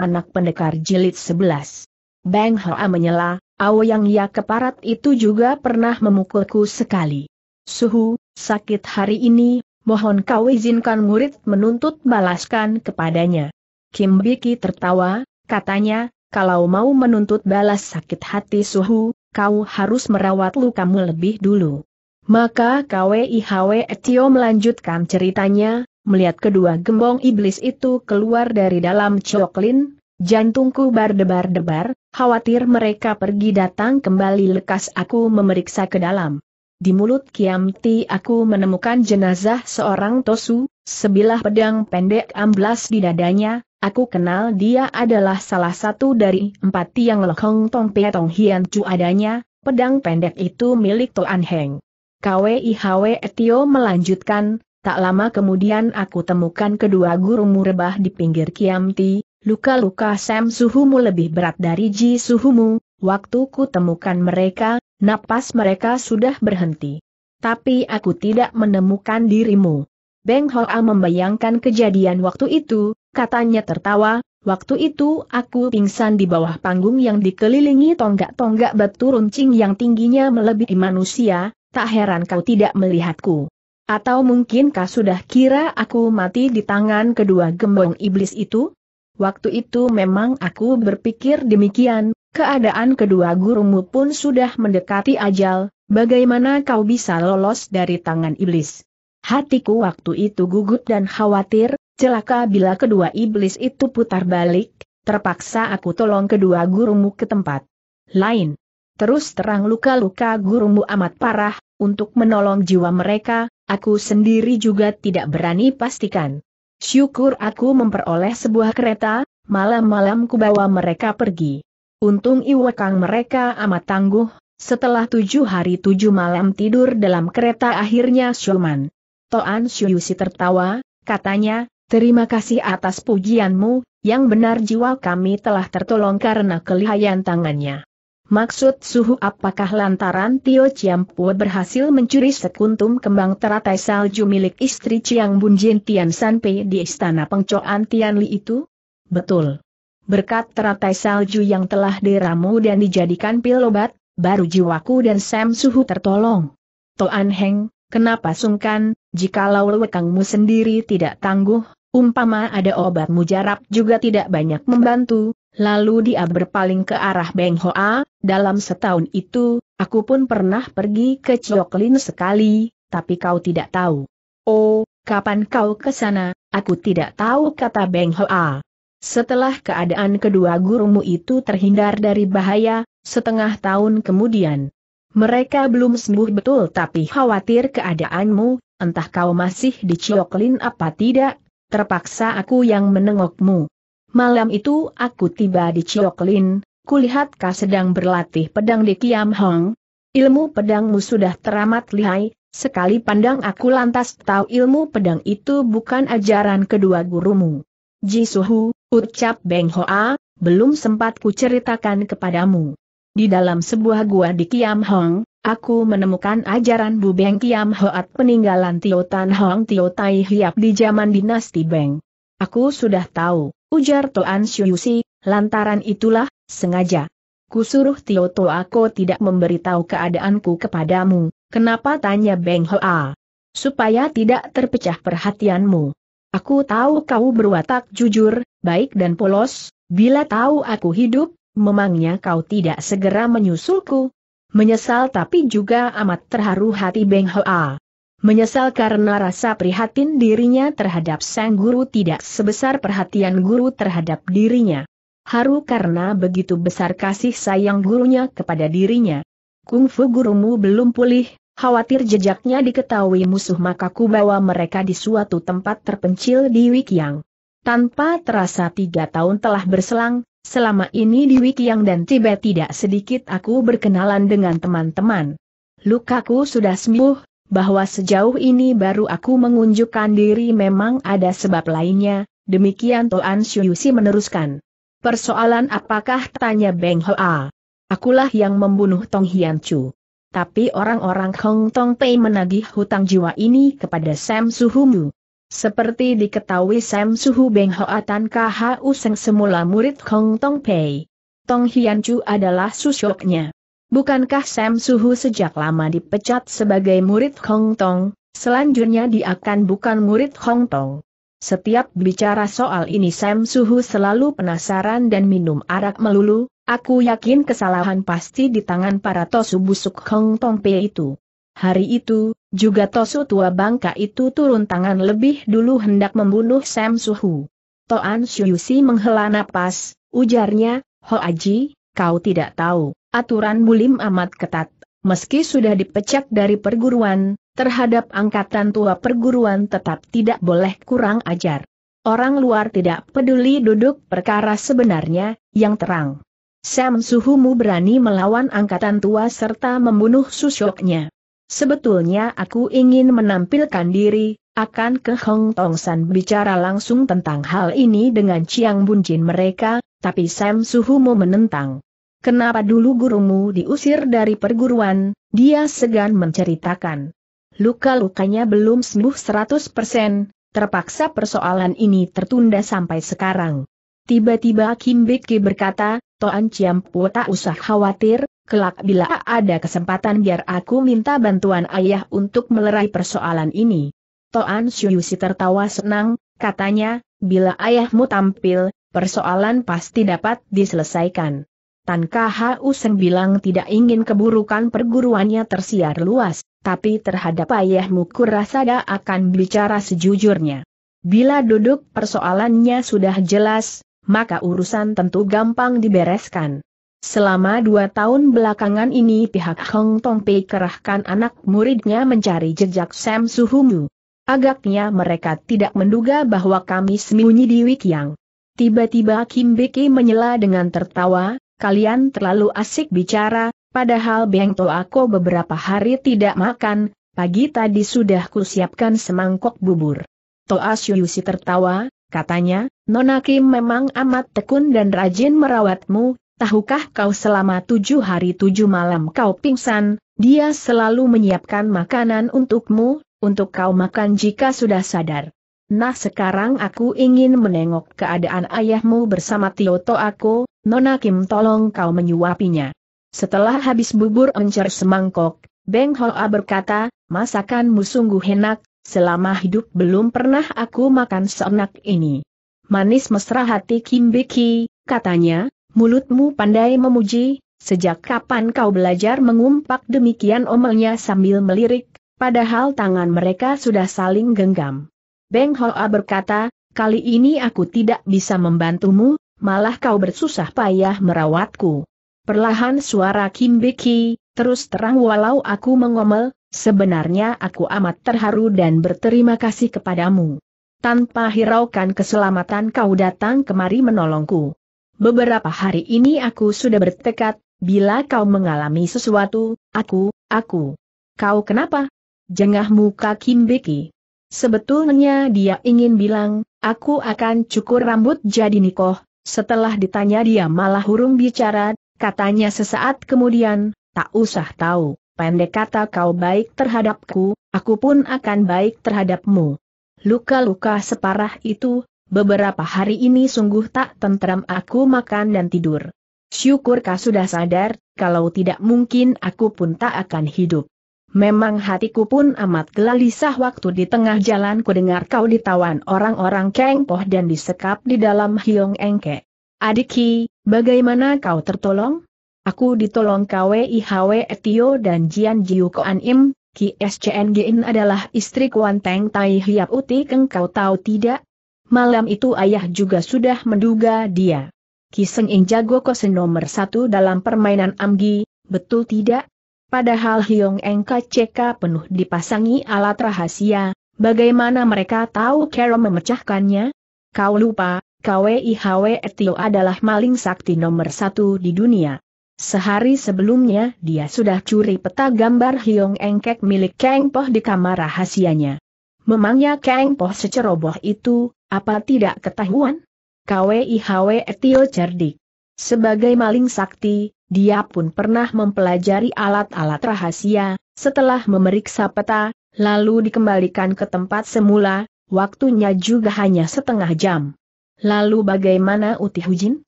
anak pendekar jilid 11. Bang Hoa menyela, Awo yang ia ya, keparat itu juga pernah memukulku sekali. Suhu, sakit hari ini, mohon kau izinkan murid menuntut balaskan kepadanya. Kim Biki tertawa, katanya, kalau mau menuntut balas sakit hati Suhu, kau harus merawat lukamu lebih dulu. Maka KWIHW Etio melanjutkan ceritanya, melihat kedua gembong iblis itu keluar dari dalam coklin, jantungku berdebar-debar, khawatir mereka pergi datang kembali lekas aku memeriksa ke dalam. Di mulut Kiamti aku menemukan jenazah seorang Tosu, sebilah pedang pendek amblas di dadanya, aku kenal dia adalah salah satu dari empat tiang lekong tong petong hian cu adanya, pedang pendek itu milik Toan Heng. KWIHW Etio melanjutkan, tak lama kemudian aku temukan kedua gurumu rebah di pinggir Kiamti, luka-luka Sam Suhumu lebih berat dari Ji Suhumu, waktu ku temukan mereka, napas mereka sudah berhenti. Tapi aku tidak menemukan dirimu. Beng Hoa membayangkan kejadian waktu itu, katanya tertawa, waktu itu aku pingsan di bawah panggung yang dikelilingi tonggak-tonggak batu runcing yang tingginya melebihi manusia, tak heran kau tidak melihatku. Atau mungkinkah sudah kira aku mati di tangan kedua gembong iblis itu? Waktu itu memang aku berpikir demikian, keadaan kedua gurumu pun sudah mendekati ajal, bagaimana kau bisa lolos dari tangan iblis? Hatiku waktu itu gugup dan khawatir, celaka bila kedua iblis itu putar balik, terpaksa aku tolong kedua gurumu ke tempat lain. Terus terang luka-luka gurumu amat parah, untuk menolong jiwa mereka, aku sendiri juga tidak berani pastikan. Syukur aku memperoleh sebuah kereta, malam-malam kubawa mereka pergi. Untung iwakang mereka amat tangguh, setelah tujuh hari tujuh malam tidur dalam kereta akhirnya Shoman. Toan Syuyusi tertawa, katanya, terima kasih atas pujianmu, yang benar jiwa kami telah tertolong karena kelihayan tangannya. Maksud suhu apakah lantaran Tio Chiampua berhasil mencuri sekuntum kembang teratai salju milik istri Chiang Bunjin Tian Sanpei di istana pengcoan Tian itu? Betul. Berkat teratai salju yang telah diramu dan dijadikan pil obat, baru jiwaku dan Sam Suhu tertolong. Toan Heng, kenapa sungkan, jikalau lewekangmu sendiri tidak tangguh, umpama ada obat mujarab juga tidak banyak membantu, Lalu dia berpaling ke arah Beng Hoa, dalam setahun itu, aku pun pernah pergi ke Cioklin sekali, tapi kau tidak tahu. Oh, kapan kau ke sana, aku tidak tahu kata Beng Hoa. Setelah keadaan kedua gurumu itu terhindar dari bahaya, setengah tahun kemudian. Mereka belum sembuh betul tapi khawatir keadaanmu, entah kau masih di Cioklin apa tidak, terpaksa aku yang menengokmu. Malam itu aku tiba di Cioklin, kulihat kau sedang berlatih pedang di Kiam Hong. Ilmu pedangmu sudah teramat lihai, sekali pandang aku lantas tahu ilmu pedang itu bukan ajaran kedua gurumu. Ji Jisuhu, ucap Beng Hoa, belum sempat ku ceritakan kepadamu. Di dalam sebuah gua di Kiam Hong, aku menemukan ajaran Bu Beng Kiam Hoat peninggalan Tio Tan Hong Tio Tai Hiap di zaman dinasti Beng. Aku sudah tahu, ujar Toan Syuyusi, Lantaran itulah, sengaja. Kusuruh Tioto aku tidak memberitahu keadaanku kepadamu, kenapa tanya Beng Hoa? Supaya tidak terpecah perhatianmu. Aku tahu kau berwatak jujur, baik dan polos, bila tahu aku hidup, memangnya kau tidak segera menyusulku? Menyesal tapi juga amat terharu hati Beng Hoa. Menyesal karena rasa prihatin dirinya terhadap sang guru tidak sebesar perhatian guru terhadap dirinya haru karena begitu besar kasih sayang gurunya kepada dirinya. Kungfu gurumu belum pulih, khawatir jejaknya diketahui musuh maka ku bawa mereka di suatu tempat terpencil di Wikiang. Tanpa terasa tiga tahun telah berselang, selama ini di Wikiang dan Tibet tidak sedikit aku berkenalan dengan teman-teman. Lukaku sudah sembuh, bahwa sejauh ini baru aku mengunjukkan diri memang ada sebab lainnya, demikian Toan Shuyusi meneruskan. Persoalan apakah tanya Beng Hoa? Akulah yang membunuh Tong Hian Chu. Tapi orang-orang Hong Tong Pei menagih hutang jiwa ini kepada Sam Suhumu. Seperti diketahui Sam Suhu Beng Hoa Tan KHU Seng semula murid Hong Tong Pei. Tong Hian Chu adalah susyoknya. Bukankah Sam Suhu sejak lama dipecat sebagai murid Hong Tong, selanjutnya dia akan bukan murid Hong Tong. Setiap bicara soal ini Sam Suhu selalu penasaran dan minum arak melulu, aku yakin kesalahan pasti di tangan para tosu busuk Hong Tong Pei itu. Hari itu, juga tosu tua bangka itu turun tangan lebih dulu hendak membunuh Sam Suhu. Toan Syuyusi menghela napas, ujarnya, Ho Aji, kau tidak tahu, aturan bulim amat ketat. Meski sudah dipecat dari perguruan, terhadap angkatan tua perguruan tetap tidak boleh kurang ajar. Orang luar tidak peduli duduk perkara sebenarnya, yang terang. Sam Suhumu berani melawan angkatan tua serta membunuh susoknya. Sebetulnya aku ingin menampilkan diri, akan ke Hong Tong San bicara langsung tentang hal ini dengan Chiang Bunjin mereka, tapi Sam Suhumu menentang kenapa dulu gurumu diusir dari perguruan, dia segan menceritakan. Luka-lukanya belum sembuh 100%, terpaksa persoalan ini tertunda sampai sekarang. Tiba-tiba Kim Biki berkata, Toan Ciampu tak usah khawatir, kelak bila ada kesempatan biar aku minta bantuan ayah untuk melerai persoalan ini. Toan si tertawa senang, katanya, bila ayahmu tampil, persoalan pasti dapat diselesaikan. Tan Kau Seng bilang tidak ingin keburukan perguruannya tersiar luas, tapi terhadap ayahmu kurasada akan bicara sejujurnya. Bila duduk persoalannya sudah jelas, maka urusan tentu gampang dibereskan. Selama dua tahun belakangan ini pihak Hong Tong Pei kerahkan anak muridnya mencari jejak Sam Suhumu. Agaknya mereka tidak menduga bahwa kami sembunyi di Wikiang. Tiba-tiba Kim Beki menyela dengan tertawa, kalian terlalu asik bicara, padahal bengto aku beberapa hari tidak makan, pagi tadi sudah kusiapkan semangkok bubur. Toas Yusi tertawa, katanya, Nona Kim memang amat tekun dan rajin merawatmu, tahukah kau selama tujuh hari tujuh malam kau pingsan, dia selalu menyiapkan makanan untukmu, untuk kau makan jika sudah sadar. Nah sekarang aku ingin menengok keadaan ayahmu bersama Tio aku, Nona Kim tolong kau menyuapinya. Setelah habis bubur encer semangkok, Beng Hoa berkata, masakanmu sungguh enak, selama hidup belum pernah aku makan seenak ini. Manis mesra hati Kim Biki, katanya, mulutmu pandai memuji, sejak kapan kau belajar mengumpak demikian omelnya sambil melirik, padahal tangan mereka sudah saling genggam. Beng Hoa berkata, kali ini aku tidak bisa membantumu, malah kau bersusah payah merawatku. Perlahan suara Kim Biki, terus terang walau aku mengomel, sebenarnya aku amat terharu dan berterima kasih kepadamu. Tanpa hiraukan keselamatan kau datang kemari menolongku. Beberapa hari ini aku sudah bertekad, bila kau mengalami sesuatu, aku, aku. Kau kenapa? Jengah muka Kim Biki. Sebetulnya dia ingin bilang, aku akan cukur rambut jadi nikoh, setelah ditanya dia malah hurung bicara, katanya sesaat kemudian, tak usah tahu, pendek kata kau baik terhadapku, aku pun akan baik terhadapmu. Luka-luka separah itu, beberapa hari ini sungguh tak tentram aku makan dan tidur. Syukur kau sudah sadar, kalau tidak mungkin aku pun tak akan hidup. Memang hatiku pun amat gelisah waktu di tengah jalan kudengar kau ditawan orang-orang Kengpoh dan disekap di dalam Hiong Engke. Adiki, bagaimana kau tertolong? Aku ditolong KWIHW Etio dan Jian Jiu Koan Im, Ki SCNGin adalah istri Kuan Teng Tai Hiap uti keng kau tahu tidak? Malam itu ayah juga sudah menduga dia. Ki Seng In jago kosen nomor satu dalam permainan amgi, betul tidak? Padahal Hyong NKCK penuh dipasangi alat rahasia, bagaimana mereka tahu cara memecahkannya? Kau lupa, KWIHW Etio adalah maling sakti nomor satu di dunia. Sehari sebelumnya dia sudah curi peta gambar Hyong Engkek milik Kang Poh di kamar rahasianya. Memangnya Kang Poh seceroboh itu, apa tidak ketahuan? KWIHW Etio cerdik. Sebagai maling sakti, dia pun pernah mempelajari alat-alat rahasia, setelah memeriksa peta, lalu dikembalikan ke tempat semula, waktunya juga hanya setengah jam. Lalu bagaimana Uti Hujin?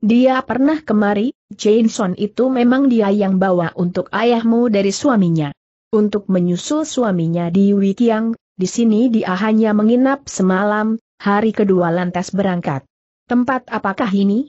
Dia pernah kemari, Jameson itu memang dia yang bawa untuk ayahmu dari suaminya. Untuk menyusul suaminya di Wikiang, di sini dia hanya menginap semalam, hari kedua lantas berangkat. Tempat apakah ini?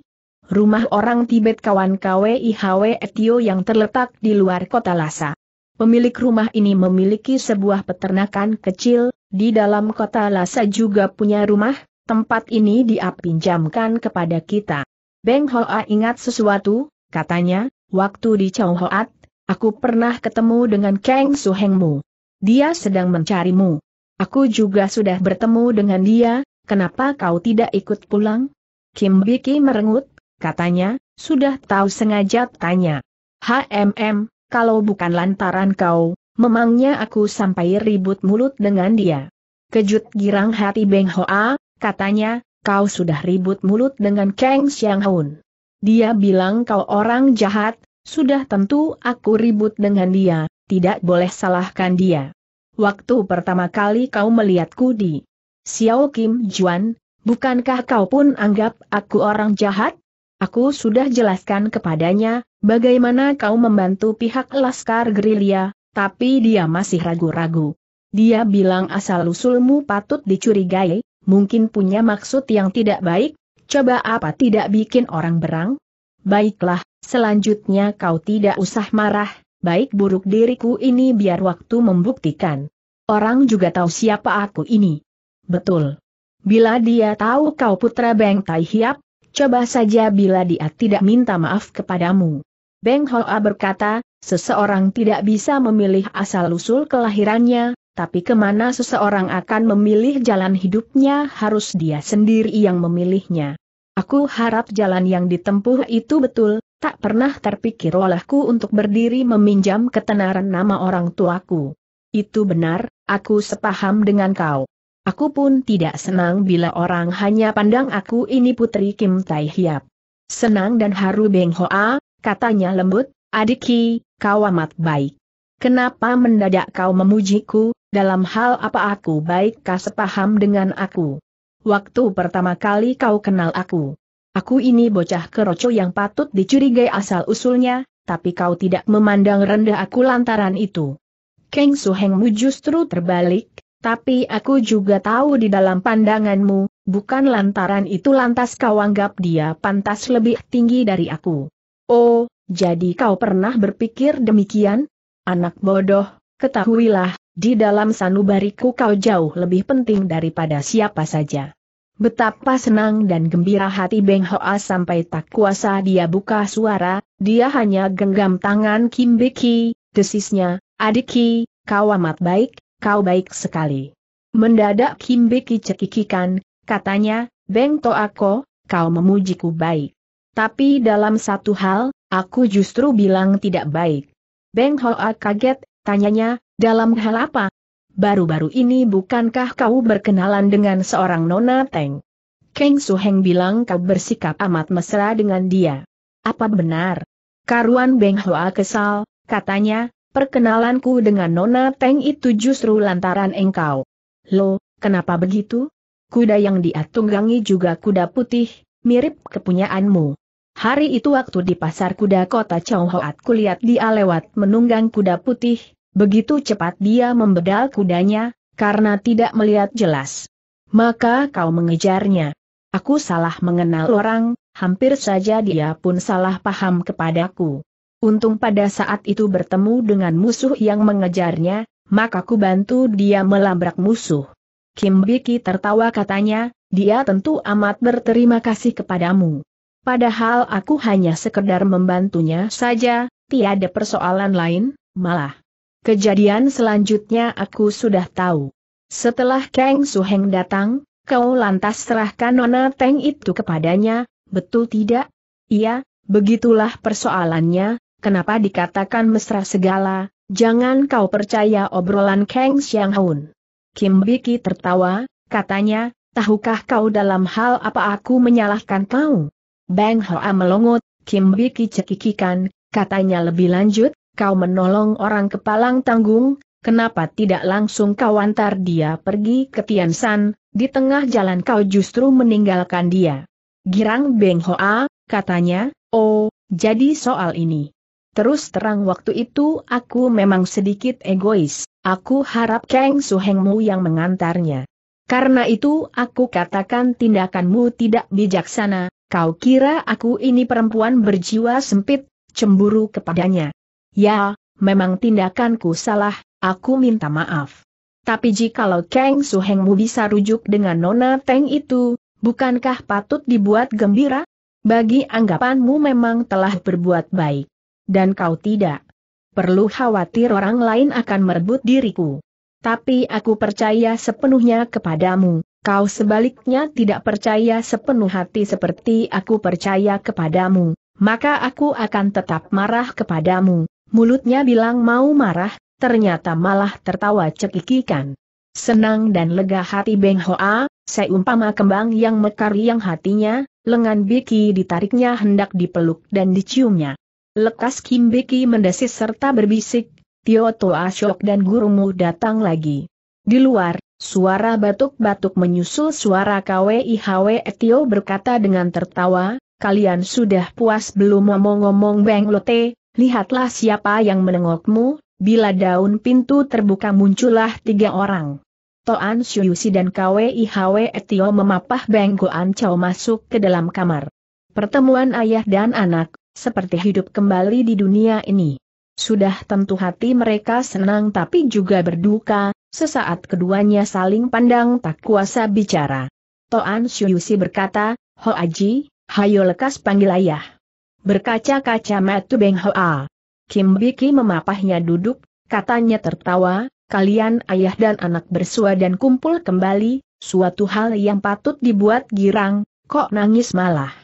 rumah orang Tibet kawan KWIHW Etio yang terletak di luar kota Lhasa. Pemilik rumah ini memiliki sebuah peternakan kecil, di dalam kota Lhasa juga punya rumah, tempat ini dia pinjamkan kepada kita. Beng Hoa ingat sesuatu, katanya, waktu di Chow Hoat, aku pernah ketemu dengan Kang Suhengmu. Dia sedang mencarimu. Aku juga sudah bertemu dengan dia, kenapa kau tidak ikut pulang? Kim Biki merengut, katanya, sudah tahu sengaja tanya. HMM, kalau bukan lantaran kau, memangnya aku sampai ribut mulut dengan dia. Kejut girang hati Beng Hoa, katanya, kau sudah ribut mulut dengan Kang Xiang Hun. Dia bilang kau orang jahat, sudah tentu aku ribut dengan dia, tidak boleh salahkan dia. Waktu pertama kali kau melihatku di Xiao Kim Juan, bukankah kau pun anggap aku orang jahat? Aku sudah jelaskan kepadanya, bagaimana kau membantu pihak Laskar Gerilya, tapi dia masih ragu-ragu. Dia bilang asal-usulmu patut dicurigai, mungkin punya maksud yang tidak baik, coba apa tidak bikin orang berang? Baiklah, selanjutnya kau tidak usah marah, baik buruk diriku ini biar waktu membuktikan. Orang juga tahu siapa aku ini. Betul. Bila dia tahu kau putra Beng Tai Hiap, coba saja bila dia tidak minta maaf kepadamu. Beng Hoa berkata, seseorang tidak bisa memilih asal-usul kelahirannya, tapi kemana seseorang akan memilih jalan hidupnya harus dia sendiri yang memilihnya. Aku harap jalan yang ditempuh itu betul, tak pernah terpikir olehku untuk berdiri meminjam ketenaran nama orang tuaku. Itu benar, aku sepaham dengan kau. Aku pun tidak senang bila orang hanya pandang aku ini putri Kim Tai Hiap. Senang dan haru Beng Hoa, katanya lembut, Adik Ki, kau amat baik. Kenapa mendadak kau memujiku, dalam hal apa aku baik? baikkah sepaham dengan aku? Waktu pertama kali kau kenal aku. Aku ini bocah keroco yang patut dicurigai asal-usulnya, tapi kau tidak memandang rendah aku lantaran itu. Keng Suhengmu justru terbalik, tapi aku juga tahu di dalam pandanganmu, bukan lantaran itu lantas kau anggap dia pantas lebih tinggi dari aku. Oh, jadi kau pernah berpikir demikian? Anak bodoh, ketahuilah, di dalam sanubariku kau jauh lebih penting daripada siapa saja. Betapa senang dan gembira hati Beng Hoa sampai tak kuasa dia buka suara, dia hanya genggam tangan Kim Biki, desisnya, adiki, kau amat baik, kau baik sekali. Mendadak Kimbeki cekikikan, katanya, Beng Toako, kau memujiku baik. Tapi dalam satu hal, aku justru bilang tidak baik. Beng Hoa kaget, tanyanya, dalam hal apa? Baru-baru ini bukankah kau berkenalan dengan seorang nona Teng? Kang Heng bilang kau bersikap amat mesra dengan dia. Apa benar? Karuan Beng Hoa kesal, katanya, perkenalanku dengan Nona Teng itu justru lantaran engkau. Lo, kenapa begitu? Kuda yang diatunggangi juga kuda putih, mirip kepunyaanmu. Hari itu waktu di pasar kuda kota Chonghoat lihat dia lewat menunggang kuda putih, begitu cepat dia membedal kudanya, karena tidak melihat jelas. Maka kau mengejarnya. Aku salah mengenal orang, hampir saja dia pun salah paham kepadaku. Untung pada saat itu bertemu dengan musuh yang mengejarnya, maka ku bantu dia melabrak musuh. Kim Biki tertawa katanya, dia tentu amat berterima kasih kepadamu. Padahal aku hanya sekedar membantunya saja, tiada persoalan lain, malah. Kejadian selanjutnya aku sudah tahu. Setelah Kang Suheng datang, kau lantas serahkan Nona Teng itu kepadanya, betul tidak? Iya, begitulah persoalannya, kenapa dikatakan mesra segala, jangan kau percaya obrolan Kang Xiang Hun. Kim Biki tertawa, katanya, tahukah kau dalam hal apa aku menyalahkan kau? Bang Hoa melongot, Kim Biki cekikikan, katanya lebih lanjut, kau menolong orang kepalang tanggung, kenapa tidak langsung kau antar dia pergi ke Tiansan, di tengah jalan kau justru meninggalkan dia. Girang Beng Hoa, katanya, oh, jadi soal ini. Terus terang waktu itu aku memang sedikit egois, aku harap Kang Hengmu yang mengantarnya. Karena itu aku katakan tindakanmu tidak bijaksana, kau kira aku ini perempuan berjiwa sempit, cemburu kepadanya. Ya, memang tindakanku salah, aku minta maaf. Tapi jikalau Kang Hengmu bisa rujuk dengan Nona Teng itu, bukankah patut dibuat gembira? Bagi anggapanmu memang telah berbuat baik dan kau tidak. Perlu khawatir orang lain akan merebut diriku. Tapi aku percaya sepenuhnya kepadamu, kau sebaliknya tidak percaya sepenuh hati seperti aku percaya kepadamu, maka aku akan tetap marah kepadamu. Mulutnya bilang mau marah, ternyata malah tertawa cekikikan. Senang dan lega hati Beng Hoa, seumpama kembang yang mekar yang hatinya, lengan Biki ditariknya hendak dipeluk dan diciumnya. Lekas Kim Beki mendesis serta berbisik, Tio Toa Shok dan gurumu datang lagi. Di luar, suara batuk-batuk menyusul suara KWIHW Tio berkata dengan tertawa, kalian sudah puas belum ngomong-ngomong Lote, lihatlah siapa yang menengokmu, bila daun pintu terbuka muncullah tiga orang. Toan Syuyusi dan KWIHW Tio memapah Goan Chow masuk ke dalam kamar. Pertemuan ayah dan anak, seperti hidup kembali di dunia ini. Sudah tentu hati mereka senang tapi juga berduka, sesaat keduanya saling pandang tak kuasa bicara. Toan Syuyusi berkata, Ho Aji, hayo lekas panggil ayah. Berkaca-kaca metu Beng Hoa. Kim Biki memapahnya duduk, katanya tertawa, kalian ayah dan anak bersua dan kumpul kembali, suatu hal yang patut dibuat girang, kok nangis malah.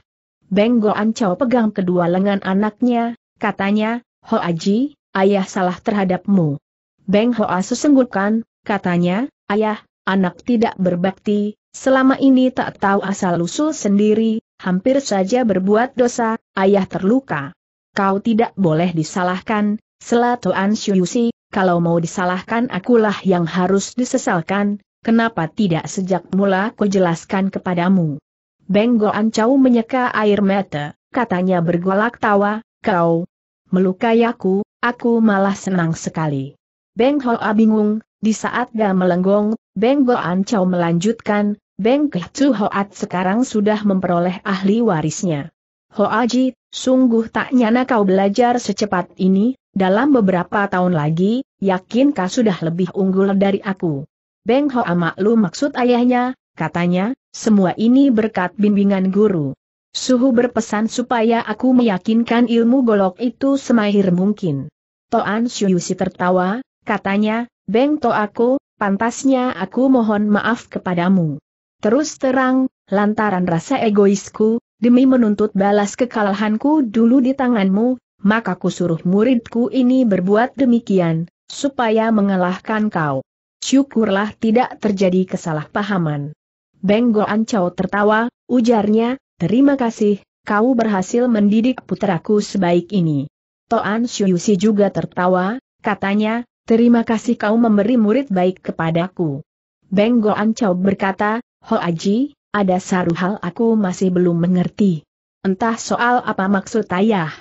Beng Goancau pegang kedua lengan anaknya, katanya, Ho Aji, ayah salah terhadapmu. Beng Hoa sesenggukan, katanya, ayah, anak tidak berbakti, selama ini tak tahu asal-usul sendiri, hampir saja berbuat dosa, ayah terluka. Kau tidak boleh disalahkan, Selatoan Syuyusi, kalau mau disalahkan akulah yang harus disesalkan, kenapa tidak sejak mula ku jelaskan kepadamu. Benggo ancau menyeka air mata, katanya bergolak tawa, kau melukai aku, aku malah senang sekali. Beng Hoa bingung, di saat dia melenggong, Beng ancau melanjutkan, Beng Kecu Hoat sekarang sudah memperoleh ahli warisnya. Hoaji, sungguh tak nyana kau belajar secepat ini, dalam beberapa tahun lagi, yakin kau sudah lebih unggul dari aku? Beng Hoa maklum maksud ayahnya, katanya, semua ini berkat bimbingan guru. Suhu berpesan supaya aku meyakinkan ilmu golok itu semahir mungkin. Toan Syuyusi tertawa, katanya, Beng aku, pantasnya aku mohon maaf kepadamu. Terus terang, lantaran rasa egoisku, demi menuntut balas kekalahanku dulu di tanganmu, maka ku suruh muridku ini berbuat demikian, supaya mengalahkan kau. Syukurlah tidak terjadi kesalahpahaman. Beng Goan Chow tertawa, ujarnya, terima kasih, kau berhasil mendidik puteraku sebaik ini. Toan Shuyusi juga tertawa, katanya, terima kasih kau memberi murid baik kepadaku. Beng Goan berkata, Ho Aji, ada satu hal aku masih belum mengerti. Entah soal apa maksud ayah.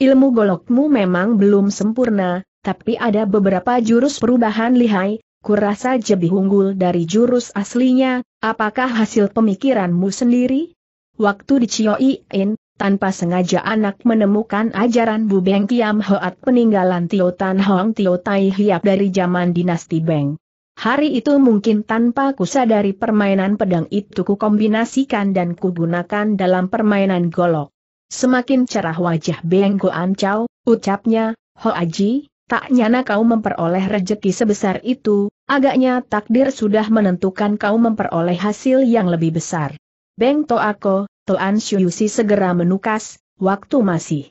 Ilmu golokmu memang belum sempurna, tapi ada beberapa jurus perubahan lihai, kurasa jebih unggul dari jurus aslinya, apakah hasil pemikiranmu sendiri? Waktu di In, tanpa sengaja anak menemukan ajaran Bu Beng Kiam Hoat peninggalan Tio Tan Hong Tio Tai Hiap dari zaman dinasti Beng. Hari itu mungkin tanpa kusadari permainan pedang itu kombinasikan dan kugunakan dalam permainan golok. Semakin cerah wajah Beng Goan Chow, ucapnya, Ho Aji, tak nyana kau memperoleh rejeki sebesar itu, Agaknya takdir sudah menentukan kau memperoleh hasil yang lebih besar. Beng Toako, Toan Shuyusi segera menukas, waktu masih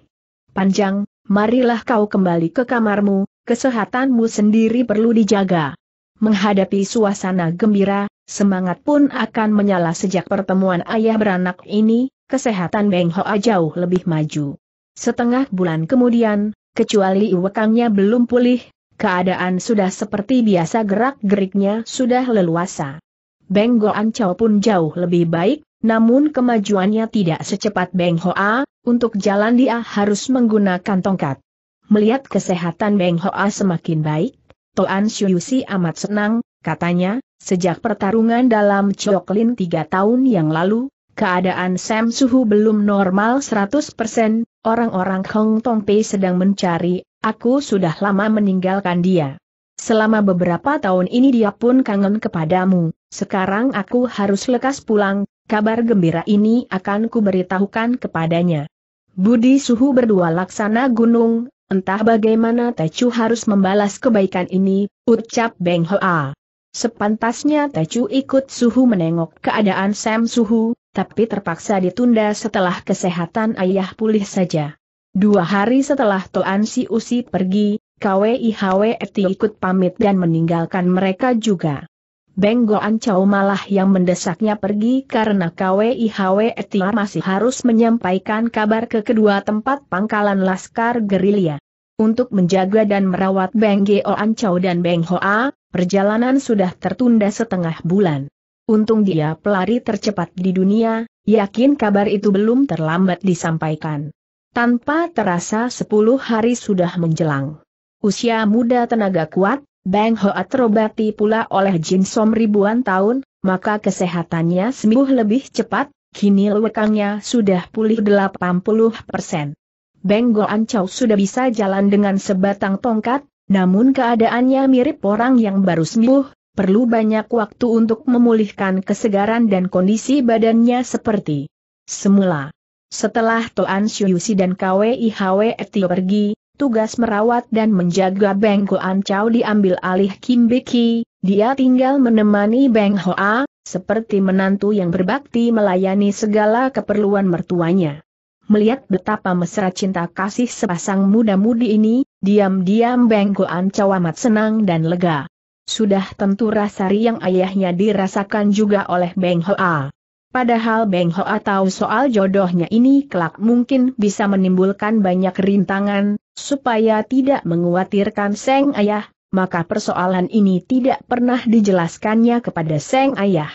panjang, marilah kau kembali ke kamarmu, kesehatanmu sendiri perlu dijaga. Menghadapi suasana gembira, semangat pun akan menyala sejak pertemuan ayah beranak ini, kesehatan Beng Hoa jauh lebih maju. Setengah bulan kemudian, kecuali iwekangnya belum pulih, Keadaan sudah seperti biasa gerak-geriknya sudah leluasa. Beng Goan Chow pun jauh lebih baik, namun kemajuannya tidak secepat Beng Hoa, untuk jalan dia harus menggunakan tongkat. Melihat kesehatan Beng Hoa semakin baik, Toan si amat senang, katanya, sejak pertarungan dalam Choklin tiga tahun yang lalu, keadaan Sam Suhu belum normal 100%, orang-orang Hong Tong Pei sedang mencari Aku sudah lama meninggalkan dia. Selama beberapa tahun ini dia pun kangen kepadamu. Sekarang aku harus lekas pulang, kabar gembira ini akan kuberitahukan kepadanya. Budi Suhu berdua laksana gunung, entah bagaimana Tecu harus membalas kebaikan ini, ucap Beng Hoa. Sepantasnya Tecu ikut Suhu menengok keadaan Sam Suhu, tapi terpaksa ditunda setelah kesehatan ayah pulih saja. Dua hari setelah Toan Si Usi pergi, Eti ikut pamit dan meninggalkan mereka juga. Beng Goan Chow malah yang mendesaknya pergi karena KWIHW Eti masih harus menyampaikan kabar ke kedua tempat pangkalan Laskar Gerilya. Untuk menjaga dan merawat Beng Goan Chow dan Beng Hoa, perjalanan sudah tertunda setengah bulan. Untung dia pelari tercepat di dunia, yakin kabar itu belum terlambat disampaikan. Tanpa terasa sepuluh hari sudah menjelang. Usia muda tenaga kuat, Bang Hoa terobati pula oleh Jin Som ribuan tahun, maka kesehatannya sembuh lebih cepat, kini lekangnya sudah pulih 80 persen. Beng Goan Chow sudah bisa jalan dengan sebatang tongkat, namun keadaannya mirip orang yang baru sembuh, perlu banyak waktu untuk memulihkan kesegaran dan kondisi badannya seperti semula. Setelah Toan Syuyusi dan KWIHW Etio pergi, tugas merawat dan menjaga Beng Goan Chow diambil alih Kim Biki, dia tinggal menemani Beng Hoa, seperti menantu yang berbakti melayani segala keperluan mertuanya. Melihat betapa mesra cinta kasih sepasang muda-mudi ini, diam-diam Beng Goan Chow amat senang dan lega. Sudah tentu rasa riang ayahnya dirasakan juga oleh Beng Hoa. Padahal Beng Ho tahu soal jodohnya ini kelak mungkin bisa menimbulkan banyak rintangan, supaya tidak menguatirkan Seng Ayah, maka persoalan ini tidak pernah dijelaskannya kepada Seng Ayah.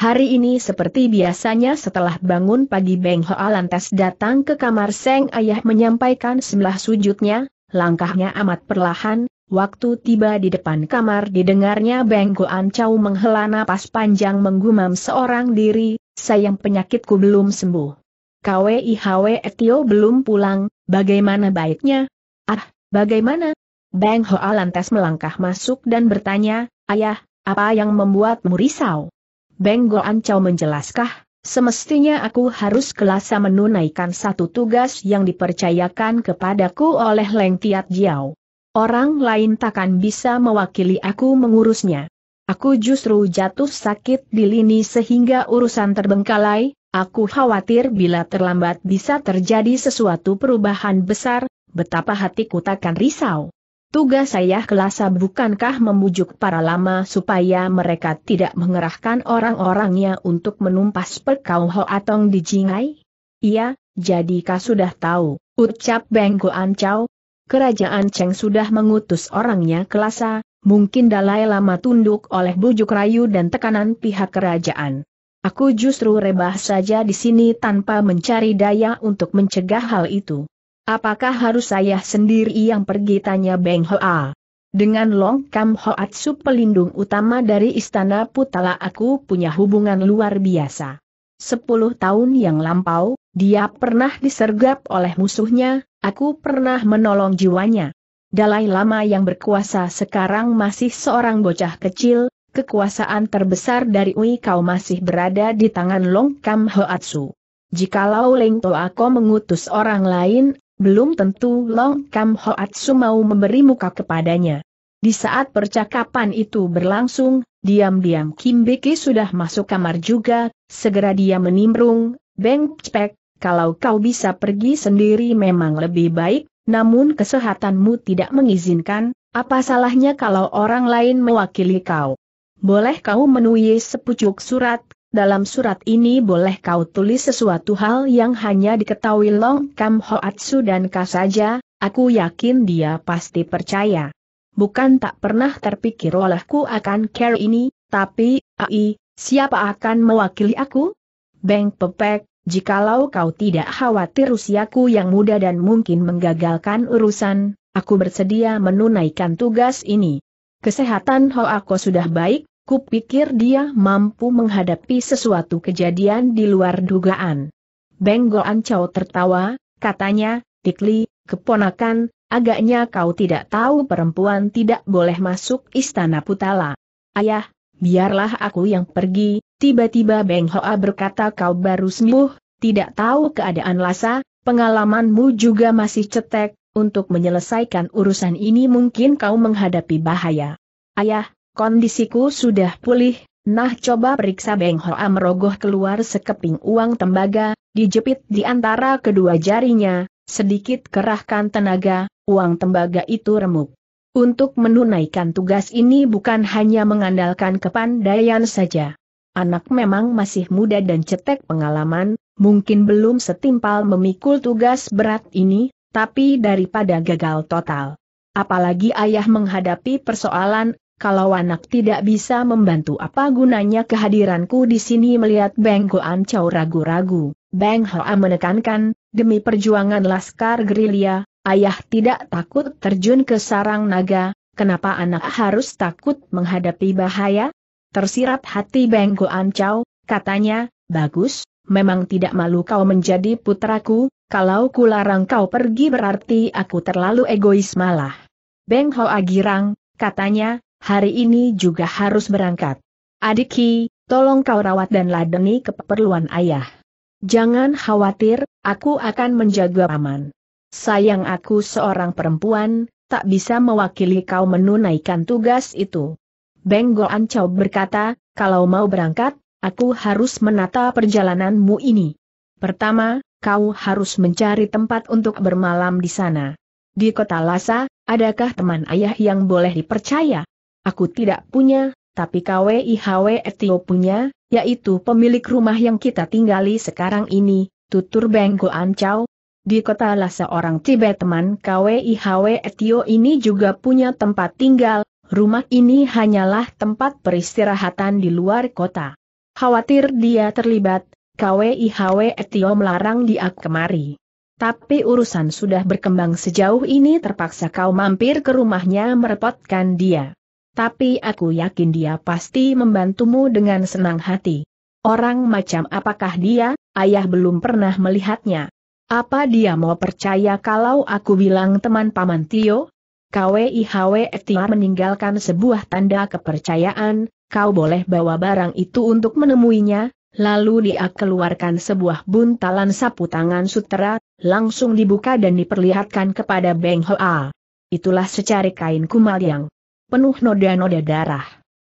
Hari ini seperti biasanya setelah bangun pagi Beng Ho lantas datang ke kamar Seng Ayah menyampaikan sebelah sujudnya, langkahnya amat perlahan, waktu tiba di depan kamar didengarnya Beng Goan menghela napas panjang menggumam seorang diri, sayang penyakitku belum sembuh. KWIHW Etio belum pulang, bagaimana baiknya? Ah, bagaimana? Bang Hoa lantas melangkah masuk dan bertanya, Ayah, apa yang membuatmu risau? Bang Go Chow menjelaskah, semestinya aku harus kelasa menunaikan satu tugas yang dipercayakan kepadaku oleh Leng Tiat Jiao. Orang lain takkan bisa mewakili aku mengurusnya. Aku justru jatuh sakit di lini sehingga urusan terbengkalai, aku khawatir bila terlambat bisa terjadi sesuatu perubahan besar, betapa hatiku takkan risau. Tugas saya kelasa bukankah membujuk para lama supaya mereka tidak mengerahkan orang-orangnya untuk menumpas perkau Hoatong di Jingai? Iya, kau sudah tahu, ucap Bengko Ancau. Kerajaan Cheng sudah mengutus orangnya kelasa, mungkin Dalai Lama tunduk oleh bujuk rayu dan tekanan pihak kerajaan. Aku justru rebah saja di sini tanpa mencari daya untuk mencegah hal itu. Apakah harus saya sendiri yang pergi tanya Beng Hoa? Dengan Long Kam sup pelindung utama dari Istana Putala aku punya hubungan luar biasa. Sepuluh tahun yang lampau, dia pernah disergap oleh musuhnya, aku pernah menolong jiwanya. Dalai Lama yang berkuasa sekarang masih seorang bocah kecil, kekuasaan terbesar dari Ui Kau masih berada di tangan Long Kam Hoatsu. Jikalau Leng Toa mengutus orang lain, belum tentu Long Kam Hoatsu mau memberi muka kepadanya. Di saat percakapan itu berlangsung, diam-diam Kim Becky sudah masuk kamar juga, segera dia menimbrung, Beng Cpek, kalau kau bisa pergi sendiri memang lebih baik, namun kesehatanmu tidak mengizinkan, apa salahnya kalau orang lain mewakili kau? Boleh kau menulis sepucuk surat, dalam surat ini boleh kau tulis sesuatu hal yang hanya diketahui Long Kam Hoatsu dan Ka saja, aku yakin dia pasti percaya. Bukan tak pernah terpikir olehku akan care ini, tapi, ai, siapa akan mewakili aku? Beng Pepek, jikalau kau tidak khawatir usiaku yang muda dan mungkin menggagalkan urusan, aku bersedia menunaikan tugas ini. Kesehatan Hoako sudah baik, kupikir dia mampu menghadapi sesuatu kejadian di luar dugaan. Benggo Ancau tertawa, katanya, Tikli, keponakan, agaknya kau tidak tahu perempuan tidak boleh masuk istana Putala. Ayah, biarlah aku yang pergi, tiba-tiba Beng Hoa berkata kau baru sembuh, tidak tahu keadaan Lasa, pengalamanmu juga masih cetek, untuk menyelesaikan urusan ini mungkin kau menghadapi bahaya. Ayah, kondisiku sudah pulih, nah coba periksa Beng Hoa merogoh keluar sekeping uang tembaga, dijepit di antara kedua jarinya, sedikit kerahkan tenaga, uang tembaga itu remuk. Untuk menunaikan tugas ini bukan hanya mengandalkan kepandaian saja. Anak memang masih muda dan cetek pengalaman, mungkin belum setimpal memikul tugas berat ini, tapi daripada gagal total. Apalagi ayah menghadapi persoalan, kalau anak tidak bisa membantu apa gunanya kehadiranku di sini melihat Beng Goan Chow ragu-ragu. Beng Hoa menekankan, demi perjuangan Laskar Gerilya, Ayah tidak takut terjun ke sarang naga, kenapa anak harus takut menghadapi bahaya? Tersirat hati Benggo Ancau, katanya, bagus, memang tidak malu kau menjadi putraku, kalau kularang kau pergi berarti aku terlalu egois malah. Beng Ho Agirang, katanya, hari ini juga harus berangkat. Adiki, tolong kau rawat dan ladeni keperluan ayah. Jangan khawatir, aku akan menjaga paman. Sayang aku seorang perempuan, tak bisa mewakili kau menunaikan tugas itu. Beng Ancau berkata, kalau mau berangkat, aku harus menata perjalananmu ini. Pertama, kau harus mencari tempat untuk bermalam di sana. Di kota Lhasa, adakah teman ayah yang boleh dipercaya? Aku tidak punya, tapi KWIHW Etio punya, yaitu pemilik rumah yang kita tinggali sekarang ini, tutur Beng Ancau. Di kota lah seorang Tibet teman KWIHW Etio ini juga punya tempat tinggal, rumah ini hanyalah tempat peristirahatan di luar kota. Khawatir dia terlibat, KWIHW Etio melarang dia kemari. Tapi urusan sudah berkembang sejauh ini terpaksa kau mampir ke rumahnya merepotkan dia. Tapi aku yakin dia pasti membantumu dengan senang hati. Orang macam apakah dia, ayah belum pernah melihatnya. Apa dia mau percaya kalau aku bilang teman Paman Tio? KWIHW meninggalkan sebuah tanda kepercayaan, kau boleh bawa barang itu untuk menemuinya, lalu dia keluarkan sebuah buntalan sapu tangan sutera, langsung dibuka dan diperlihatkan kepada Beng Hoa. Itulah secari kain kumal yang penuh noda-noda darah.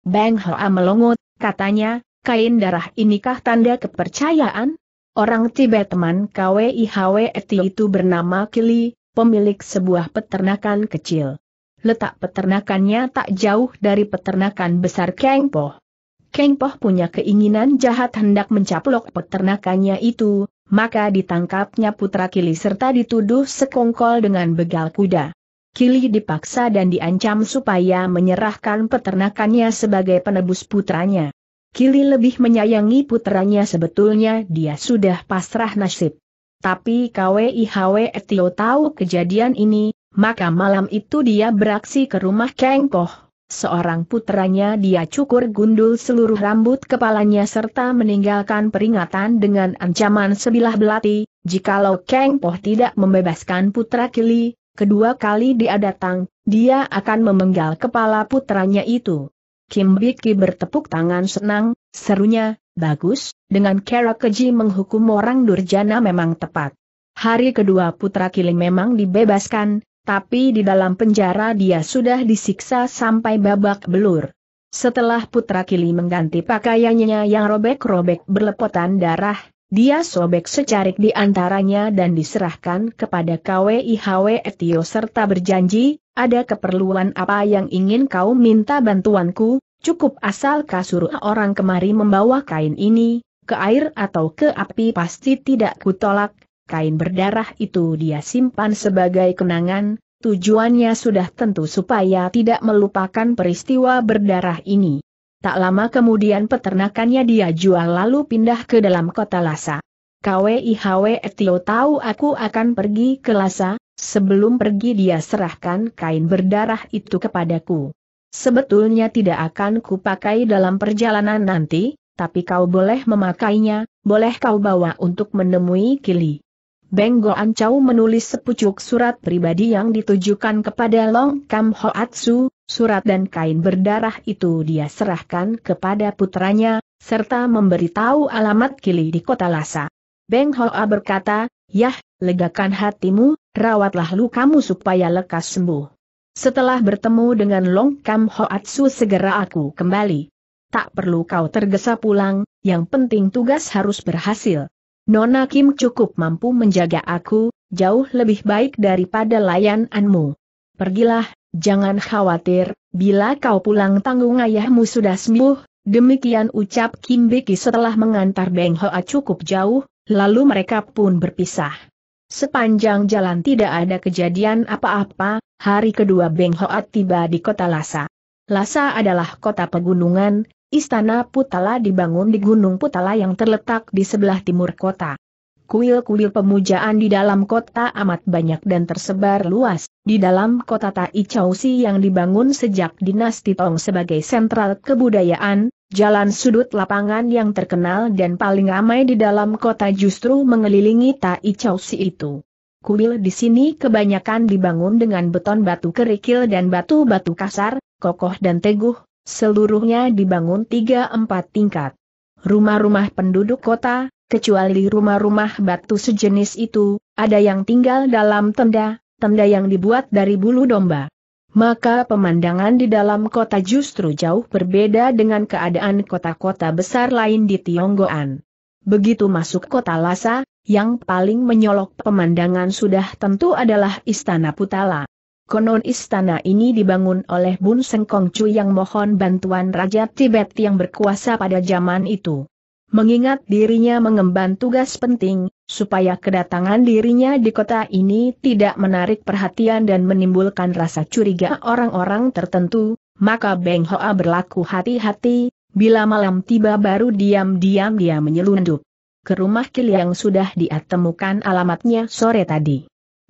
Beng Hoa melongot, katanya, kain darah inikah tanda kepercayaan? Orang Tibet teman itu bernama Kili, pemilik sebuah peternakan kecil. Letak peternakannya tak jauh dari peternakan besar Kengpo. Kengpo punya keinginan jahat hendak mencaplok peternakannya itu, maka ditangkapnya putra Kili serta dituduh sekongkol dengan begal kuda. Kili dipaksa dan diancam supaya menyerahkan peternakannya sebagai penebus putranya. Kili lebih menyayangi putranya sebetulnya dia sudah pasrah nasib. Tapi KWIHW Etio tahu kejadian ini, maka malam itu dia beraksi ke rumah Kengkoh. Seorang putranya dia cukur gundul seluruh rambut kepalanya serta meninggalkan peringatan dengan ancaman sebilah belati, jikalau Kang Poh tidak membebaskan putra Kili, kedua kali dia datang, dia akan memenggal kepala putranya itu. Kim Biki bertepuk tangan senang, serunya, bagus, dengan Kera keji menghukum orang durjana memang tepat. Hari kedua putra kili memang dibebaskan, tapi di dalam penjara dia sudah disiksa sampai babak belur. Setelah putra Kili mengganti pakaiannya yang robek-robek berlepotan darah, dia sobek secarik di antaranya dan diserahkan kepada KWIHW Etio serta berjanji, ada keperluan apa yang ingin kau minta bantuanku, cukup asal kasur orang kemari membawa kain ini, ke air atau ke api pasti tidak kutolak, kain berdarah itu dia simpan sebagai kenangan, tujuannya sudah tentu supaya tidak melupakan peristiwa berdarah ini. Tak lama kemudian peternakannya dia jual lalu pindah ke dalam kota Lhasa. KWIHW Etio tahu aku akan pergi ke Lhasa, sebelum pergi dia serahkan kain berdarah itu kepadaku. Sebetulnya tidak akan kupakai dalam perjalanan nanti, tapi kau boleh memakainya, boleh kau bawa untuk menemui Kili. Benggo Ancau menulis sepucuk surat pribadi yang ditujukan kepada Long Kam Hoatsu, surat dan kain berdarah itu dia serahkan kepada putranya, serta memberitahu alamat Kili di kota Lhasa. Beng Hoa berkata, Yah, legakan hatimu, rawatlah lukamu supaya lekas sembuh. Setelah bertemu dengan Long Kam Hoatsu segera aku kembali. Tak perlu kau tergesa pulang, yang penting tugas harus berhasil. Nona Kim cukup mampu menjaga aku, jauh lebih baik daripada layananmu. Pergilah, jangan khawatir, bila kau pulang tanggung ayahmu sudah sembuh, demikian ucap Kim Biki setelah mengantar Beng Hoa cukup jauh, lalu mereka pun berpisah. Sepanjang jalan tidak ada kejadian apa-apa, hari kedua Beng Hoa tiba di kota Lhasa. Lhasa adalah kota pegunungan, Istana Putala dibangun di Gunung Putala yang terletak di sebelah timur kota. Kuil-kuil pemujaan di dalam kota amat banyak dan tersebar luas, di dalam kota Tai Chausi yang dibangun sejak dinasti Tong sebagai sentral kebudayaan, Jalan sudut lapangan yang terkenal dan paling ramai di dalam kota justru mengelilingi Tai Chausi itu. Kuil di sini kebanyakan dibangun dengan beton batu kerikil dan batu-batu kasar, kokoh dan teguh, seluruhnya dibangun tiga empat tingkat. Rumah-rumah penduduk kota, kecuali rumah-rumah batu sejenis itu, ada yang tinggal dalam tenda, tenda yang dibuat dari bulu domba. Maka pemandangan di dalam kota justru jauh berbeda dengan keadaan kota-kota besar lain di Tionggoan. Begitu masuk kota Lhasa, yang paling menyolok pemandangan sudah tentu adalah Istana Putala. Konon istana ini dibangun oleh Bun Seng Kongcu yang mohon bantuan Raja Tibet yang berkuasa pada zaman itu. Mengingat dirinya mengemban tugas penting, supaya kedatangan dirinya di kota ini tidak menarik perhatian dan menimbulkan rasa curiga orang-orang tertentu, maka Beng Hoa berlaku hati-hati, bila malam tiba baru diam-diam dia menyelundup. Ke rumah Kil yang sudah diatemukan alamatnya sore tadi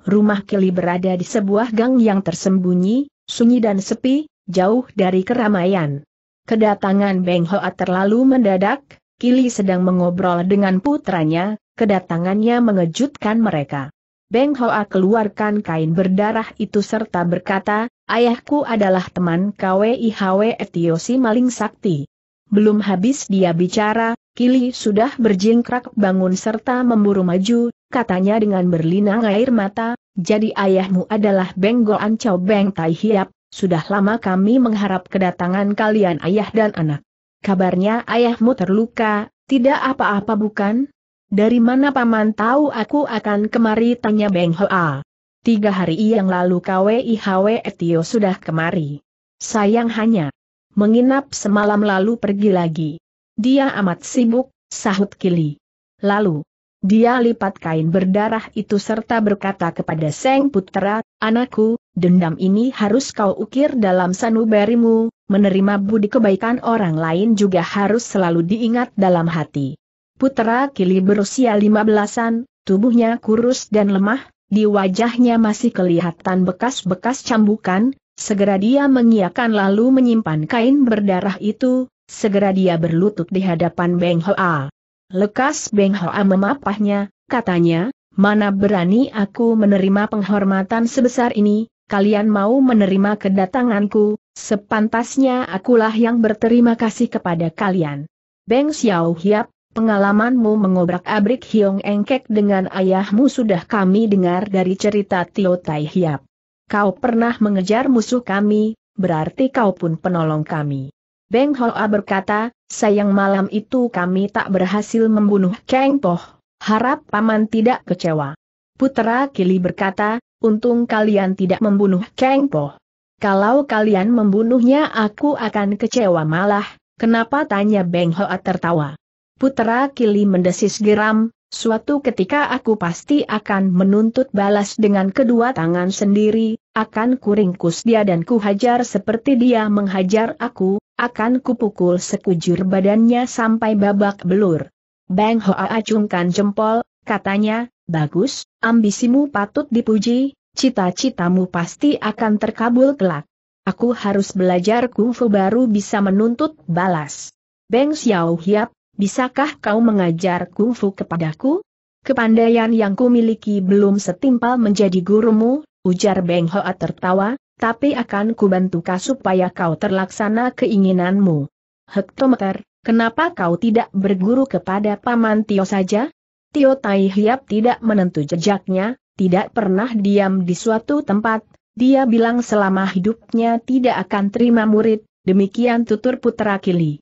rumah Kili berada di sebuah gang yang tersembunyi, sunyi dan sepi, jauh dari keramaian. Kedatangan Beng Hoa terlalu mendadak, Kili sedang mengobrol dengan putranya, kedatangannya mengejutkan mereka. Beng Hoa keluarkan kain berdarah itu serta berkata, ayahku adalah teman KWIHW Etiosi Maling Sakti. Belum habis dia bicara, Kili sudah berjingkrak bangun serta memburu maju, katanya dengan berlinang air mata, jadi ayahmu adalah Benggo Ancau Beng Tai Hiap, sudah lama kami mengharap kedatangan kalian ayah dan anak. Kabarnya ayahmu terluka, tidak apa-apa bukan? Dari mana paman tahu aku akan kemari tanya Beng Hoa. Tiga hari yang lalu KWIHW Etio sudah kemari. Sayang hanya, menginap semalam lalu pergi lagi. Dia amat sibuk, sahut Kili. Lalu, dia lipat kain berdarah itu serta berkata kepada Seng Putera, Anakku, dendam ini harus kau ukir dalam sanubarimu, menerima budi kebaikan orang lain juga harus selalu diingat dalam hati. Putera Kili berusia lima belasan, tubuhnya kurus dan lemah, di wajahnya masih kelihatan bekas-bekas cambukan, Segera dia mengiakan lalu menyimpan kain berdarah itu, segera dia berlutut di hadapan Beng Hoa. Lekas Beng Hoa memapahnya, katanya, mana berani aku menerima penghormatan sebesar ini, kalian mau menerima kedatanganku, sepantasnya akulah yang berterima kasih kepada kalian. Beng Xiao Hiap, pengalamanmu mengobrak-abrik Hiong Engkek dengan ayahmu sudah kami dengar dari cerita Tio Tai Hiap. Kau pernah mengejar musuh kami, berarti kau pun penolong kami. Beng Hoa berkata, sayang malam itu kami tak berhasil membunuh Kang Poh. Harap paman tidak kecewa. Putra Kili berkata, untung kalian tidak membunuh Kang Poh. Kalau kalian membunuhnya aku akan kecewa malah, kenapa tanya Beng Hoa tertawa. Putra Kili mendesis geram, Suatu ketika aku pasti akan menuntut balas dengan kedua tangan sendiri, akan kuringkus dia dan kuhajar seperti dia menghajar aku, akan kupukul sekujur badannya sampai babak belur. Bang Hoa acungkan jempol, katanya, bagus, ambisimu patut dipuji, cita-citamu pasti akan terkabul kelak. Aku harus belajar kungfu baru bisa menuntut balas. Beng Xiao Hiap, Bisakah kau mengajar kungfu kepadaku? Kepandaian yang kumiliki belum setimpal menjadi gurumu, ujar Beng Hoa tertawa, tapi akan kubantu kau supaya kau terlaksana keinginanmu. Hektometer, kenapa kau tidak berguru kepada Paman Tio saja? Tio Tai Hiap tidak menentu jejaknya, tidak pernah diam di suatu tempat, dia bilang selama hidupnya tidak akan terima murid, demikian tutur putra Kili.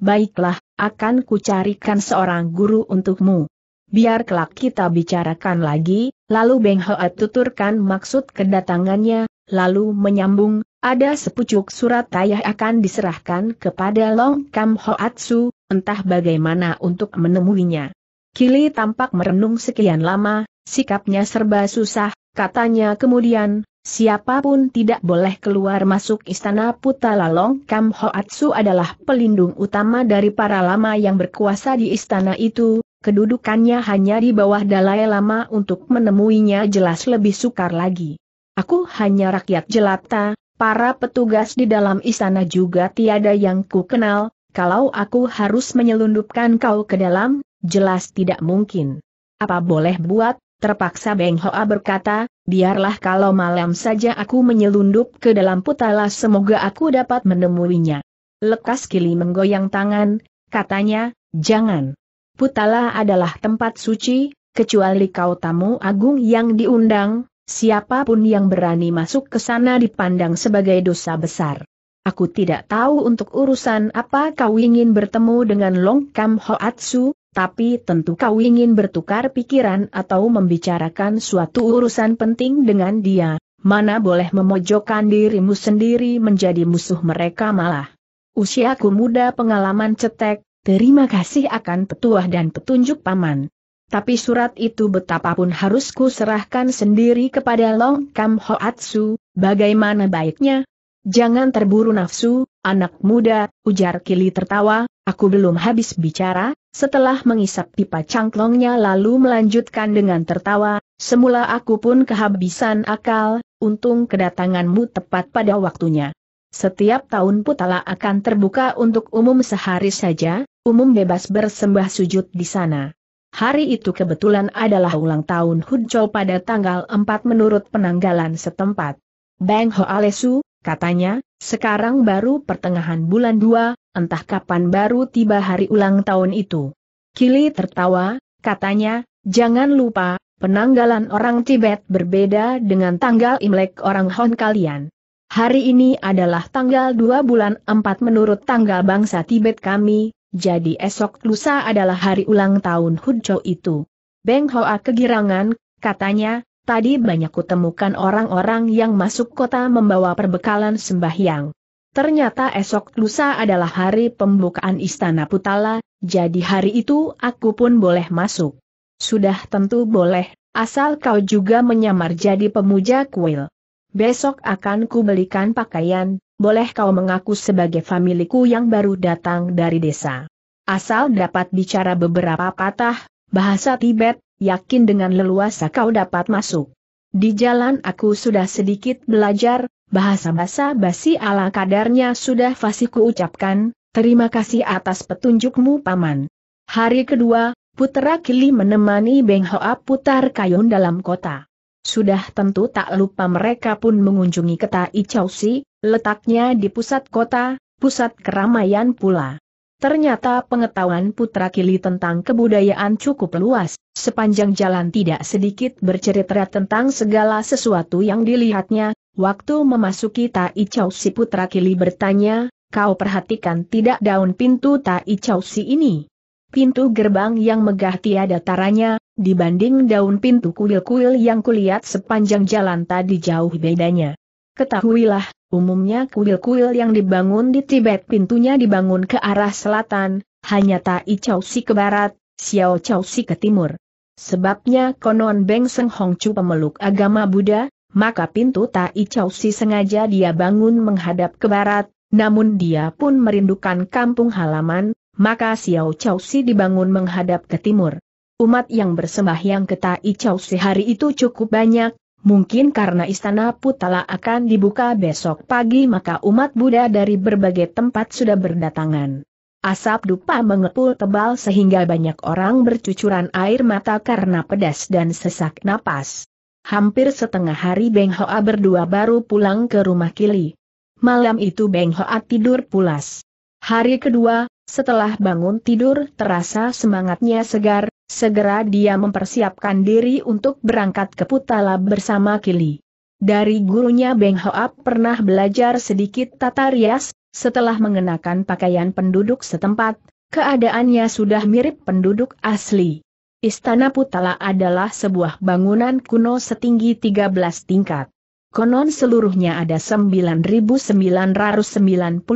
Baiklah, akan kucarikan seorang guru untukmu. Biar kelak kita bicarakan lagi, lalu Beng Hoa tuturkan maksud kedatangannya, lalu menyambung, ada sepucuk surat tayah akan diserahkan kepada Long Kam Hoatsu, entah bagaimana untuk menemuinya. Kili tampak merenung sekian lama, sikapnya serba susah, katanya kemudian, Siapapun tidak boleh keluar masuk istana Puta Lalong Kam Hoatsu adalah pelindung utama dari para lama yang berkuasa di istana itu, kedudukannya hanya di bawah Dalai Lama untuk menemuinya jelas lebih sukar lagi. Aku hanya rakyat jelata, para petugas di dalam istana juga tiada yang ku kenal, kalau aku harus menyelundupkan kau ke dalam, jelas tidak mungkin. Apa boleh buat, Terpaksa Beng Hoa berkata, biarlah kalau malam saja aku menyelundup ke dalam putala semoga aku dapat menemuinya. Lekas Kili menggoyang tangan, katanya, jangan. Putala adalah tempat suci, kecuali kau tamu agung yang diundang, siapapun yang berani masuk ke sana dipandang sebagai dosa besar. Aku tidak tahu untuk urusan apa kau ingin bertemu dengan Long Kam Hoatsu, tapi tentu kau ingin bertukar pikiran atau membicarakan suatu urusan penting dengan dia, mana boleh memojokkan dirimu sendiri menjadi musuh mereka malah. Usiaku muda pengalaman cetek, terima kasih akan petuah dan petunjuk paman. Tapi surat itu betapapun harus ku serahkan sendiri kepada Long Kam Hoatsu, bagaimana baiknya? Jangan terburu nafsu, anak muda, ujar Kili tertawa, Aku belum habis bicara, setelah mengisap pipa cangklongnya lalu melanjutkan dengan tertawa, semula aku pun kehabisan akal, untung kedatanganmu tepat pada waktunya. Setiap tahun putala akan terbuka untuk umum sehari saja, umum bebas bersembah sujud di sana. Hari itu kebetulan adalah ulang tahun Hudjo pada tanggal 4 menurut penanggalan setempat. Bang Hoalesu, Katanya, sekarang baru pertengahan bulan dua, entah kapan baru tiba hari ulang tahun itu. Kili tertawa, katanya, jangan lupa, penanggalan orang Tibet berbeda dengan tanggal Imlek orang Hon kalian. Hari ini adalah tanggal 2 bulan empat menurut tanggal bangsa Tibet kami, jadi esok lusa adalah hari ulang tahun Hudco itu. Beng Hoa kegirangan, katanya, tadi banyak kutemukan orang-orang yang masuk kota membawa perbekalan sembahyang. Ternyata esok lusa adalah hari pembukaan istana Putala, jadi hari itu aku pun boleh masuk. Sudah tentu boleh, asal kau juga menyamar jadi pemuja kuil. Besok akan kubelikan pakaian, boleh kau mengaku sebagai familiku yang baru datang dari desa. Asal dapat bicara beberapa patah, bahasa Tibet, yakin dengan leluasa kau dapat masuk. Di jalan aku sudah sedikit belajar, bahasa-bahasa basi ala kadarnya sudah fasiku ucapkan, terima kasih atas petunjukmu paman. Hari kedua, putra Kili menemani Beng Hoa putar kayun dalam kota. Sudah tentu tak lupa mereka pun mengunjungi kota Icausi, letaknya di pusat kota, pusat keramaian pula. Ternyata pengetahuan putra Kili tentang kebudayaan cukup luas, sepanjang jalan tidak sedikit bercerita tentang segala sesuatu yang dilihatnya, waktu memasuki Tai Chau si putra Kili bertanya, kau perhatikan tidak daun pintu Tai Chau si ini? Pintu gerbang yang megah tiada taranya, dibanding daun pintu kuil-kuil yang kulihat sepanjang jalan tadi jauh bedanya. Ketahuilah, umumnya kuil-kuil yang dibangun di Tibet pintunya dibangun ke arah selatan, hanya Tai Chau Si ke barat, Xiao Chau Si ke timur. Sebabnya konon Beng Seng Hong Chu pemeluk agama Buddha, maka pintu Tai Chau Si sengaja dia bangun menghadap ke barat, namun dia pun merindukan kampung halaman, maka Xiao Chau Si dibangun menghadap ke timur. Umat yang bersembahyang ke Tai Chau Si hari itu cukup banyak, Mungkin karena istana Putala akan dibuka besok pagi maka umat Buddha dari berbagai tempat sudah berdatangan. Asap dupa mengepul tebal sehingga banyak orang bercucuran air mata karena pedas dan sesak napas. Hampir setengah hari Beng Hoa berdua baru pulang ke rumah Kili. Malam itu Beng Hoa tidur pulas. Hari kedua, setelah bangun tidur terasa semangatnya segar, Segera dia mempersiapkan diri untuk berangkat ke Putala bersama Kili. Dari gurunya Beng Hoap pernah belajar sedikit tata rias, setelah mengenakan pakaian penduduk setempat, keadaannya sudah mirip penduduk asli. Istana Putala adalah sebuah bangunan kuno setinggi 13 tingkat. Konon seluruhnya ada 9.999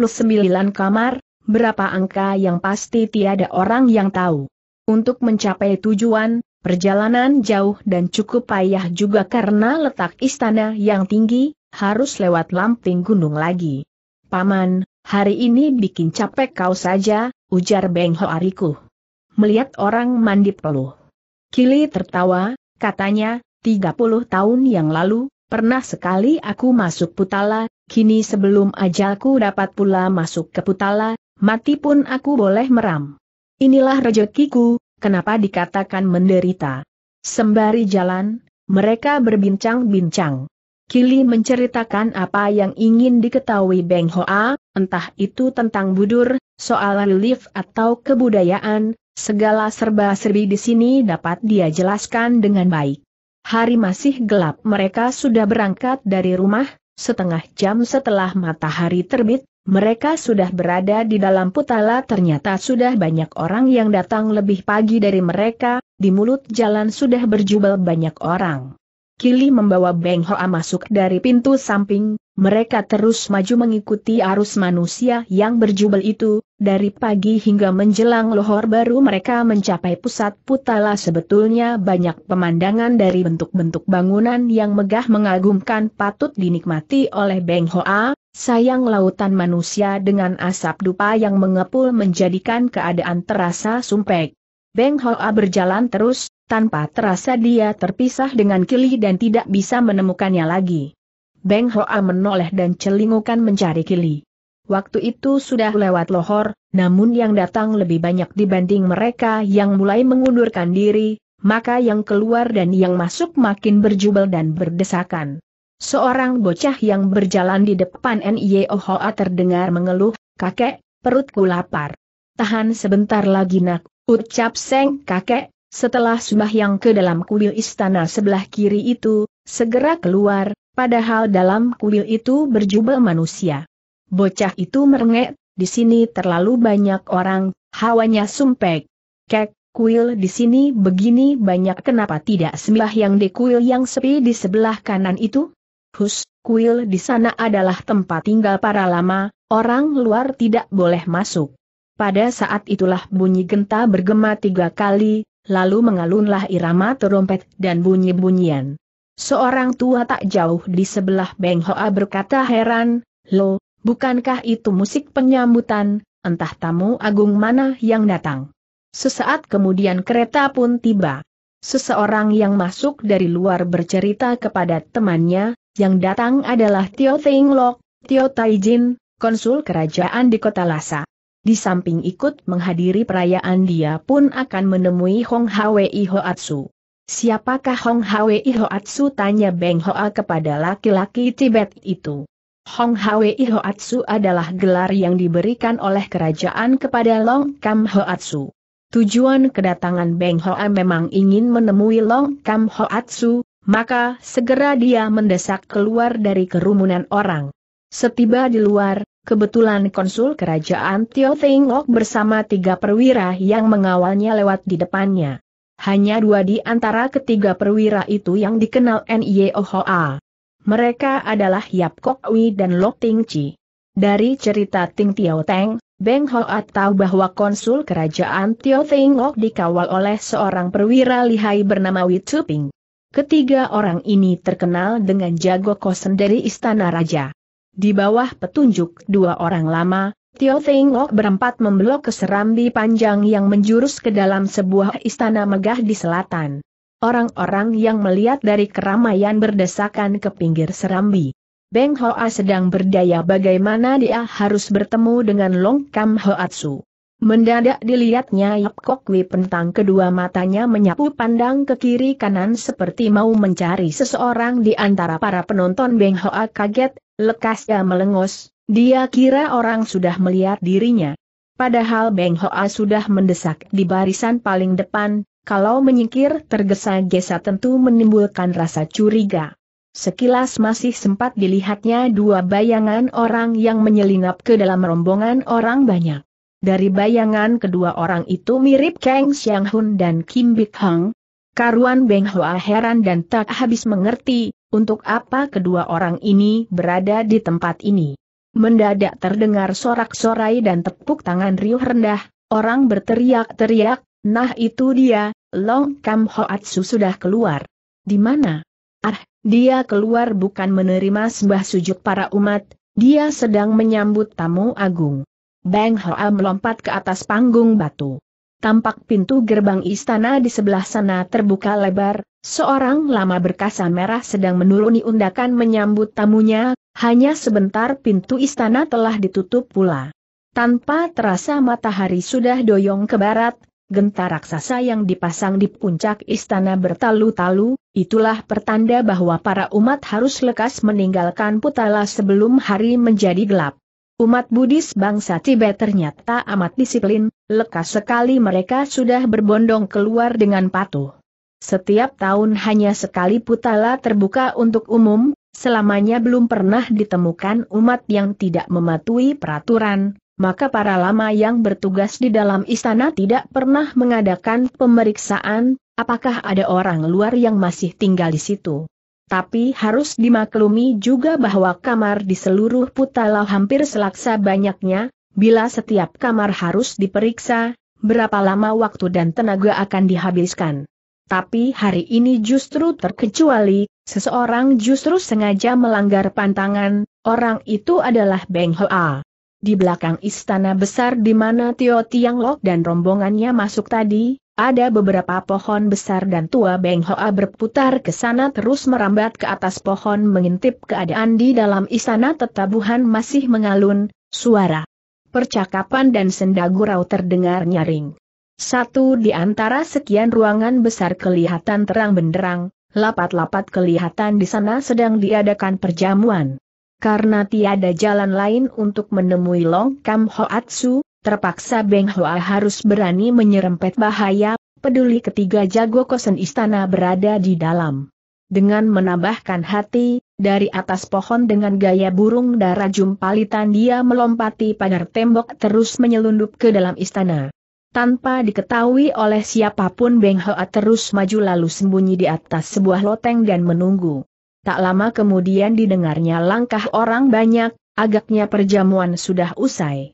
kamar, berapa angka yang pasti tiada orang yang tahu. Untuk mencapai tujuan, perjalanan jauh dan cukup payah juga karena letak istana yang tinggi, harus lewat lamping gunung lagi. Paman, hari ini bikin capek kau saja, ujar Beng Ariku. Melihat orang mandi peluh. Kili tertawa, katanya, 30 tahun yang lalu, pernah sekali aku masuk putala, kini sebelum ajalku dapat pula masuk ke putala, mati pun aku boleh meram. Inilah rezekiku, kenapa dikatakan menderita. Sembari jalan, mereka berbincang-bincang. Kili menceritakan apa yang ingin diketahui Beng Hoa, entah itu tentang budur, soal relief atau kebudayaan, segala serba-serbi di sini dapat dia jelaskan dengan baik. Hari masih gelap mereka sudah berangkat dari rumah, setengah jam setelah matahari terbit, mereka sudah berada di dalam putala ternyata sudah banyak orang yang datang lebih pagi dari mereka, di mulut jalan sudah berjubel banyak orang. Kili membawa Beng Hoa masuk dari pintu samping, mereka terus maju mengikuti arus manusia yang berjubel itu, dari pagi hingga menjelang lohor baru mereka mencapai pusat putala sebetulnya banyak pemandangan dari bentuk-bentuk bangunan yang megah mengagumkan patut dinikmati oleh Beng Hoa, Sayang lautan manusia dengan asap dupa yang mengepul menjadikan keadaan terasa sumpek. Beng Hoa berjalan terus, tanpa terasa dia terpisah dengan Kili dan tidak bisa menemukannya lagi. Beng Hoa menoleh dan celingukan mencari Kili. Waktu itu sudah lewat lohor, namun yang datang lebih banyak dibanding mereka yang mulai mengundurkan diri, maka yang keluar dan yang masuk makin berjubel dan berdesakan. Seorang bocah yang berjalan di depan N.Y.O.H.A. terdengar mengeluh, kakek, perutku lapar. Tahan sebentar lagi nak, ucap seng kakek, setelah yang ke dalam kuil istana sebelah kiri itu, segera keluar, padahal dalam kuil itu berjubel manusia. Bocah itu merengek, di sini terlalu banyak orang, hawanya sumpek. Kek, kuil di sini begini banyak kenapa tidak yang di kuil yang sepi di sebelah kanan itu? Hus, kuil di sana adalah tempat tinggal para lama, orang luar tidak boleh masuk. Pada saat itulah bunyi genta bergema tiga kali, lalu mengalunlah irama terompet dan bunyi-bunyian. Seorang tua tak jauh di sebelah Beng Hoa berkata heran, Lo, bukankah itu musik penyambutan, entah tamu agung mana yang datang. Sesaat kemudian kereta pun tiba. Seseorang yang masuk dari luar bercerita kepada temannya, yang datang adalah Tio Thing Lok, Tio Taijin, konsul kerajaan di kota Lhasa. Di samping ikut menghadiri perayaan dia pun akan menemui Hong Hwei Hoatsu. Siapakah Hong Hwei Hoatsu tanya Beng Hoa kepada laki-laki Tibet itu. Hong Hwei Hoatsu adalah gelar yang diberikan oleh kerajaan kepada Long Kam Hoatsu. Tujuan kedatangan Beng Hoa memang ingin menemui Long Kam Hoatsu, maka segera dia mendesak keluar dari kerumunan orang. Setiba di luar, kebetulan konsul kerajaan Tio Tengok bersama tiga perwira yang mengawalnya lewat di depannya. Hanya dua di antara ketiga perwira itu yang dikenal e A. Mereka adalah Yap Kok Wi dan Lok Ting Chi. Dari cerita Ting Tiao Teng, Beng Hoa tahu bahwa konsul kerajaan Tio Tengok dikawal oleh seorang perwira lihai bernama Wi Tuping. Ketiga orang ini terkenal dengan jago kosen dari Istana Raja. Di bawah petunjuk dua orang lama, Tio Tengok berempat membelok ke serambi panjang yang menjurus ke dalam sebuah istana megah di selatan. Orang-orang yang melihat dari keramaian berdesakan ke pinggir serambi. Beng Hoa sedang berdaya bagaimana dia harus bertemu dengan Long Kam Hoatsu. Mendadak dilihatnya Yap Kok Wi pentang kedua matanya menyapu pandang ke kiri kanan seperti mau mencari seseorang di antara para penonton Beng Hoa kaget, lekas ia melengos, dia kira orang sudah melihat dirinya. Padahal Beng Hoa sudah mendesak di barisan paling depan, kalau menyingkir tergesa-gesa tentu menimbulkan rasa curiga. Sekilas masih sempat dilihatnya dua bayangan orang yang menyelinap ke dalam rombongan orang banyak. Dari bayangan kedua orang itu mirip Kang Xiang Hun dan Kim Bik Hang. Karuan Beng Hoa heran dan tak habis mengerti, untuk apa kedua orang ini berada di tempat ini. Mendadak terdengar sorak-sorai dan tepuk tangan riuh rendah, orang berteriak-teriak, nah itu dia, Long Kam Hoatsu sudah keluar. Di mana? Ah, dia keluar bukan menerima sembah sujud para umat, dia sedang menyambut tamu agung. Bang Hoa melompat ke atas panggung batu. Tampak pintu gerbang istana di sebelah sana terbuka lebar, seorang lama berkasa merah sedang menuruni undakan menyambut tamunya, hanya sebentar pintu istana telah ditutup pula. Tanpa terasa matahari sudah doyong ke barat, Gentar raksasa yang dipasang di puncak istana bertalu-talu, itulah pertanda bahwa para umat harus lekas meninggalkan putala sebelum hari menjadi gelap. Umat Buddhis bangsa Tibet ternyata amat disiplin, lekas sekali mereka sudah berbondong keluar dengan patuh. Setiap tahun hanya sekali putala terbuka untuk umum, selamanya belum pernah ditemukan umat yang tidak mematuhi peraturan, maka para lama yang bertugas di dalam istana tidak pernah mengadakan pemeriksaan, apakah ada orang luar yang masih tinggal di situ. Tapi harus dimaklumi juga bahwa kamar di seluruh Putala hampir selaksa banyaknya, bila setiap kamar harus diperiksa, berapa lama waktu dan tenaga akan dihabiskan. Tapi hari ini justru terkecuali, seseorang justru sengaja melanggar pantangan, orang itu adalah Beng Hoa. Di belakang istana besar di mana Tio Tiang Lok dan rombongannya masuk tadi, ada beberapa pohon besar dan tua Beng Hoa berputar ke sana terus merambat ke atas pohon mengintip keadaan di dalam istana tetabuhan masih mengalun, suara. Percakapan dan senda gurau terdengar nyaring. Satu di antara sekian ruangan besar kelihatan terang benderang, lapat-lapat kelihatan di sana sedang diadakan perjamuan. Karena tiada jalan lain untuk menemui Long Kam Hoatsu, terpaksa Beng Hoa harus berani menyerempet bahaya, peduli ketiga jago kosen istana berada di dalam. Dengan menambahkan hati, dari atas pohon dengan gaya burung darah jumpalitan dia melompati pagar tembok terus menyelundup ke dalam istana. Tanpa diketahui oleh siapapun Beng Hoa terus maju lalu sembunyi di atas sebuah loteng dan menunggu. Tak lama kemudian didengarnya langkah orang banyak, agaknya perjamuan sudah usai.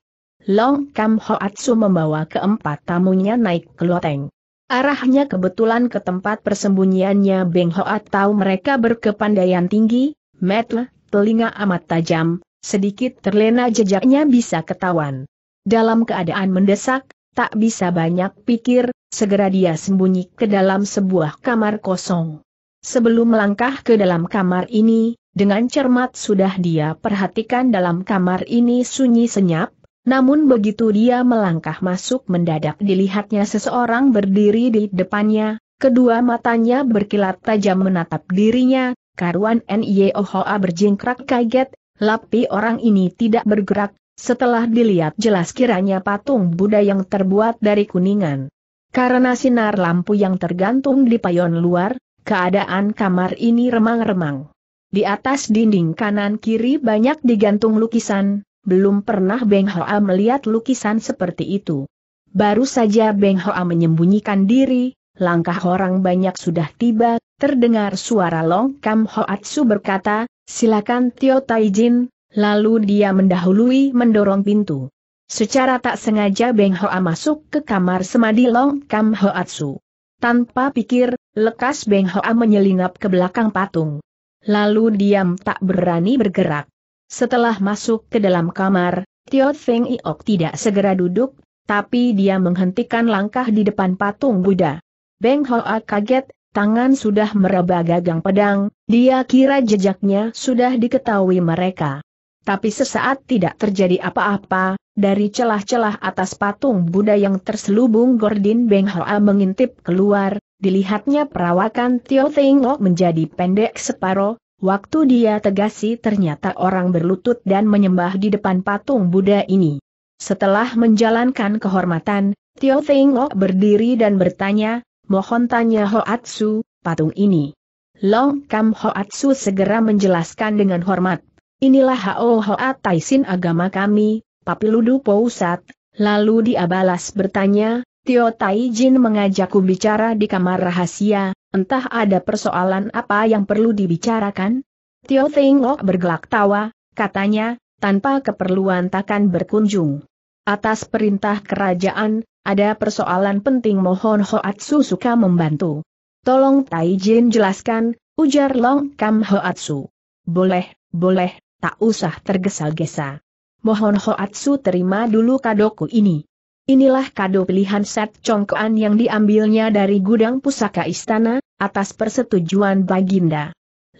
Long Kam Hoatsu membawa keempat tamunya naik ke loteng. Arahnya kebetulan ke tempat persembunyiannya Beng Hoat tahu mereka berkepandaian tinggi, metle, telinga amat tajam, sedikit terlena jejaknya bisa ketahuan. Dalam keadaan mendesak, tak bisa banyak pikir, segera dia sembunyi ke dalam sebuah kamar kosong. Sebelum melangkah ke dalam kamar ini, dengan cermat sudah dia perhatikan dalam kamar ini sunyi senyap, namun begitu dia melangkah masuk mendadak dilihatnya seseorang berdiri di depannya, kedua matanya berkilat tajam menatap dirinya, karuan N.Y.O.H.A. berjingkrak kaget, lapi orang ini tidak bergerak, setelah dilihat jelas kiranya patung Buddha yang terbuat dari kuningan. Karena sinar lampu yang tergantung di payon luar, keadaan kamar ini remang-remang. Di atas dinding kanan kiri banyak digantung lukisan, belum pernah Beng Hoa melihat lukisan seperti itu. Baru saja Beng Hoa menyembunyikan diri, langkah orang banyak sudah tiba, terdengar suara Long Kam Hoatsu berkata, silakan Tio Taijin, lalu dia mendahului mendorong pintu. Secara tak sengaja Beng Hoa masuk ke kamar semadi Long Kam Hoatsu. Tanpa pikir, lekas Beng Hoa menyelinap ke belakang patung. Lalu diam tak berani bergerak. Setelah masuk ke dalam kamar, Tio Feng Iok tidak segera duduk, tapi dia menghentikan langkah di depan patung Buddha. Beng Hoa kaget, tangan sudah meraba gagang pedang, dia kira jejaknya sudah diketahui mereka. Tapi sesaat tidak terjadi apa-apa, dari celah-celah atas patung Buddha yang terselubung Gordin Beng Hoa mengintip keluar, dilihatnya perawakan Tio Tengok menjadi pendek separoh, Waktu dia tegasi ternyata orang berlutut dan menyembah di depan patung Buddha ini. Setelah menjalankan kehormatan, Tio Tengok berdiri dan bertanya, mohon tanya Hoatsu, patung ini. Long Kam Hoatsu segera menjelaskan dengan hormat, inilah Hao Hoat Taisin agama kami, Papiludu Pousat, lalu dia balas bertanya, Tio Taijin mengajakku bicara di kamar rahasia, entah ada persoalan apa yang perlu dibicarakan? Tio Tengok bergelak tawa, katanya, tanpa keperluan takkan berkunjung. Atas perintah kerajaan, ada persoalan penting mohon Hoatsu suka membantu. Tolong Taijin jelaskan, ujar Long Kam Hoatsu. Boleh, boleh, tak usah tergesa-gesa. Mohon Hoatsu terima dulu kadoku ini. Inilah kado pilihan set congkoan yang diambilnya dari gudang pusaka istana, atas persetujuan Baginda.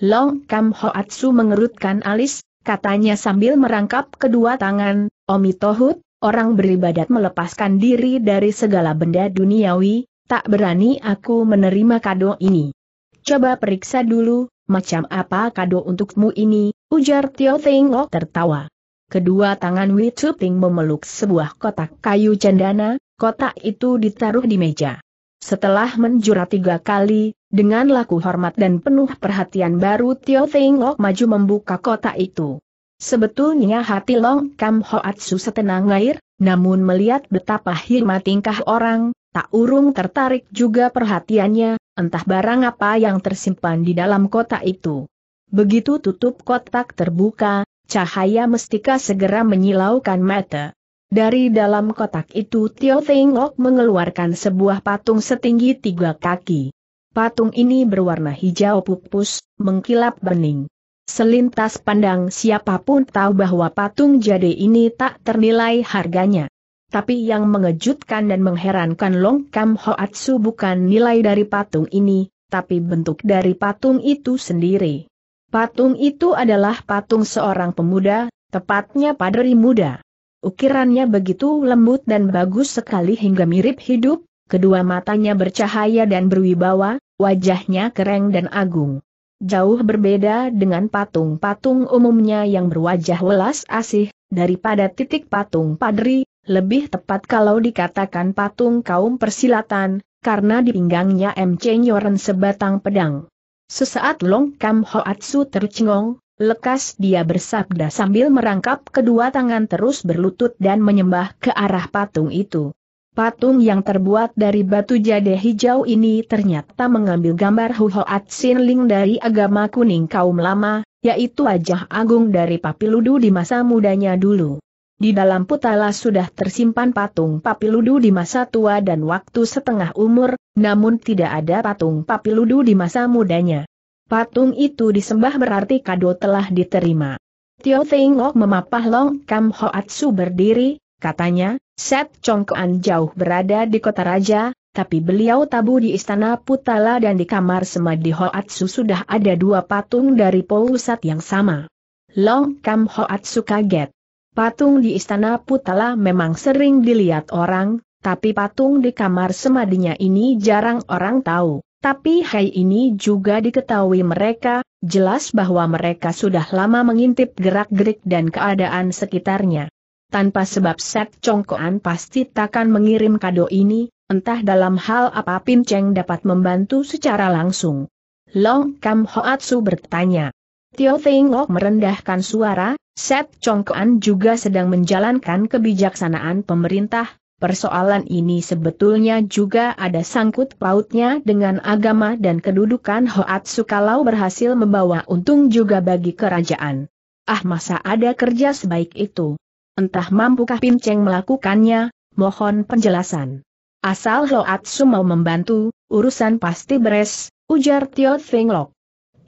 Long Kam Hoatsu mengerutkan alis, katanya sambil merangkap kedua tangan, Omi Tohut, orang beribadat melepaskan diri dari segala benda duniawi, tak berani aku menerima kado ini. Coba periksa dulu, macam apa kado untukmu ini, ujar Tio Tengok tertawa. Kedua tangan Wituping memeluk sebuah kotak kayu cendana, kotak itu ditaruh di meja. Setelah menjura tiga kali, dengan laku hormat dan penuh perhatian baru Tio Tengok maju membuka kotak itu. Sebetulnya hati Long Kam Hoatsu setenang air, namun melihat betapa hikmah tingkah orang, tak urung tertarik juga perhatiannya, entah barang apa yang tersimpan di dalam kotak itu. Begitu tutup kotak terbuka, Cahaya mestika segera menyilaukan mata. Dari dalam kotak itu Tio Teng Lok mengeluarkan sebuah patung setinggi tiga kaki. Patung ini berwarna hijau pupus, mengkilap bening. Selintas pandang siapapun tahu bahwa patung jade ini tak ternilai harganya. Tapi yang mengejutkan dan mengherankan Long Kam Hoatsu bukan nilai dari patung ini, tapi bentuk dari patung itu sendiri. Patung itu adalah patung seorang pemuda, tepatnya padri muda. Ukirannya begitu lembut dan bagus sekali hingga mirip hidup, kedua matanya bercahaya dan berwibawa, wajahnya keren dan agung. Jauh berbeda dengan patung-patung umumnya yang berwajah welas asih, daripada titik patung padri, lebih tepat kalau dikatakan patung kaum persilatan, karena di pinggangnya MC Nyoren sebatang pedang. Sesaat Long Kam Hoatsu tercengong, lekas dia bersabda sambil merangkap kedua tangan terus berlutut dan menyembah ke arah patung itu. Patung yang terbuat dari batu jade hijau ini ternyata mengambil gambar Huhoat Ling dari agama kuning kaum lama, yaitu wajah agung dari Papiludu di masa mudanya dulu. Di dalam putala sudah tersimpan patung papiludu di masa tua dan waktu setengah umur, namun tidak ada patung papiludu di masa mudanya. Patung itu disembah berarti kado telah diterima. Tio Tengok memapah Long Kam Hoat Su berdiri, katanya, Set Chongkoan jauh berada di kota raja, tapi beliau tabu di istana Putala dan di kamar semadi Su sudah ada dua patung dari Pousat yang sama. Long Kam Hoat Su kaget. Patung di istana Putala memang sering dilihat orang, tapi patung di kamar semadinya ini jarang orang tahu. Tapi hai ini juga diketahui mereka, jelas bahwa mereka sudah lama mengintip gerak-gerik dan keadaan sekitarnya. Tanpa sebab set congkoan pasti takkan mengirim kado ini, entah dalam hal apa Pin Cheng dapat membantu secara langsung. Long Kam Hoatsu bertanya. Tio Tengok merendahkan suara, Set Chongkuan juga sedang menjalankan kebijaksanaan pemerintah, persoalan ini sebetulnya juga ada sangkut pautnya dengan agama dan kedudukan Hoat Sukalau berhasil membawa untung juga bagi kerajaan. Ah masa ada kerja sebaik itu? Entah mampukah Pinceng melakukannya, mohon penjelasan. Asal Hoat su mau membantu, urusan pasti beres, ujar Tio Fenglok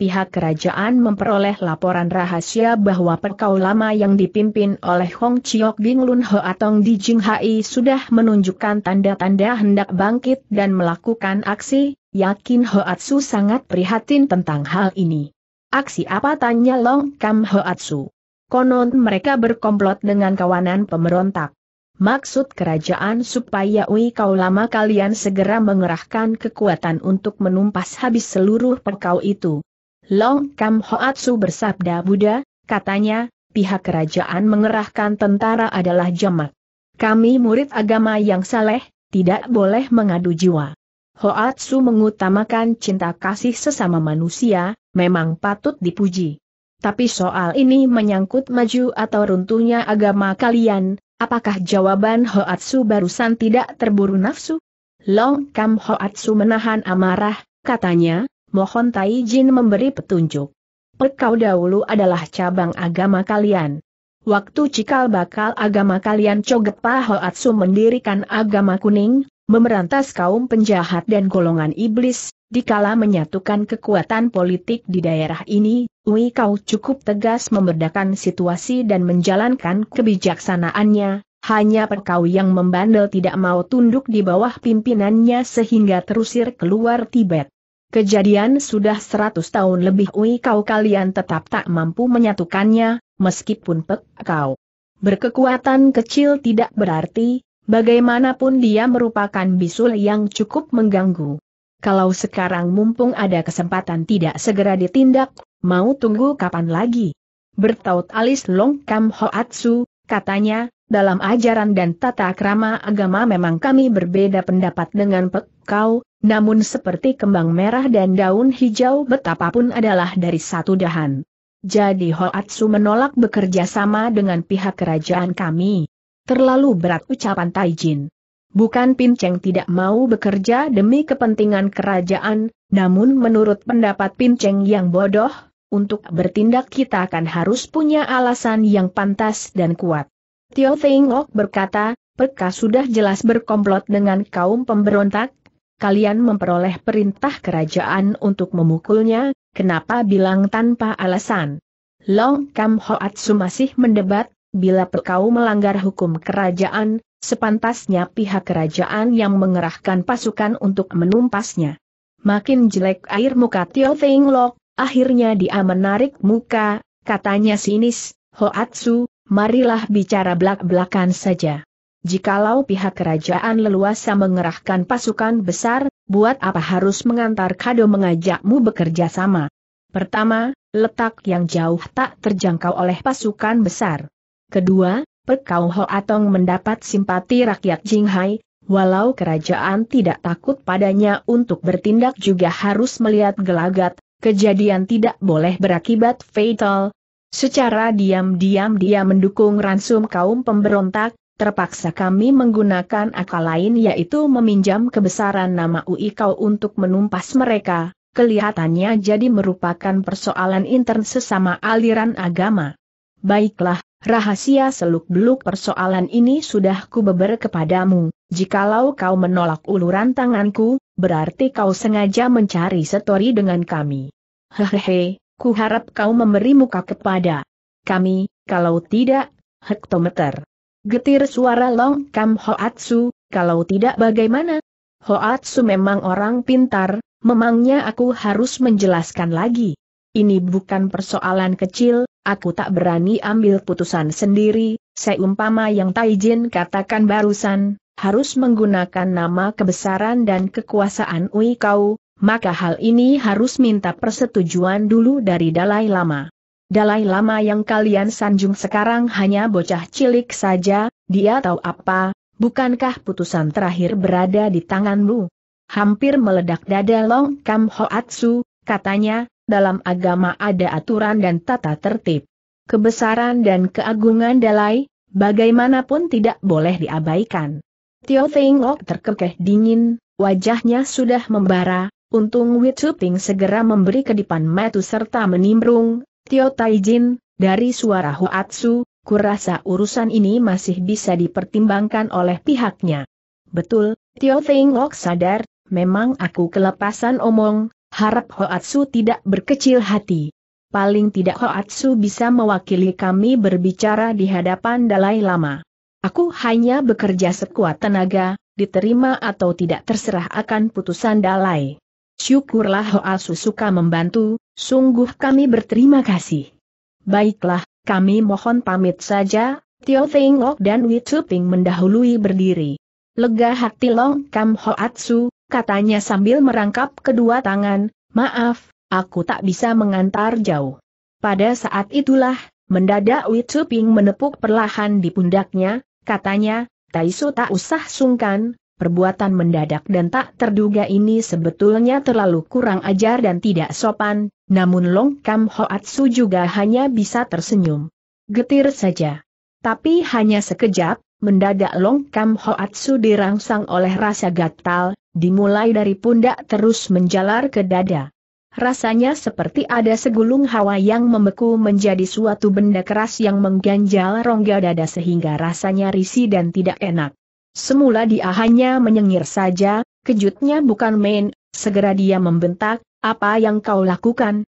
pihak kerajaan memperoleh laporan rahasia bahwa perkau lama yang dipimpin oleh Hong Chiok Bing Lun Ho Atong di Jing Hai sudah menunjukkan tanda-tanda hendak bangkit dan melakukan aksi, yakin Ho Atsu sangat prihatin tentang hal ini. Aksi apa tanya Long Kam Ho Atsu? Konon mereka berkomplot dengan kawanan pemberontak. Maksud kerajaan supaya Ui Kau lama kalian segera mengerahkan kekuatan untuk menumpas habis seluruh perkau itu. Long Kam Hoatsu bersabda Buddha, katanya, pihak kerajaan mengerahkan tentara adalah jamak. Kami murid agama yang saleh, tidak boleh mengadu jiwa. Hoatsu mengutamakan cinta kasih sesama manusia, memang patut dipuji. Tapi soal ini menyangkut maju atau runtuhnya agama kalian, apakah jawaban Hoatsu barusan tidak terburu nafsu? Long Kam Hoatsu menahan amarah, katanya, mohon Tai Jin memberi petunjuk. Pekau dahulu adalah cabang agama kalian. Waktu cikal bakal agama kalian Chogepa Hoatsu mendirikan agama kuning, memerantas kaum penjahat dan golongan iblis, dikala menyatukan kekuatan politik di daerah ini, Ui Kau cukup tegas memerdakan situasi dan menjalankan kebijaksanaannya, hanya perkau yang membandel tidak mau tunduk di bawah pimpinannya sehingga terusir keluar Tibet. Kejadian sudah seratus tahun lebih ui kau kalian tetap tak mampu menyatukannya, meskipun pek kau. Berkekuatan kecil tidak berarti, bagaimanapun dia merupakan bisul yang cukup mengganggu. Kalau sekarang mumpung ada kesempatan tidak segera ditindak, mau tunggu kapan lagi? Bertaut alis Long Kam Hoatsu, katanya, dalam ajaran dan tata krama agama memang kami berbeda pendapat dengan pe kau, namun seperti kembang merah dan daun hijau betapapun adalah dari satu dahan. Jadi Hoatsu menolak bekerja sama dengan pihak kerajaan kami. Terlalu berat ucapan Taijin. Bukan Pinceng tidak mau bekerja demi kepentingan kerajaan, namun menurut pendapat Pinceng yang bodoh, untuk bertindak kita akan harus punya alasan yang pantas dan kuat. Tio Teng Lok berkata, Peka sudah jelas berkomplot dengan kaum pemberontak, kalian memperoleh perintah kerajaan untuk memukulnya, kenapa bilang tanpa alasan? Long Kam Hoatsu masih mendebat, bila perkau melanggar hukum kerajaan, sepantasnya pihak kerajaan yang mengerahkan pasukan untuk menumpasnya. Makin jelek air muka Tio Teng Lok, akhirnya dia menarik muka, katanya sinis, Hoatsu, marilah bicara belak-belakan saja. Jikalau pihak kerajaan leluasa mengerahkan pasukan besar, buat apa harus mengantar kado mengajakmu bekerja sama? Pertama, letak yang jauh tak terjangkau oleh pasukan besar. Kedua, Pekau Atong mendapat simpati rakyat Jinghai, walau kerajaan tidak takut padanya untuk bertindak juga harus melihat gelagat, kejadian tidak boleh berakibat fatal, Secara diam-diam dia mendukung ransum kaum pemberontak, terpaksa kami menggunakan akal lain yaitu meminjam kebesaran nama UI kau untuk menumpas mereka, kelihatannya jadi merupakan persoalan intern sesama aliran agama. Baiklah, rahasia seluk-beluk persoalan ini sudah kubeber kepadamu, jikalau kau menolak uluran tanganku, berarti kau sengaja mencari setori dengan kami. Hehehe, Ku harap kau memberi muka kepada kami, kalau tidak, hektometer. Getir suara Long Kam Hoatsu, kalau tidak bagaimana? Hoatsu memang orang pintar, memangnya aku harus menjelaskan lagi. Ini bukan persoalan kecil, aku tak berani ambil putusan sendiri, seumpama yang Taijin katakan barusan, harus menggunakan nama kebesaran dan kekuasaan kau maka hal ini harus minta persetujuan dulu dari Dalai Lama. Dalai Lama yang kalian sanjung sekarang hanya bocah cilik saja, dia tahu apa, bukankah putusan terakhir berada di tanganmu? Hampir meledak dada Long Kam Hoatsu, katanya, dalam agama ada aturan dan tata tertib. Kebesaran dan keagungan Dalai, bagaimanapun tidak boleh diabaikan. Tio Teng Lok terkekeh dingin, wajahnya sudah membara, Untung Witsuping segera memberi kedipan metu serta menimbrung, Tio Jin dari suara Hoatsu, kurasa urusan ini masih bisa dipertimbangkan oleh pihaknya. Betul, Tio Tengok Lok sadar, memang aku kelepasan omong, harap Hoatsu tidak berkecil hati. Paling tidak Hoatsu bisa mewakili kami berbicara di hadapan Dalai Lama. Aku hanya bekerja sekuat tenaga, diterima atau tidak terserah akan putusan Dalai. Syukurlah Hoa suka membantu, sungguh kami berterima kasih. Baiklah, kami mohon pamit saja, Tio Teng Ok dan Wei Ping mendahului berdiri. Lega hati Long Kam Hoatsu, katanya sambil merangkap kedua tangan, maaf, aku tak bisa mengantar jauh. Pada saat itulah, mendadak Wei Ping menepuk perlahan di pundaknya, katanya, Taisu tak usah sungkan, perbuatan mendadak dan tak terduga ini sebetulnya terlalu kurang ajar dan tidak sopan, namun Long Kam Hoatsu juga hanya bisa tersenyum. Getir saja. Tapi hanya sekejap, mendadak Long Kam Hoatsu dirangsang oleh rasa gatal, dimulai dari pundak terus menjalar ke dada. Rasanya seperti ada segulung hawa yang membeku menjadi suatu benda keras yang mengganjal rongga dada sehingga rasanya risi dan tidak enak. Semula dia hanya menyengir saja, kejutnya bukan main, segera dia membentak, apa yang kau lakukan?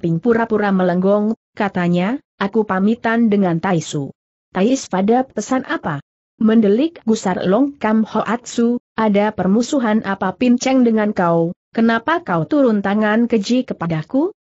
Ping pura-pura melenggong, katanya, aku pamitan dengan Taisu. Tais pada pesan apa? Mendelik gusar Long Kam Hoatsu, ada permusuhan apa pinceng dengan kau, kenapa kau turun tangan keji kepadaku?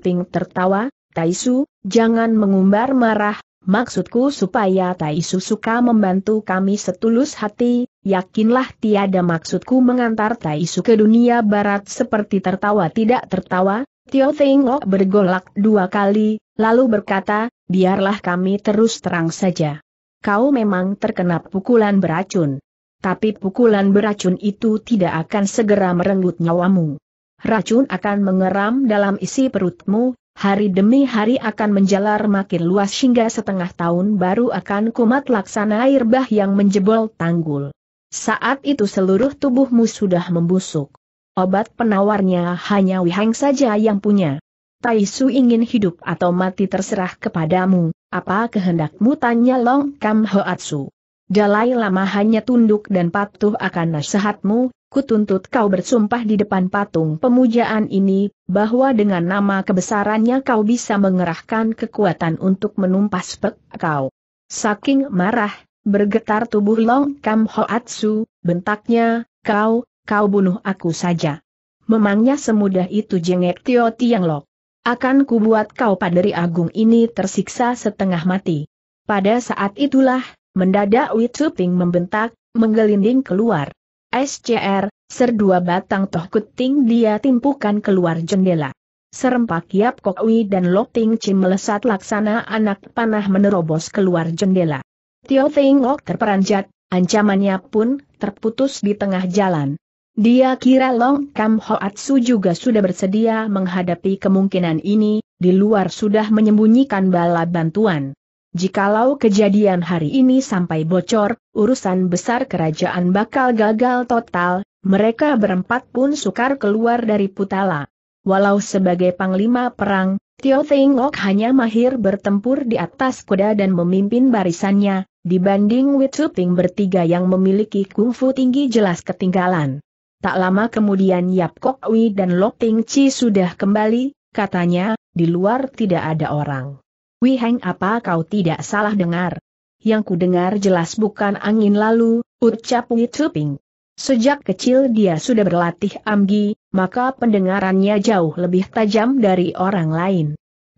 Ping tertawa, Taisu, jangan mengumbar marah, Maksudku supaya Tai suka membantu kami setulus hati, yakinlah tiada maksudku mengantar Tai Su ke dunia barat seperti tertawa tidak tertawa, Tio Teng Tengok bergolak dua kali, lalu berkata, biarlah kami terus terang saja. Kau memang terkena pukulan beracun. Tapi pukulan beracun itu tidak akan segera merenggut nyawamu. Racun akan mengeram dalam isi perutmu, hari demi hari akan menjalar makin luas hingga setengah tahun baru akan kumat laksana air bah yang menjebol tanggul. Saat itu seluruh tubuhmu sudah membusuk. Obat penawarnya hanya Wihang saja yang punya. Taisu ingin hidup atau mati terserah kepadamu, apa kehendakmu tanya Long Kam Hoatsu. Dalai Lama hanya tunduk dan patuh akan nasihatmu, kutuntut kau bersumpah di depan patung pemujaan ini, bahwa dengan nama kebesarannya kau bisa mengerahkan kekuatan untuk menumpas pek kau. Saking marah, bergetar tubuh Long Kam Hoatsu, bentaknya, kau, kau bunuh aku saja. Memangnya semudah itu jengek Tio Tiang Lok. Akan kubuat kau paderi agung ini tersiksa setengah mati. Pada saat itulah, mendadak Witsuping membentak, menggelinding keluar. SCR, ser dua batang toh kuting dia timpukan keluar jendela. Serempak Yap Kokwi dan Lok Ting Chi melesat laksana anak panah menerobos keluar jendela. Tio Ting Lok terperanjat, ancamannya pun terputus di tengah jalan. Dia kira Long Kam Hoatsu juga sudah bersedia menghadapi kemungkinan ini, di luar sudah menyembunyikan bala bantuan. Jikalau kejadian hari ini sampai bocor, urusan besar kerajaan bakal gagal total, mereka berempat pun sukar keluar dari Putala. Walau sebagai panglima perang, Tio Teng Ok hanya mahir bertempur di atas kuda dan memimpin barisannya, dibanding Witsu Ping bertiga yang memiliki kungfu tinggi jelas ketinggalan. Tak lama kemudian Yap Kok Wi dan Lok Ting Chi sudah kembali, katanya, di luar tidak ada orang. Wiheng apa kau tidak salah dengar? Yang ku dengar jelas bukan angin lalu, ucap Wei Tuping. Sejak kecil dia sudah berlatih amgi, maka pendengarannya jauh lebih tajam dari orang lain.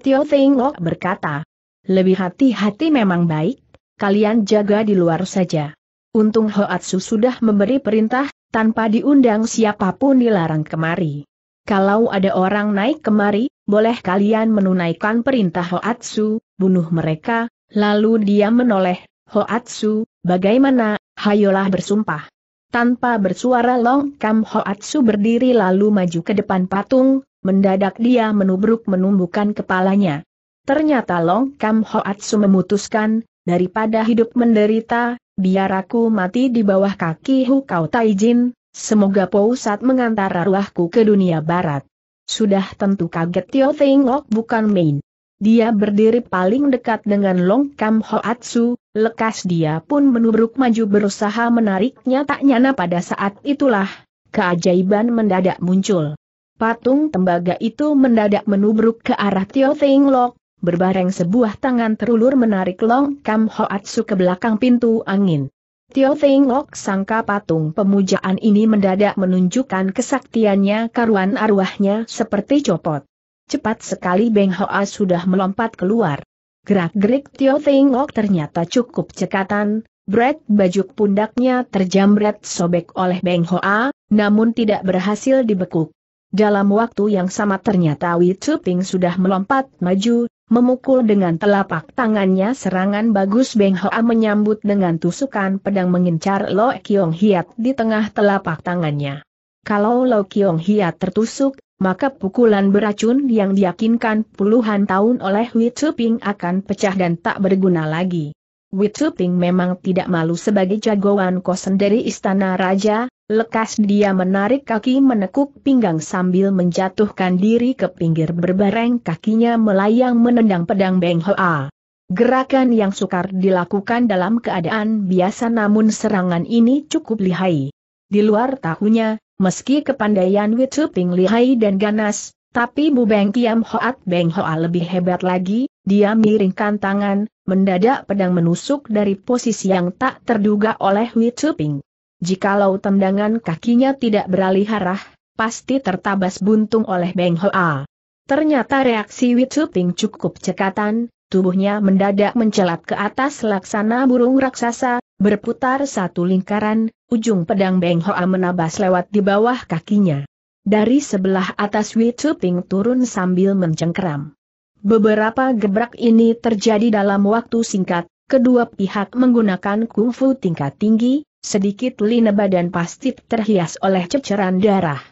Tio Thing Lok berkata, lebih hati-hati memang baik, kalian jaga di luar saja. Untung Hoatsu sudah memberi perintah, tanpa diundang siapapun dilarang kemari. Kalau ada orang naik kemari, boleh kalian menunaikan perintah Hoatsu, bunuh mereka, lalu dia menoleh, Hoatsu, bagaimana, hayolah bersumpah. Tanpa bersuara Long Kam Hoatsu berdiri lalu maju ke depan patung, mendadak dia menubruk menumbukan kepalanya. Ternyata Long Kam Hoatsu memutuskan, daripada hidup menderita, biar aku mati di bawah kaki Hukau Taijin, Semoga pusat mengantar arwahku ke dunia barat. Sudah tentu kaget Tio Teng Lok bukan main. Dia berdiri paling dekat dengan Long Kam Hoatsu, lekas dia pun menubruk maju berusaha menariknya tak nyana pada saat itulah, keajaiban mendadak muncul. Patung tembaga itu mendadak menubruk ke arah Tio Teng Lok, berbareng sebuah tangan terulur menarik Long Kam Hoatsu ke belakang pintu angin. Tio Feng Lok sangka patung pemujaan ini mendadak menunjukkan kesaktiannya karuan arwahnya seperti copot. Cepat sekali Beng Hoa sudah melompat keluar. Gerak-gerik Tio Feng Lok ternyata cukup cekatan, bret bajuk pundaknya terjamret sobek oleh Beng Hoa, namun tidak berhasil dibekuk. Dalam waktu yang sama ternyata Wei Ping sudah melompat maju, memukul dengan telapak tangannya serangan bagus Beng Hoa menyambut dengan tusukan pedang mengincar Lo Kiong Hiat di tengah telapak tangannya. Kalau Lo Kiong Hiat tertusuk, maka pukulan beracun yang diyakinkan puluhan tahun oleh Wei Ping akan pecah dan tak berguna lagi. Wei Ping memang tidak malu sebagai jagoan kosen dari istana raja, Lekas dia menarik kaki menekuk pinggang sambil menjatuhkan diri ke pinggir berbareng kakinya melayang menendang pedang Beng Hoa. Gerakan yang sukar dilakukan dalam keadaan biasa namun serangan ini cukup lihai. Di luar tahunya, meski kepandaian Ping lihai dan ganas, tapi Bu Beng Kiam Hoat Beng Hoa lebih hebat lagi, dia miringkan tangan, mendadak pedang menusuk dari posisi yang tak terduga oleh Ping jikalau tendangan kakinya tidak beralih arah, pasti tertabas buntung oleh Beng Hoa. Ternyata reaksi Witsuting cukup cekatan, tubuhnya mendadak mencelat ke atas laksana burung raksasa, berputar satu lingkaran, ujung pedang Beng Hoa menabas lewat di bawah kakinya. Dari sebelah atas Witsuting turun sambil mencengkeram. Beberapa gebrak ini terjadi dalam waktu singkat, kedua pihak menggunakan kungfu tingkat tinggi, Sedikit lina badan pasti terhias oleh ceceran darah.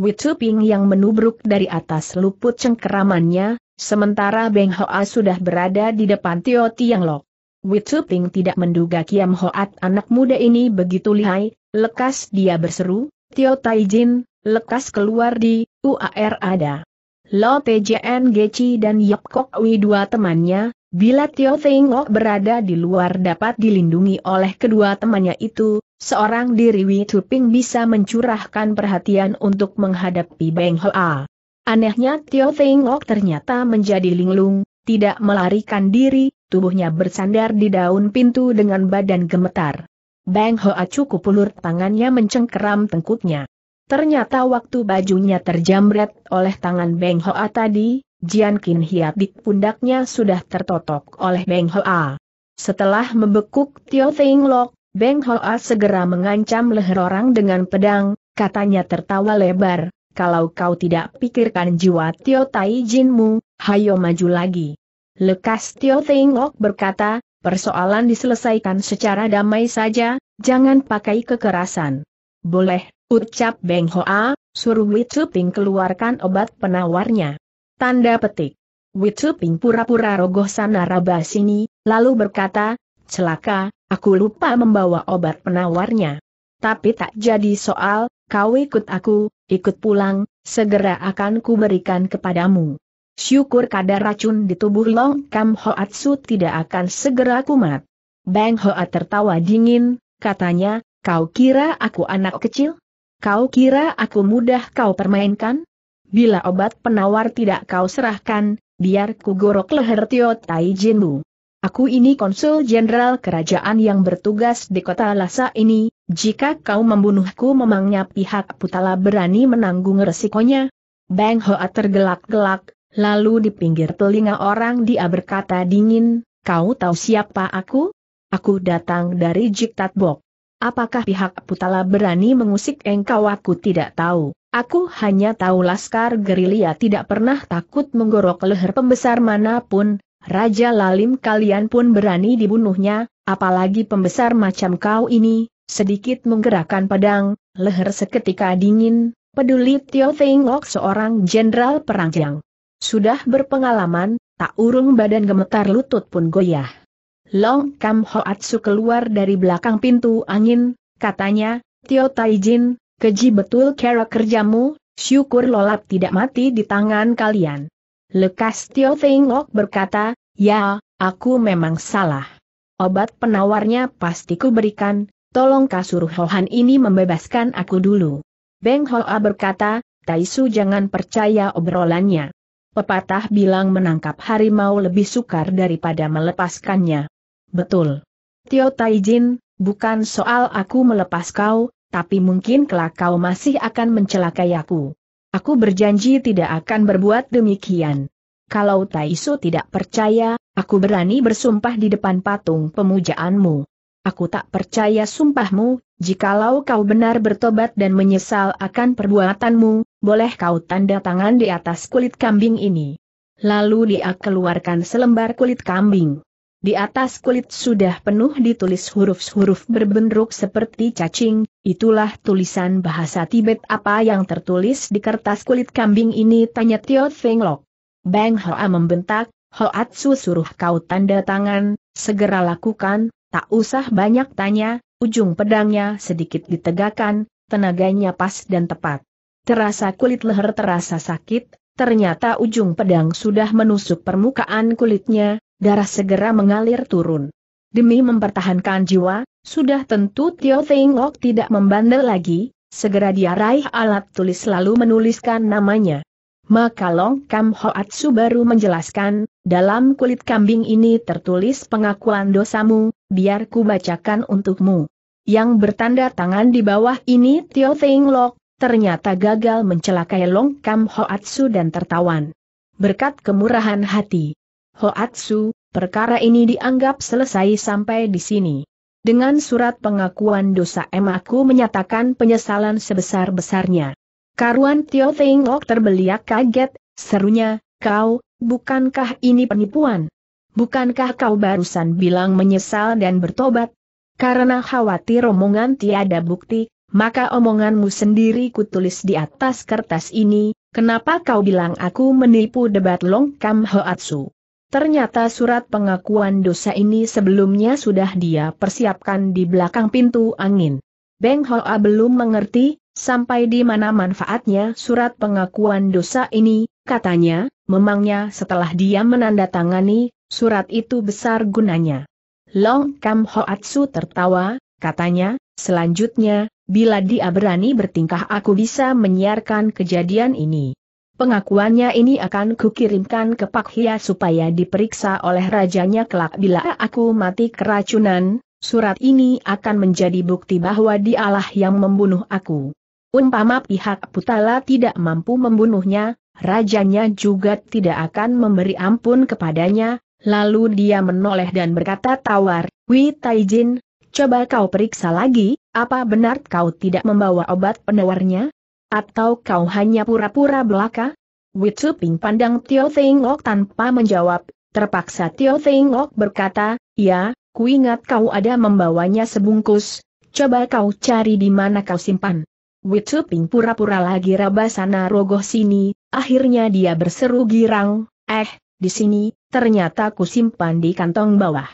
Witsuping yang menubruk dari atas luput cengkeramannya, sementara Beng Hoa sudah berada di depan Tio Tiang Lok. Witsuping tidak menduga Kiam Hoat anak muda ini begitu lihai, lekas dia berseru, Tio Taijin, lekas keluar di UAR ada. Lo TJN Geci dan Yap Kok Wi dua temannya, bila Tio Thing Lo berada di luar dapat dilindungi oleh kedua temannya itu, seorang diri Wi Tuping bisa mencurahkan perhatian untuk menghadapi Beng Hoa. Anehnya Tio Thing Lo ternyata menjadi linglung, tidak melarikan diri, tubuhnya bersandar di daun pintu dengan badan gemetar. Bang Hoa cukup ulur tangannya mencengkeram tengkuknya. Ternyata waktu bajunya terjamret oleh tangan Beng Hoa tadi, Jian Qin Hiat di pundaknya sudah tertotok oleh Beng Hoa. Setelah membekuk Tio Ting Lok, Beng Hoa segera mengancam leher orang dengan pedang, katanya tertawa lebar, kalau kau tidak pikirkan jiwa Tio Tai Jinmu, hayo maju lagi. Lekas Tio Ting Lok berkata, persoalan diselesaikan secara damai saja, jangan pakai kekerasan. Boleh, Ucap Beng Hoa, suruh Ping keluarkan obat penawarnya. Tanda petik. Ping pura-pura rogoh sana raba sini, lalu berkata, celaka, aku lupa membawa obat penawarnya. Tapi tak jadi soal, kau ikut aku, ikut pulang, segera akan kuberikan kepadamu. Syukur kadar racun di tubuh Long Kam Hoatsu tidak akan segera kumat. Bang Hoa tertawa dingin, katanya, kau kira aku anak kecil? Kau kira aku mudah kau permainkan? Bila obat penawar tidak kau serahkan, biar ku gorok leher Tio Tai Jinmu. Aku ini konsul jenderal kerajaan yang bertugas di kota Lhasa ini, jika kau membunuhku memangnya pihak Putala berani menanggung resikonya? Bang Hoa tergelak-gelak, lalu di pinggir telinga orang dia berkata dingin, kau tahu siapa aku? Aku datang dari Jiktat Bok. Apakah pihak Putala berani mengusik engkau aku tidak tahu. Aku hanya tahu Laskar Gerilya tidak pernah takut menggorok leher pembesar manapun, Raja Lalim kalian pun berani dibunuhnya, apalagi pembesar macam kau ini, sedikit menggerakkan pedang, leher seketika dingin, peduli Tio Tengok seorang jenderal perang yang sudah berpengalaman, tak urung badan gemetar lutut pun goyah. Long Kam Hoatsu keluar dari belakang pintu angin, katanya, Tio Taijin, keji betul kera kerjamu, syukur lolap tidak mati di tangan kalian. Lekas Tio Tengok berkata, ya, aku memang salah. Obat penawarnya pasti kuberikan, tolong kasur Hohan ini membebaskan aku dulu. Beng Hoa berkata, Taisu jangan percaya obrolannya. Pepatah bilang menangkap harimau lebih sukar daripada melepaskannya. Betul. Tio Taijin, bukan soal aku melepas kau, tapi mungkin kelak kau masih akan mencelakai aku. Aku berjanji tidak akan berbuat demikian. Kalau Taisu tidak percaya, aku berani bersumpah di depan patung pemujaanmu. Aku tak percaya sumpahmu, jikalau kau benar bertobat dan menyesal akan perbuatanmu, boleh kau tanda tangan di atas kulit kambing ini. Lalu dia keluarkan selembar kulit kambing. Di atas kulit sudah penuh ditulis huruf-huruf berbentuk seperti cacing, itulah tulisan bahasa Tibet apa yang tertulis di kertas kulit kambing ini tanya Tio Feng Lok. Bang Hoa membentak, Hoatsu suruh kau tanda tangan, segera lakukan, tak usah banyak tanya, ujung pedangnya sedikit ditegakkan, tenaganya pas dan tepat. Terasa kulit leher terasa sakit, ternyata ujung pedang sudah menusuk permukaan kulitnya, darah segera mengalir turun. Demi mempertahankan jiwa, sudah tentu Tio Teng Lok tidak membandel lagi, segera dia raih alat tulis lalu menuliskan namanya. Maka Long Kam Hoat Su baru menjelaskan, dalam kulit kambing ini tertulis pengakuan dosamu, biar ku bacakan untukmu. Yang bertanda tangan di bawah ini Tio Teng Lok, ternyata gagal mencelakai Long Kam Hoat Su dan tertawan. Berkat kemurahan hati, Hoatsu, perkara ini dianggap selesai sampai di sini. Dengan surat pengakuan dosa em aku menyatakan penyesalan sebesar-besarnya. Karuan Tio Tengok terbeliak kaget, serunya, kau, bukankah ini penipuan? Bukankah kau barusan bilang menyesal dan bertobat? Karena khawatir omongan tiada bukti, maka omonganmu sendiri kutulis di atas kertas ini, kenapa kau bilang aku menipu debat Long Kam Hoatsu? Ternyata surat pengakuan dosa ini sebelumnya sudah dia persiapkan di belakang pintu angin. Beng Hoa belum mengerti, sampai di mana manfaatnya surat pengakuan dosa ini, katanya, memangnya setelah dia menandatangani, surat itu besar gunanya. Long Kam Hoatsu tertawa, katanya, selanjutnya, bila dia berani bertingkah aku bisa menyiarkan kejadian ini. Pengakuannya ini akan kukirimkan ke Pak Hia supaya diperiksa oleh rajanya kelak bila aku mati keracunan, surat ini akan menjadi bukti bahwa dialah yang membunuh aku. Umpama pihak Putala tidak mampu membunuhnya, rajanya juga tidak akan memberi ampun kepadanya, lalu dia menoleh dan berkata tawar, Wi Taijin, coba kau periksa lagi, apa benar kau tidak membawa obat penawarnya? Atau kau hanya pura-pura belaka? Witsu Ping pandang Tio Teng Ok tanpa menjawab, terpaksa Tio Teng Ok berkata, Ya, ku ingat kau ada membawanya sebungkus, coba kau cari di mana kau simpan. Witsu Ping pura-pura lagi raba sana rogoh sini, akhirnya dia berseru girang, eh, di sini, ternyata ku simpan di kantong bawah.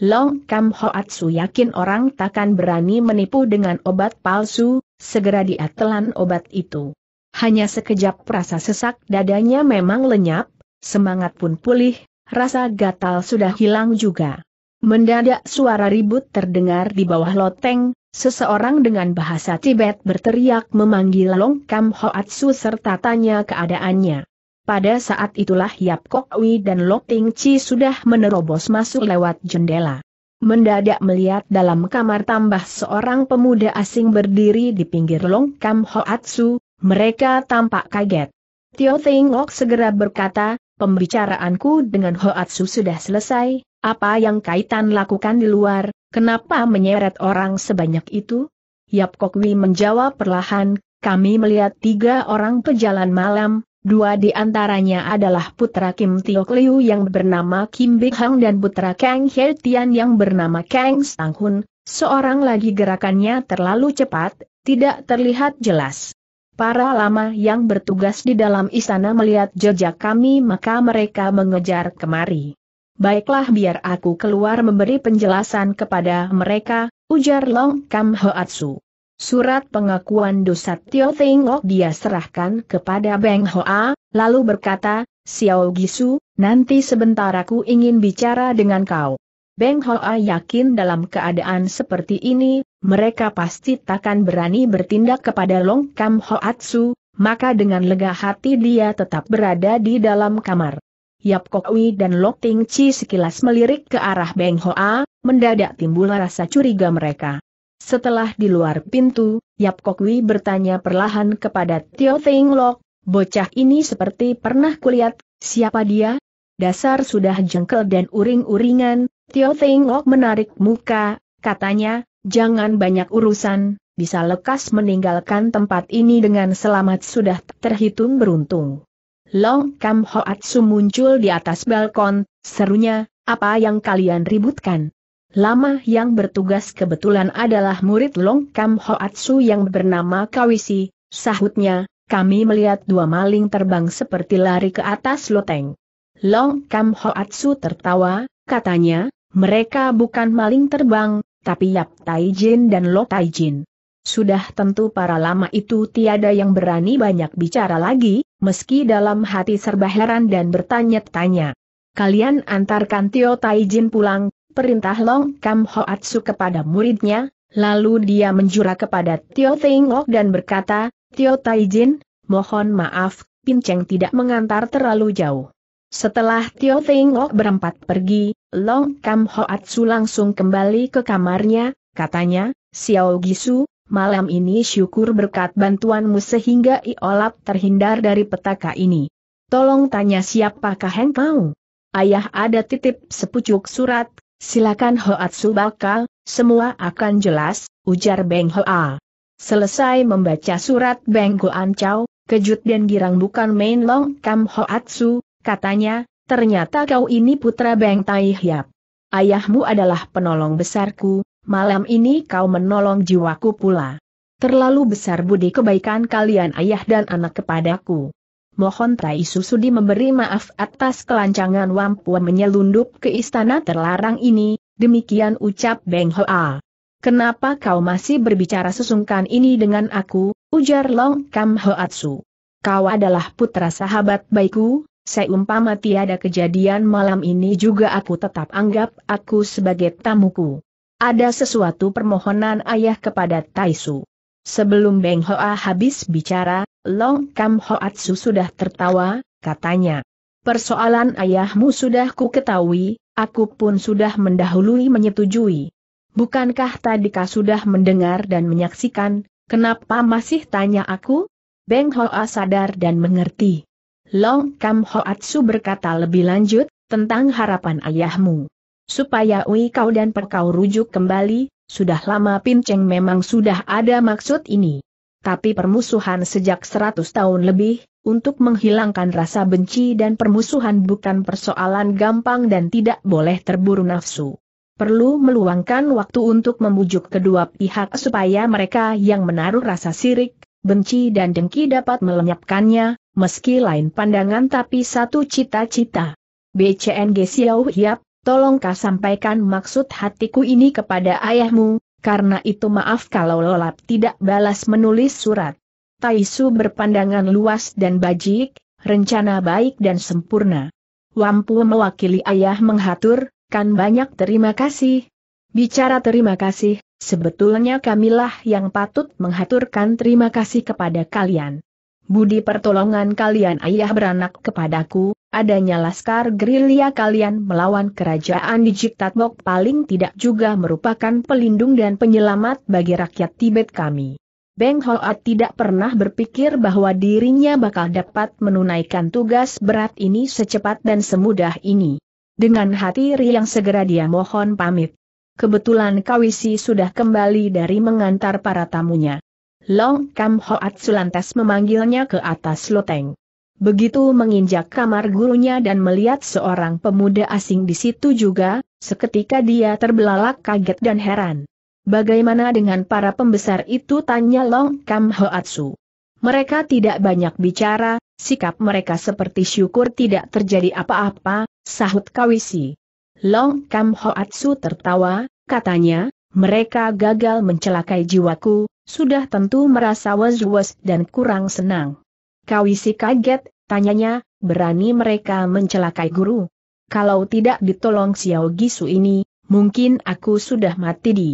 Long Kam Hoatsu yakin orang takkan berani menipu dengan obat palsu, segera dia telan obat itu. Hanya sekejap rasa sesak dadanya memang lenyap, semangat pun pulih, rasa gatal sudah hilang juga. Mendadak suara ribut terdengar di bawah loteng, seseorang dengan bahasa Tibet berteriak memanggil Long Kam Hoatsu serta tanya keadaannya. Pada saat itulah Yap Kok Wi dan Lok Ting Chi sudah menerobos masuk lewat jendela mendadak melihat dalam kamar tambah seorang pemuda asing berdiri di pinggir longkam Hoatsu, mereka tampak kaget. Tio Tengok segera berkata, pembicaraanku dengan Hoatsu sudah selesai, apa yang kaitan lakukan di luar, kenapa menyeret orang sebanyak itu? Yap Kokwi menjawab perlahan, kami melihat tiga orang pejalan malam, Dua di antaranya adalah putra Kim Tiok Liu yang bernama Kim Big Hang dan putra Kang He Tian yang bernama Kang Sang Hun, seorang lagi gerakannya terlalu cepat, tidak terlihat jelas. Para lama yang bertugas di dalam istana melihat jejak kami maka mereka mengejar kemari. Baiklah biar aku keluar memberi penjelasan kepada mereka, ujar Long Kam Hoatsu. Surat pengakuan dosa Tio Teng dia serahkan kepada Beng Hoa, lalu berkata, Xiao Gisu, nanti sebentar aku ingin bicara dengan kau. Beng Hoa yakin dalam keadaan seperti ini, mereka pasti takkan berani bertindak kepada Long Kam Hoatsu, maka dengan lega hati dia tetap berada di dalam kamar. Yap Kok Wei dan Lok Ting Chi sekilas melirik ke arah Beng Hoa, mendadak timbul rasa curiga mereka. Setelah di luar pintu, Yap Kokwi bertanya perlahan kepada Tio Teng Lok, bocah ini seperti pernah kulihat, siapa dia? Dasar sudah jengkel dan uring-uringan, Tio Teng Lok menarik muka, katanya, jangan banyak urusan, bisa lekas meninggalkan tempat ini dengan selamat sudah terhitung beruntung. Long Kam Su muncul di atas balkon, serunya, apa yang kalian ributkan? Lama yang bertugas kebetulan adalah murid Long Kam Hoatsu yang bernama Kawisi, sahutnya, kami melihat dua maling terbang seperti lari ke atas loteng. Long Kam Hoatsu tertawa, katanya, mereka bukan maling terbang, tapi Yap Taijin dan Lo Taijin. Sudah tentu para lama itu tiada yang berani banyak bicara lagi, meski dalam hati serba heran dan bertanya-tanya. Kalian antarkan Tio Taijin pulang, perintah Long Kam Hoatsu kepada muridnya, lalu dia menjura kepada Tio Tengok oh dan berkata, Tio Taijin, mohon maaf, Pinceng tidak mengantar terlalu jauh. Setelah Tio Tengok oh berempat pergi, Long Kam Hoatsu langsung kembali ke kamarnya, katanya, Xiao Gisu, malam ini syukur berkat bantuanmu sehingga Iolap terhindar dari petaka ini. Tolong tanya siapakah hengkau. Ayah ada titip sepucuk surat, Silakan Hoatsu Baka, semua akan jelas, ujar Beng Hoa. Selesai membaca surat Beng Goan Chow, kejut dan girang bukan main long kam Hoatsu, katanya, ternyata kau ini putra Beng Tai Hiap. Ayahmu adalah penolong besarku, malam ini kau menolong jiwaku pula. Terlalu besar budi kebaikan kalian ayah dan anak kepadaku mohon Tai Susudi memberi maaf atas kelancangan Wampuan menyelundup ke istana terlarang ini, demikian ucap Beng Hoa. Kenapa kau masih berbicara sesungkan ini dengan aku, ujar Long Kam Hoatsu. Kau adalah putra sahabat baikku, seumpama tiada kejadian malam ini juga aku tetap anggap aku sebagai tamuku. Ada sesuatu permohonan ayah kepada Taisu. Sebelum Beng Hoa habis bicara, Long Kam Hoatsu sudah tertawa, katanya. Persoalan ayahmu sudah ku ketahui, aku pun sudah mendahului menyetujui. Bukankah tadika sudah mendengar dan menyaksikan, kenapa masih tanya aku? Beng Hoa sadar dan mengerti. Long Kam Hoatsu berkata lebih lanjut, tentang harapan ayahmu. Supaya Ui kau dan perkau rujuk kembali, sudah lama Pinceng memang sudah ada maksud ini tapi permusuhan sejak 100 tahun lebih, untuk menghilangkan rasa benci dan permusuhan bukan persoalan gampang dan tidak boleh terburu nafsu. Perlu meluangkan waktu untuk membujuk kedua pihak supaya mereka yang menaruh rasa sirik, benci dan dengki dapat melenyapkannya, meski lain pandangan tapi satu cita-cita. BCNG Xiao Hiap, tolongkah sampaikan maksud hatiku ini kepada ayahmu, karena itu maaf kalau Lolap tidak balas menulis surat. Taisu berpandangan luas dan bajik, rencana baik dan sempurna. Wampu mewakili ayah menghatur, kan banyak terima kasih. Bicara terima kasih, sebetulnya kamilah yang patut menghaturkan terima kasih kepada kalian. Budi pertolongan kalian ayah beranak kepadaku, adanya laskar gerilya kalian melawan kerajaan di Jiktatmok paling tidak juga merupakan pelindung dan penyelamat bagi rakyat Tibet kami. Beng Hoat tidak pernah berpikir bahwa dirinya bakal dapat menunaikan tugas berat ini secepat dan semudah ini. Dengan hati riang segera dia mohon pamit. Kebetulan Kawisi sudah kembali dari mengantar para tamunya. Long Kam Hoat Sulantas memanggilnya ke atas loteng. Begitu menginjak kamar gurunya dan melihat seorang pemuda asing di situ juga, seketika dia terbelalak kaget dan heran. Bagaimana dengan para pembesar itu tanya Long Kam Hoatsu. Mereka tidak banyak bicara, sikap mereka seperti syukur tidak terjadi apa-apa, sahut Kawisi. Long Kam Hoatsu tertawa, katanya, mereka gagal mencelakai jiwaku, sudah tentu merasa was-was dan kurang senang. Kau isi kaget, tanyanya, berani mereka mencelakai guru. Kalau tidak ditolong Xiao Gisu ini, mungkin aku sudah mati di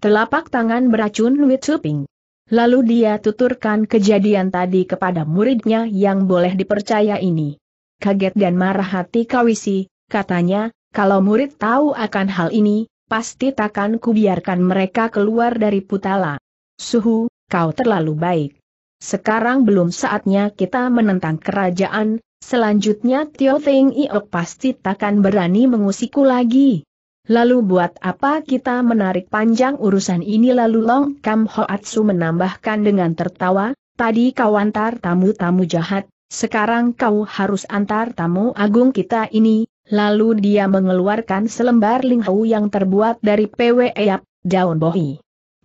telapak tangan beracun Witsuping. Lalu dia tuturkan kejadian tadi kepada muridnya yang boleh dipercaya ini. Kaget dan marah hati Kawisi, katanya, kalau murid tahu akan hal ini, pasti takkan kubiarkan mereka keluar dari putala. Suhu, kau terlalu baik. Sekarang belum saatnya kita menentang kerajaan, selanjutnya Tio Teng Iok pasti takkan berani mengusiku lagi. Lalu buat apa kita menarik panjang urusan ini lalu Long Kam Hoatsu menambahkan dengan tertawa, tadi kau antar tamu-tamu jahat, sekarang kau harus antar tamu agung kita ini, lalu dia mengeluarkan selembar linghau yang terbuat dari PWEAP, daun bohi.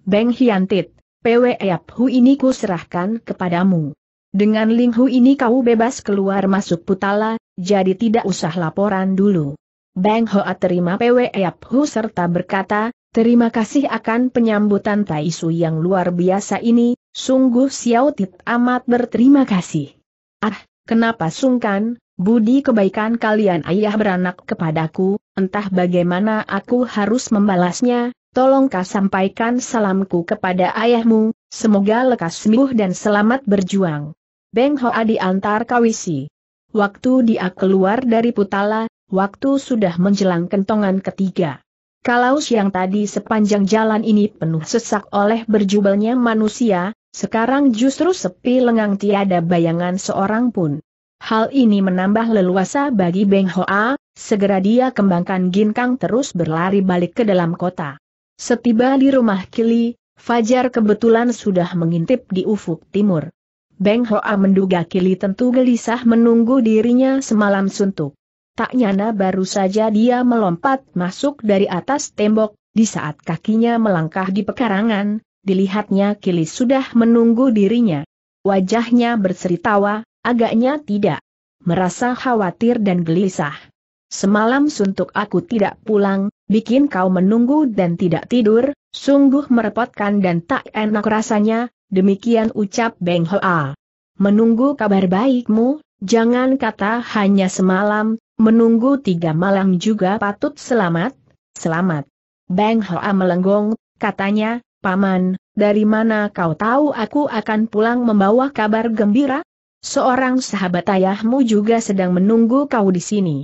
Beng Hiantit. PW Yap Hu ini ku serahkan kepadamu. Dengan Ling Hu ini kau bebas keluar masuk Putala, jadi tidak usah laporan dulu. Bang Hoa terima PW Yap Hu serta berkata, terima kasih akan penyambutan Tai Su yang luar biasa ini, sungguh Xiao Tit amat berterima kasih. Ah, kenapa sungkan, budi kebaikan kalian ayah beranak kepadaku, entah bagaimana aku harus membalasnya, tolong kau sampaikan salamku kepada ayahmu, semoga lekas sembuh dan selamat berjuang. Beng Hoa diantar kawisi. Waktu dia keluar dari Putala, waktu sudah menjelang kentongan ketiga. Kalau siang tadi sepanjang jalan ini penuh sesak oleh berjubelnya manusia, sekarang justru sepi lengang tiada bayangan seorang pun. Hal ini menambah leluasa bagi Beng Hoa, segera dia kembangkan ginkang terus berlari balik ke dalam kota. Setiba di rumah Kili, Fajar kebetulan sudah mengintip di ufuk timur. Beng Hoa menduga Kili tentu gelisah menunggu dirinya semalam suntuk. Tak nyana baru saja dia melompat masuk dari atas tembok, di saat kakinya melangkah di pekarangan, dilihatnya Kili sudah menunggu dirinya. Wajahnya berseri tawa, agaknya tidak. Merasa khawatir dan gelisah. Semalam suntuk aku tidak pulang, bikin kau menunggu dan tidak tidur, sungguh merepotkan dan tak enak rasanya, demikian ucap Beng Hoa. Menunggu kabar baikmu, jangan kata hanya semalam, menunggu tiga malam juga patut selamat, selamat. Beng Hoa melenggong, katanya, Paman, dari mana kau tahu aku akan pulang membawa kabar gembira? Seorang sahabat ayahmu juga sedang menunggu kau di sini.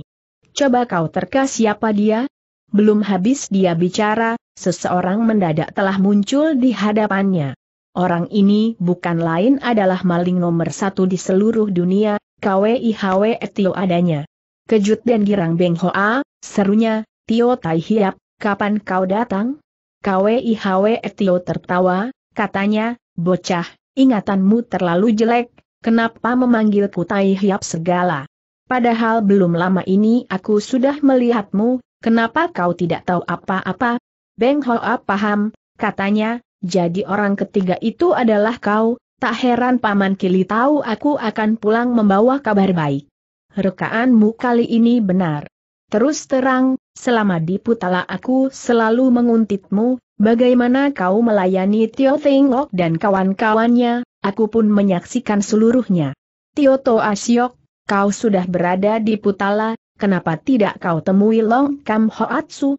Coba kau terka siapa dia, belum habis dia bicara, seseorang mendadak telah muncul di hadapannya. Orang ini bukan lain adalah maling nomor satu di seluruh dunia, KWIHW Tio adanya. Kejut dan girang Beng Hoa, serunya, Tio Tai Hiap, kapan kau datang? KWIHW Tio tertawa, katanya, bocah, ingatanmu terlalu jelek, kenapa memanggilku Tai Hiap segala? Padahal belum lama ini aku sudah melihatmu, Kenapa kau tidak tahu apa-apa? Beng Hoa paham, katanya, jadi orang ketiga itu adalah kau, tak heran Paman Kili tahu aku akan pulang membawa kabar baik. Rekaanmu kali ini benar. Terus terang, selama di Putala aku selalu menguntitmu, bagaimana kau melayani Tio Tengok dan kawan-kawannya, aku pun menyaksikan seluruhnya. Tio To Asyok, kau sudah berada di Putala, kenapa tidak kau temui Long Kam Hoatsu?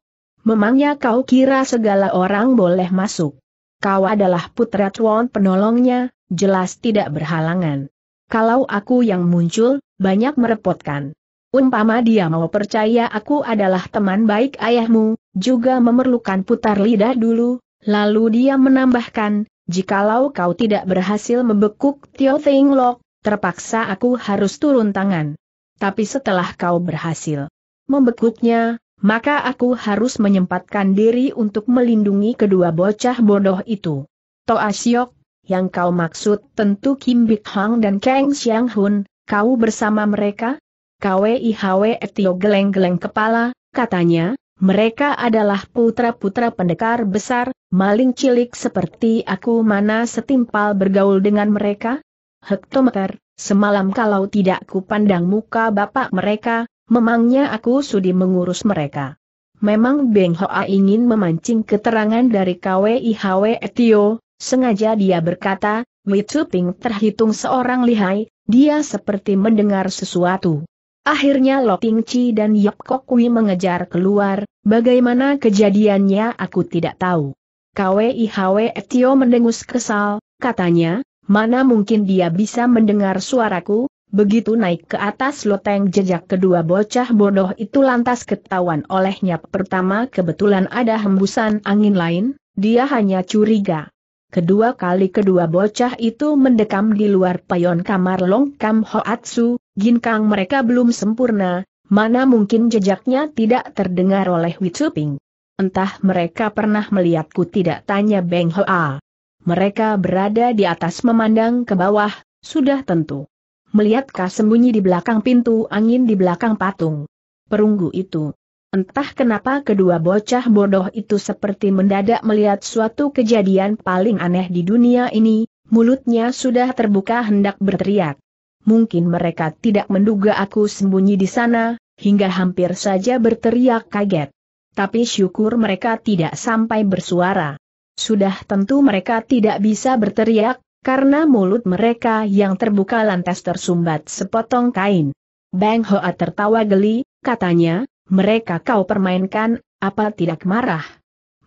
Memangnya kau kira segala orang boleh masuk? Kau adalah putra Chuan penolongnya, jelas tidak berhalangan. Kalau aku yang muncul, banyak merepotkan. Umpama dia mau percaya aku adalah teman baik ayahmu, juga memerlukan putar lidah dulu, lalu dia menambahkan, jikalau kau tidak berhasil membekuk Tio Ting Lok, terpaksa aku harus turun tangan tapi setelah kau berhasil membekuknya, maka aku harus menyempatkan diri untuk melindungi kedua bocah bodoh itu. Toa Siok, yang kau maksud tentu Kim Bik Hang dan Kang Xiang Hun, kau bersama mereka? KWIHW Etio geleng-geleng kepala, katanya, mereka adalah putra-putra pendekar besar, maling cilik seperti aku mana setimpal bergaul dengan mereka? Hektometer, Semalam kalau tidak kupandang muka bapak mereka, memangnya aku sudi mengurus mereka. Memang Beng Hoa ingin memancing keterangan dari KWIHW Etio, sengaja dia berkata, Wei Ping terhitung seorang lihai, dia seperti mendengar sesuatu. Akhirnya Lo Ting Chi dan Yap Kok Kui mengejar keluar, bagaimana kejadiannya aku tidak tahu. KWIHW Etio mendengus kesal, katanya, Mana mungkin dia bisa mendengar suaraku, begitu naik ke atas loteng jejak kedua bocah bodoh itu lantas ketahuan olehnya pertama kebetulan ada hembusan angin lain, dia hanya curiga. Kedua kali kedua bocah itu mendekam di luar payon kamar Long Kam Hoatsu, ginkang mereka belum sempurna, mana mungkin jejaknya tidak terdengar oleh Witsuping. Entah mereka pernah melihatku tidak tanya Beng Hoa mereka berada di atas memandang ke bawah, sudah tentu. Melihat sembunyi di belakang pintu angin di belakang patung. Perunggu itu. Entah kenapa kedua bocah bodoh itu seperti mendadak melihat suatu kejadian paling aneh di dunia ini, mulutnya sudah terbuka hendak berteriak. Mungkin mereka tidak menduga aku sembunyi di sana, hingga hampir saja berteriak kaget. Tapi syukur mereka tidak sampai bersuara. Sudah tentu mereka tidak bisa berteriak, karena mulut mereka yang terbuka lantas tersumbat sepotong kain. Bang Hoa tertawa geli, katanya, mereka kau permainkan, apa tidak marah?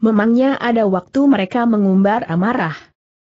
Memangnya ada waktu mereka mengumbar amarah.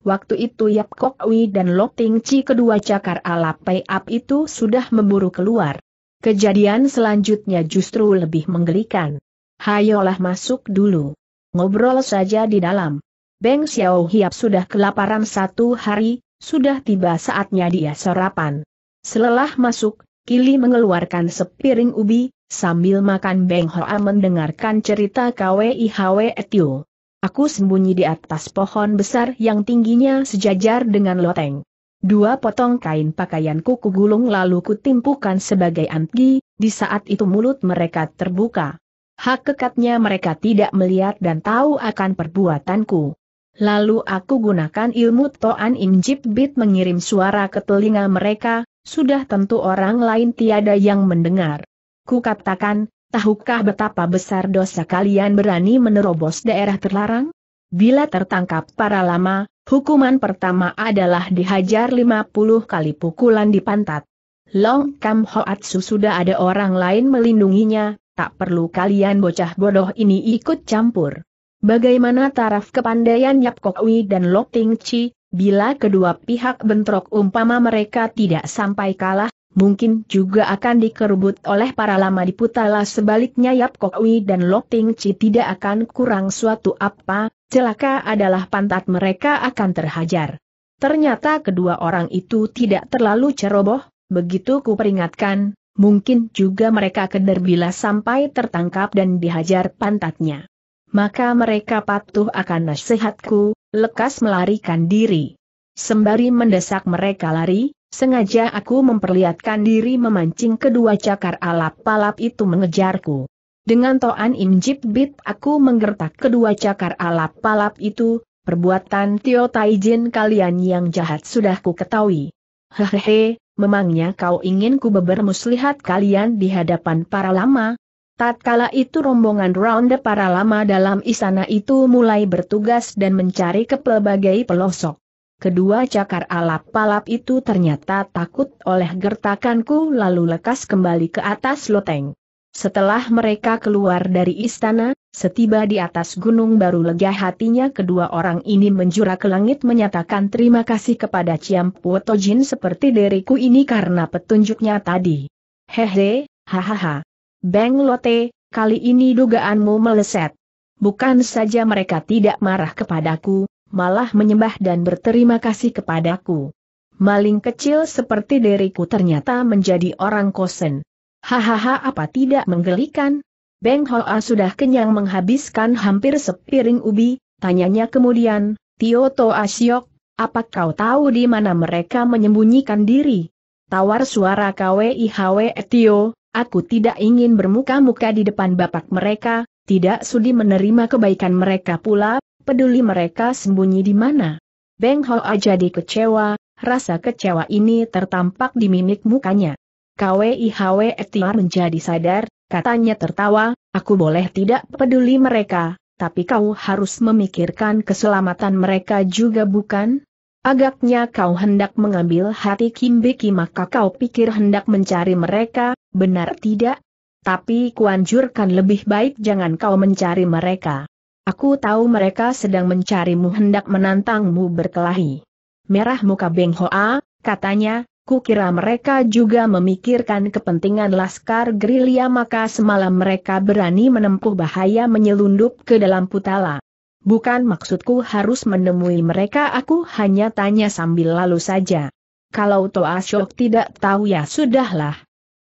Waktu itu Yap Kok Wi dan Lok Ting Chi kedua cakar ala Pei Up itu sudah memburu keluar. Kejadian selanjutnya justru lebih menggelikan. Hayolah masuk dulu. Ngobrol saja di dalam. Beng Xiao Hiap sudah kelaparan satu hari, sudah tiba saatnya dia sarapan. Selelah masuk, Kili mengeluarkan sepiring ubi, sambil makan Beng Hoa mendengarkan cerita KWI Hwe Etio. Aku sembunyi di atas pohon besar yang tingginya sejajar dengan loteng. Dua potong kain pakaianku kugulung lalu kutimpukan sebagai antgi, di saat itu mulut mereka terbuka. Hak mereka tidak melihat dan tahu akan perbuatanku. Lalu aku gunakan ilmu Toan Injib Bit mengirim suara ke telinga mereka, sudah tentu orang lain tiada yang mendengar. Ku katakan, tahukah betapa besar dosa kalian berani menerobos daerah terlarang? Bila tertangkap para lama, hukuman pertama adalah dihajar 50 kali pukulan di pantat. Long Kam Hoatsu sudah ada orang lain melindunginya, tak perlu kalian bocah bodoh ini ikut campur. Bagaimana taraf kepandaian Yap Kok Wi dan Lok Ting Chi, bila kedua pihak bentrok umpama mereka tidak sampai kalah, mungkin juga akan dikerubut oleh para lama diputala. sebaliknya Yap Kok Wi dan Lok Ting Chi tidak akan kurang suatu apa, celaka adalah pantat mereka akan terhajar. Ternyata kedua orang itu tidak terlalu ceroboh, begitu kuperingatkan, mungkin juga mereka keder bila sampai tertangkap dan dihajar pantatnya maka mereka patuh akan nasihatku, lekas melarikan diri. Sembari mendesak mereka lari, sengaja aku memperlihatkan diri memancing kedua cakar alap palap itu mengejarku. Dengan Toan Im Bit aku menggertak kedua cakar alap palap itu, perbuatan Tio Taijin kalian yang jahat sudah ku ketahui. Hehehe, memangnya kau ingin ku beber muslihat kalian di hadapan para lama, Tatkala itu rombongan ronde para lama dalam istana itu mulai bertugas dan mencari ke pelbagai pelosok. Kedua cakar alap palap itu ternyata takut oleh gertakanku lalu lekas kembali ke atas loteng. Setelah mereka keluar dari istana, setiba di atas gunung baru lega hatinya kedua orang ini menjura ke langit menyatakan terima kasih kepada Ciam Tojin seperti diriku ini karena petunjuknya tadi. Hehe, hahaha. Beng Lote, kali ini dugaanmu meleset. Bukan saja mereka tidak marah kepadaku, malah menyembah dan berterima kasih kepadaku. Maling kecil seperti diriku ternyata menjadi orang kosen. Hahaha apa tidak menggelikan? Beng Hoa sudah kenyang menghabiskan hampir sepiring ubi, tanyanya kemudian, Tio To Asyok, apa kau tahu di mana mereka menyembunyikan diri? Tawar suara KWIHW e Tio, Aku tidak ingin bermuka-muka di depan bapak mereka, tidak sudi menerima kebaikan mereka pula, peduli mereka sembunyi di mana. Beng Hoa jadi kecewa, rasa kecewa ini tertampak di mimik mukanya. KWIHW Etiar menjadi sadar, katanya tertawa, aku boleh tidak peduli mereka, tapi kau harus memikirkan keselamatan mereka juga bukan? Agaknya kau hendak mengambil hati Kim Beki maka kau pikir hendak mencari mereka, benar tidak? Tapi kuanjurkan lebih baik jangan kau mencari mereka. Aku tahu mereka sedang mencarimu hendak menantangmu berkelahi. Merah muka Beng Hoa, katanya, kukira mereka juga memikirkan kepentingan Laskar Gerilya maka semalam mereka berani menempuh bahaya menyelundup ke dalam putala. Bukan maksudku harus menemui mereka aku hanya tanya sambil lalu saja. Kalau Toa Shok tidak tahu ya sudahlah.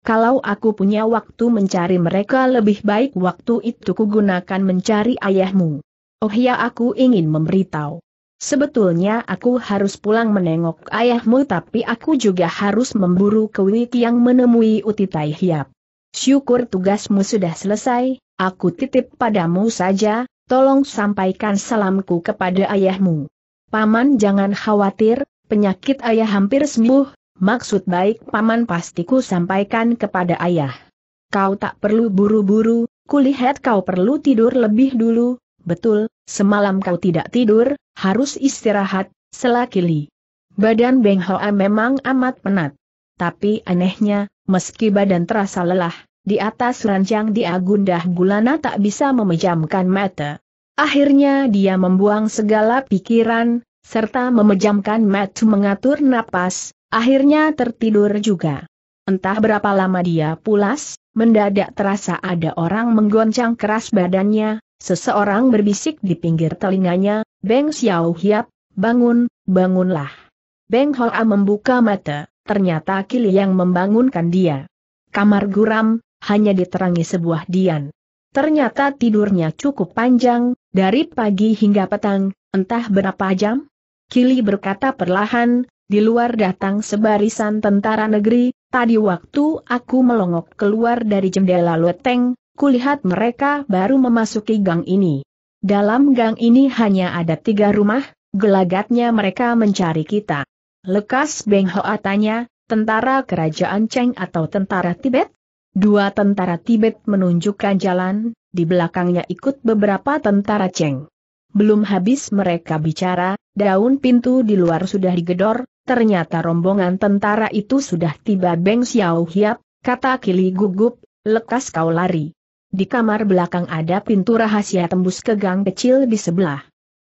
Kalau aku punya waktu mencari mereka lebih baik waktu itu kugunakan mencari ayahmu. Oh ya aku ingin memberitahu. Sebetulnya aku harus pulang menengok ayahmu tapi aku juga harus memburu ke yang menemui Uti Tai Hiap. Syukur tugasmu sudah selesai, aku titip padamu saja, tolong sampaikan salamku kepada ayahmu. Paman jangan khawatir, penyakit ayah hampir sembuh, maksud baik paman pastiku sampaikan kepada ayah. Kau tak perlu buru-buru, kulihat kau perlu tidur lebih dulu, betul, semalam kau tidak tidur, harus istirahat, selakili. Badan Beng Hoa memang amat penat. Tapi anehnya, meski badan terasa lelah, di atas ranjang di Agundah Gulana tak bisa memejamkan mata. Akhirnya dia membuang segala pikiran, serta memejamkan mata mengatur napas, akhirnya tertidur juga. Entah berapa lama dia pulas, mendadak terasa ada orang menggoncang keras badannya, seseorang berbisik di pinggir telinganya, Beng Xiao Hiap, bangun, bangunlah. Beng Hoa membuka mata, ternyata Kili yang membangunkan dia. Kamar guram, hanya diterangi sebuah dian. Ternyata tidurnya cukup panjang, dari pagi hingga petang, entah berapa jam? Kili berkata perlahan, di luar datang sebarisan tentara negeri, tadi waktu aku melongok keluar dari jendela loteng, kulihat mereka baru memasuki gang ini. Dalam gang ini hanya ada tiga rumah, gelagatnya mereka mencari kita. Lekas Beng Hoa tanya, tentara kerajaan Cheng atau tentara Tibet? Dua tentara Tibet menunjukkan jalan, di belakangnya ikut beberapa tentara Cheng. Belum habis mereka bicara, daun pintu di luar sudah digedor, ternyata rombongan tentara itu sudah tiba Beng Xiao Hiap, kata Kili gugup, lekas kau lari. Di kamar belakang ada pintu rahasia tembus ke gang kecil di sebelah.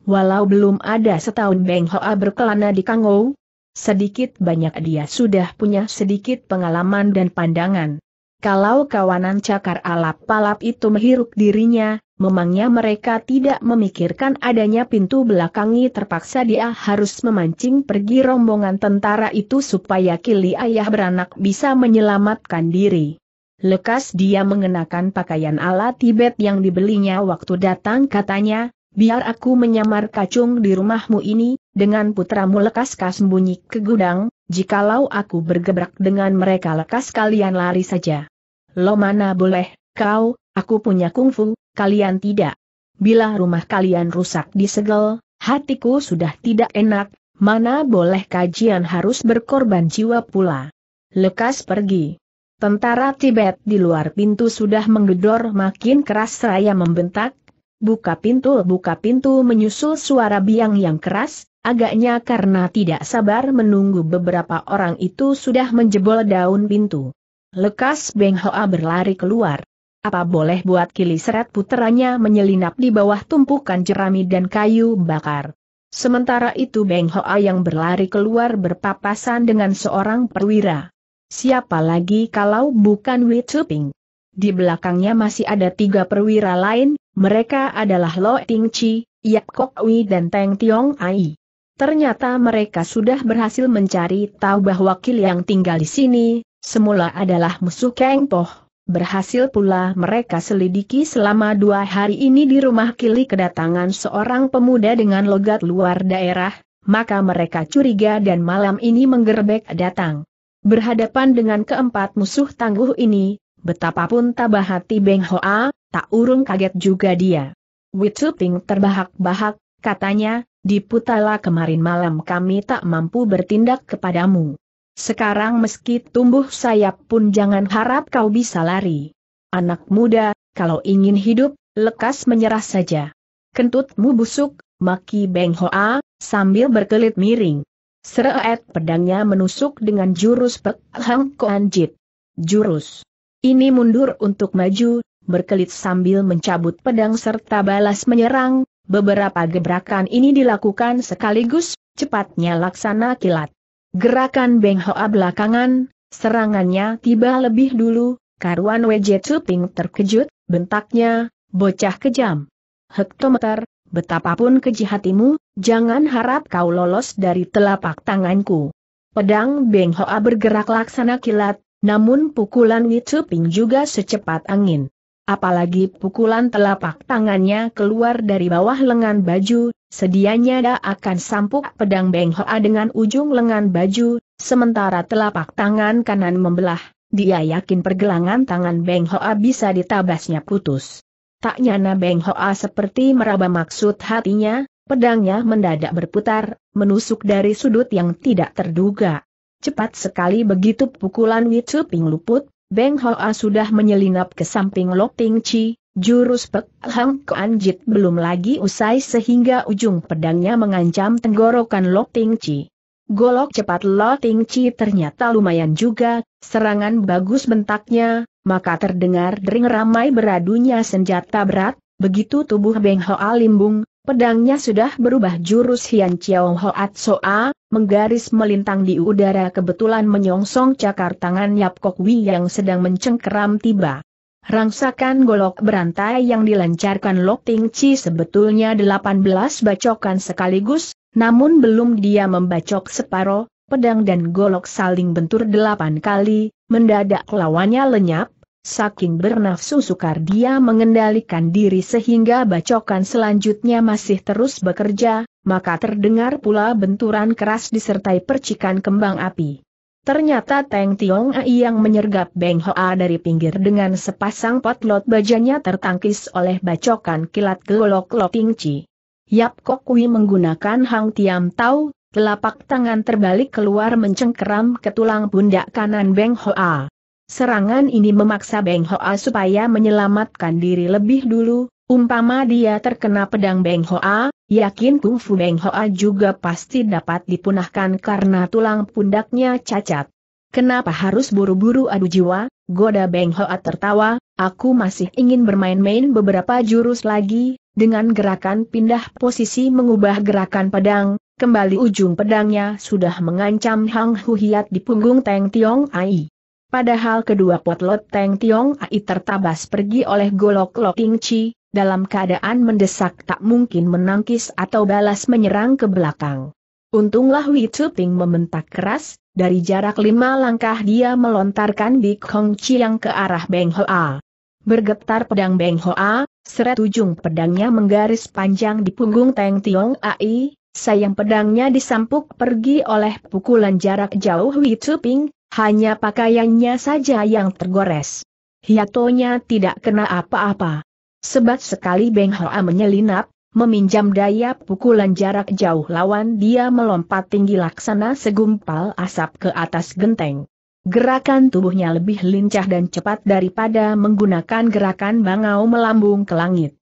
Walau belum ada setahun Beng Hoa berkelana di Kangou, sedikit banyak dia sudah punya sedikit pengalaman dan pandangan. Kalau kawanan cakar alap palap itu menghirup dirinya, memangnya mereka tidak memikirkan adanya pintu belakangi terpaksa dia harus memancing pergi rombongan tentara itu supaya kili ayah beranak bisa menyelamatkan diri. Lekas dia mengenakan pakaian ala Tibet yang dibelinya waktu datang katanya, biar aku menyamar kacung di rumahmu ini, dengan putramu lekas kas sembunyi ke gudang, jikalau aku bergebrak dengan mereka lekas kalian lari saja. Lo mana boleh, kau, aku punya kungfu, kalian tidak. Bila rumah kalian rusak disegel, hatiku sudah tidak enak, mana boleh kajian harus berkorban jiwa pula. Lekas pergi. Tentara Tibet di luar pintu sudah menggedor makin keras seraya membentak, buka pintu buka pintu menyusul suara biang yang keras, agaknya karena tidak sabar menunggu beberapa orang itu sudah menjebol daun pintu. Lekas Beng Hoa berlari keluar. Apa boleh buat kili seret puteranya menyelinap di bawah tumpukan jerami dan kayu bakar. Sementara itu Beng Hoa yang berlari keluar berpapasan dengan seorang perwira. Siapa lagi kalau bukan Wei Chuping? Di belakangnya masih ada tiga perwira lain, mereka adalah Lo Ting Chi, Yap Kok Wei dan Teng Tiong Ai. Ternyata mereka sudah berhasil mencari tahu bahwa Kil yang tinggal di sini, semula adalah musuh Kang Poh. Berhasil pula mereka selidiki selama dua hari ini di rumah Kili kedatangan seorang pemuda dengan logat luar daerah, maka mereka curiga dan malam ini menggerbek datang. Berhadapan dengan keempat musuh tangguh ini, betapapun tabah hati Beng Hoa, tak urung kaget juga dia. Witsuping terbahak-bahak, katanya, diputala kemarin malam kami tak mampu bertindak kepadamu. Sekarang meski tumbuh sayap pun jangan harap kau bisa lari. Anak muda, kalau ingin hidup, lekas menyerah saja. Kentutmu busuk, maki Beng Hoa, sambil berkelit miring. Seret pedangnya menusuk dengan jurus Pek Hang Koan Jit. Jurus ini mundur untuk maju, berkelit sambil mencabut pedang serta balas menyerang, beberapa gebrakan ini dilakukan sekaligus, cepatnya laksana kilat. Gerakan Beng Hoa belakangan, serangannya tiba lebih dulu, karuan Weje Cuping terkejut, bentaknya, bocah kejam. Hektometer, betapapun keji hatimu, jangan harap kau lolos dari telapak tanganku. Pedang Beng Hoa bergerak laksana kilat, namun pukulan Witsuping juga secepat angin. Apalagi pukulan telapak tangannya keluar dari bawah lengan baju, sedianya dia akan sampuk pedang Beng Hoa dengan ujung lengan baju, sementara telapak tangan kanan membelah, dia yakin pergelangan tangan Beng Hoa bisa ditabasnya putus. Tak nyana Beng Hoa seperti meraba maksud hatinya, pedangnya mendadak berputar, menusuk dari sudut yang tidak terduga. Cepat sekali begitu pukulan Wichu Ping luput, Beng Hoa sudah menyelinap ke samping Lo Ping Chi, jurus Pek Hang Kuan Jit belum lagi usai sehingga ujung pedangnya mengancam tenggorokan Lo Ping Chi. Golok cepat Lo Ting Chi ternyata lumayan juga, serangan bagus bentaknya, maka terdengar dering ramai beradunya senjata berat, Begitu tubuh Beng Hoa limbung, pedangnya sudah berubah jurus Hian Chiao Hoa Tsoa, menggaris melintang di udara kebetulan menyongsong cakar tangan Yap Kok Wi yang sedang mencengkeram tiba. Rangsakan golok berantai yang dilancarkan Lok Ting Chi sebetulnya 18 bacokan sekaligus, namun belum dia membacok separoh, pedang dan golok saling bentur 8 kali, mendadak lawannya lenyap, Saking bernafsu sukar dia mengendalikan diri sehingga bacokan selanjutnya masih terus bekerja, maka terdengar pula benturan keras disertai percikan kembang api. Ternyata Teng Tiong Ai yang menyergap Beng Hoa dari pinggir dengan sepasang potlot bajanya tertangkis oleh bacokan kilat gelok Loting Chi. Yap Kok Kui menggunakan Hang Tiam Tau, telapak tangan terbalik keluar mencengkeram ke tulang pundak kanan Beng Hoa. Serangan ini memaksa Beng Hoa supaya menyelamatkan diri lebih dulu, umpama dia terkena pedang Beng Hoa, yakin kungfu Beng Hoa juga pasti dapat dipunahkan karena tulang pundaknya cacat. Kenapa harus buru-buru adu jiwa, goda Beng Hoa tertawa, aku masih ingin bermain-main beberapa jurus lagi, dengan gerakan pindah posisi mengubah gerakan pedang, kembali ujung pedangnya sudah mengancam Hang Huhiat di punggung Teng Tiong Ai. Padahal kedua potlot Teng Tiong Ai tertabas pergi oleh golok Lo Ting Chi, dalam keadaan mendesak tak mungkin menangkis atau balas menyerang ke belakang. Untunglah Wei Tuping membentak keras, dari jarak lima langkah dia melontarkan Kong Hong yang ke arah Beng Hoa. Bergetar pedang Beng Hoa, seret ujung pedangnya menggaris panjang di punggung Teng Tiong Ai, Sayang pedangnya disampuk pergi oleh pukulan jarak jauh Wei Tsuping, hanya pakaiannya saja yang tergores. Hiatonya tidak kena apa-apa. Sebat sekali Beng Hoa menyelinap, meminjam daya pukulan jarak jauh lawan dia melompat tinggi laksana segumpal asap ke atas genteng. Gerakan tubuhnya lebih lincah dan cepat daripada menggunakan gerakan bangau melambung ke langit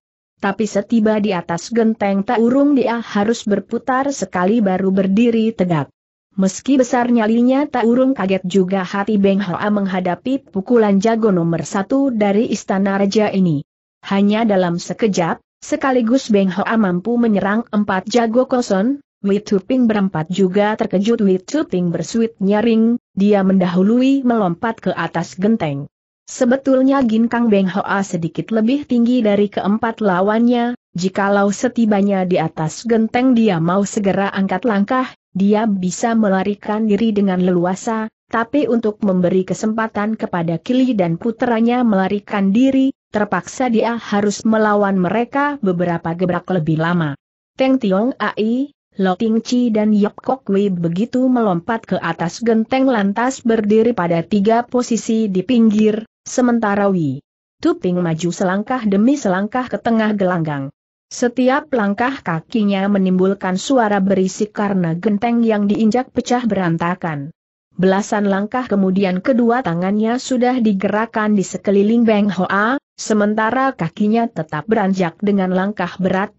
tapi setiba di atas genteng tak urung dia harus berputar sekali baru berdiri tegak. Meski besar nyalinya tak urung kaget juga hati Beng Hoa menghadapi pukulan jago nomor satu dari istana raja ini. Hanya dalam sekejap, sekaligus Beng Hoa mampu menyerang empat jago kosong. Wei Tuping berempat juga terkejut Wei Tuping bersuit nyaring, dia mendahului melompat ke atas genteng. Sebetulnya Gin Kang Beng Hoa sedikit lebih tinggi dari keempat lawannya, jikalau setibanya di atas genteng dia mau segera angkat langkah, dia bisa melarikan diri dengan leluasa, tapi untuk memberi kesempatan kepada Kili dan putranya melarikan diri, terpaksa dia harus melawan mereka beberapa gebrak lebih lama. Teng Tiong Ai, Lo Ting Chi dan Yap Kok Wei begitu melompat ke atas genteng lantas berdiri pada tiga posisi di pinggir, Sementara Wi Tuping maju selangkah demi selangkah ke tengah gelanggang. Setiap langkah kakinya menimbulkan suara berisik karena genteng yang diinjak pecah berantakan. Belasan langkah kemudian kedua tangannya sudah digerakkan di sekeliling Beng Hoa, sementara kakinya tetap beranjak dengan langkah berat,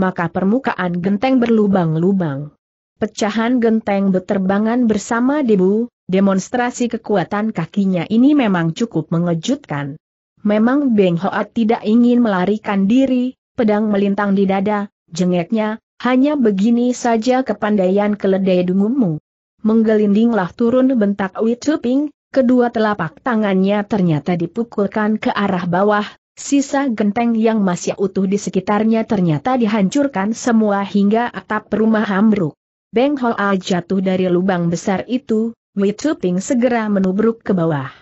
maka permukaan genteng berlubang-lubang. Pecahan genteng beterbangan bersama debu, Demonstrasi kekuatan kakinya ini memang cukup mengejutkan. Memang Beng Hoat tidak ingin melarikan diri, pedang melintang di dada, jengeknya, hanya begini saja kepandaian keledai dungumu. Menggelindinglah turun bentak Wituping, kedua telapak tangannya ternyata dipukulkan ke arah bawah, sisa genteng yang masih utuh di sekitarnya ternyata dihancurkan semua hingga atap rumah ambruk. Beng Hoat jatuh dari lubang besar itu, Witsuping segera menubruk ke bawah.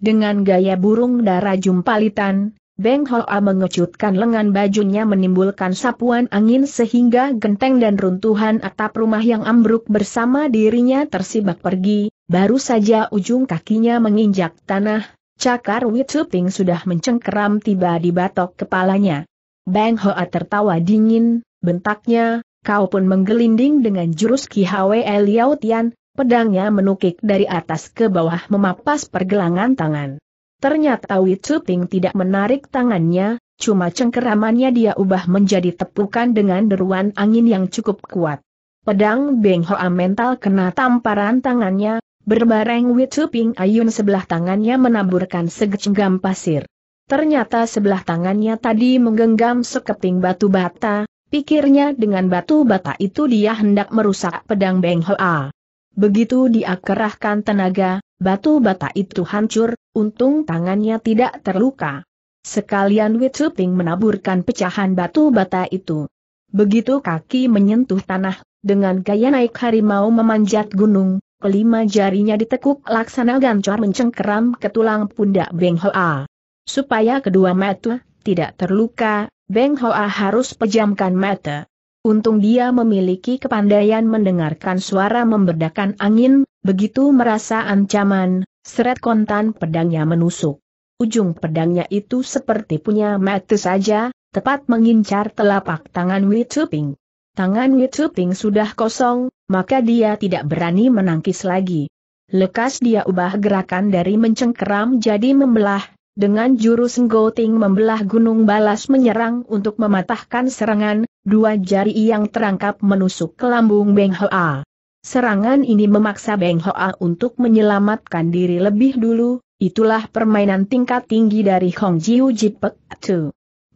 Dengan gaya burung darah jumpalitan, Beng Hoa mengecutkan lengan bajunya menimbulkan sapuan angin sehingga genteng dan runtuhan atap rumah yang ambruk bersama dirinya tersibak pergi, baru saja ujung kakinya menginjak tanah, cakar Witsuping sudah mencengkeram tiba di batok kepalanya. Beng Hoa tertawa dingin, bentaknya, kau pun menggelinding dengan jurus Ki Hwe Liao Tian, Pedangnya menukik dari atas ke bawah memapas pergelangan tangan. Ternyata Witsu tidak menarik tangannya, cuma cengkeramannya dia ubah menjadi tepukan dengan deruan angin yang cukup kuat. Pedang Beng Hoa mental kena tamparan tangannya, berbareng Wituping Ayun sebelah tangannya menaburkan segenggam pasir. Ternyata sebelah tangannya tadi menggenggam sekeping batu bata, pikirnya dengan batu bata itu dia hendak merusak pedang Beng Hoa. Begitu dia tenaga, batu bata itu hancur, untung tangannya tidak terluka. Sekalian Witsuting menaburkan pecahan batu bata itu. Begitu kaki menyentuh tanah, dengan gaya naik harimau memanjat gunung, kelima jarinya ditekuk laksana gancor mencengkeram ke tulang pundak Beng Hoa. Supaya kedua mata tidak terluka, Beng Hoa harus pejamkan mata. Untung dia memiliki kepandaian mendengarkan suara memberdakan angin, begitu merasa ancaman, seret kontan pedangnya menusuk. Ujung pedangnya itu seperti punya mata saja, tepat mengincar telapak tangan Witsuping. Tangan Witsuping sudah kosong, maka dia tidak berani menangkis lagi. Lekas dia ubah gerakan dari mencengkeram jadi membelah, dengan jurus nggoting membelah gunung balas menyerang untuk mematahkan serangan, Dua jari yang terangkap menusuk ke lambung Beng Hoa. Serangan ini memaksa Beng Hoa untuk menyelamatkan diri lebih dulu, itulah permainan tingkat tinggi dari Hong Ji Huji Pek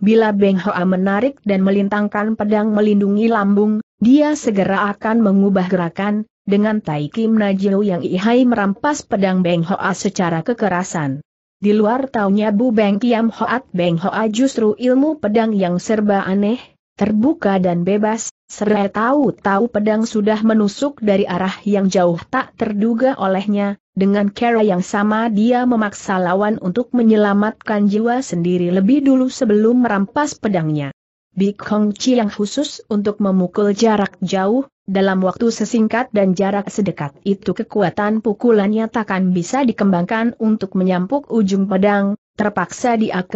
Bila Beng Hoa menarik dan melintangkan pedang melindungi lambung, dia segera akan mengubah gerakan, dengan Tai Kim Najiu yang ihai merampas pedang Beng Hoa secara kekerasan. Di luar taunya Bu Beng Kiam Hoat Beng Hoa justru ilmu pedang yang serba aneh, terbuka dan bebas, seraya tahu-tahu pedang sudah menusuk dari arah yang jauh tak terduga olehnya, dengan cara yang sama dia memaksa lawan untuk menyelamatkan jiwa sendiri lebih dulu sebelum merampas pedangnya. Big Hong Chi yang khusus untuk memukul jarak jauh, dalam waktu sesingkat dan jarak sedekat itu kekuatan pukulannya takkan bisa dikembangkan untuk menyampuk ujung pedang, terpaksa dia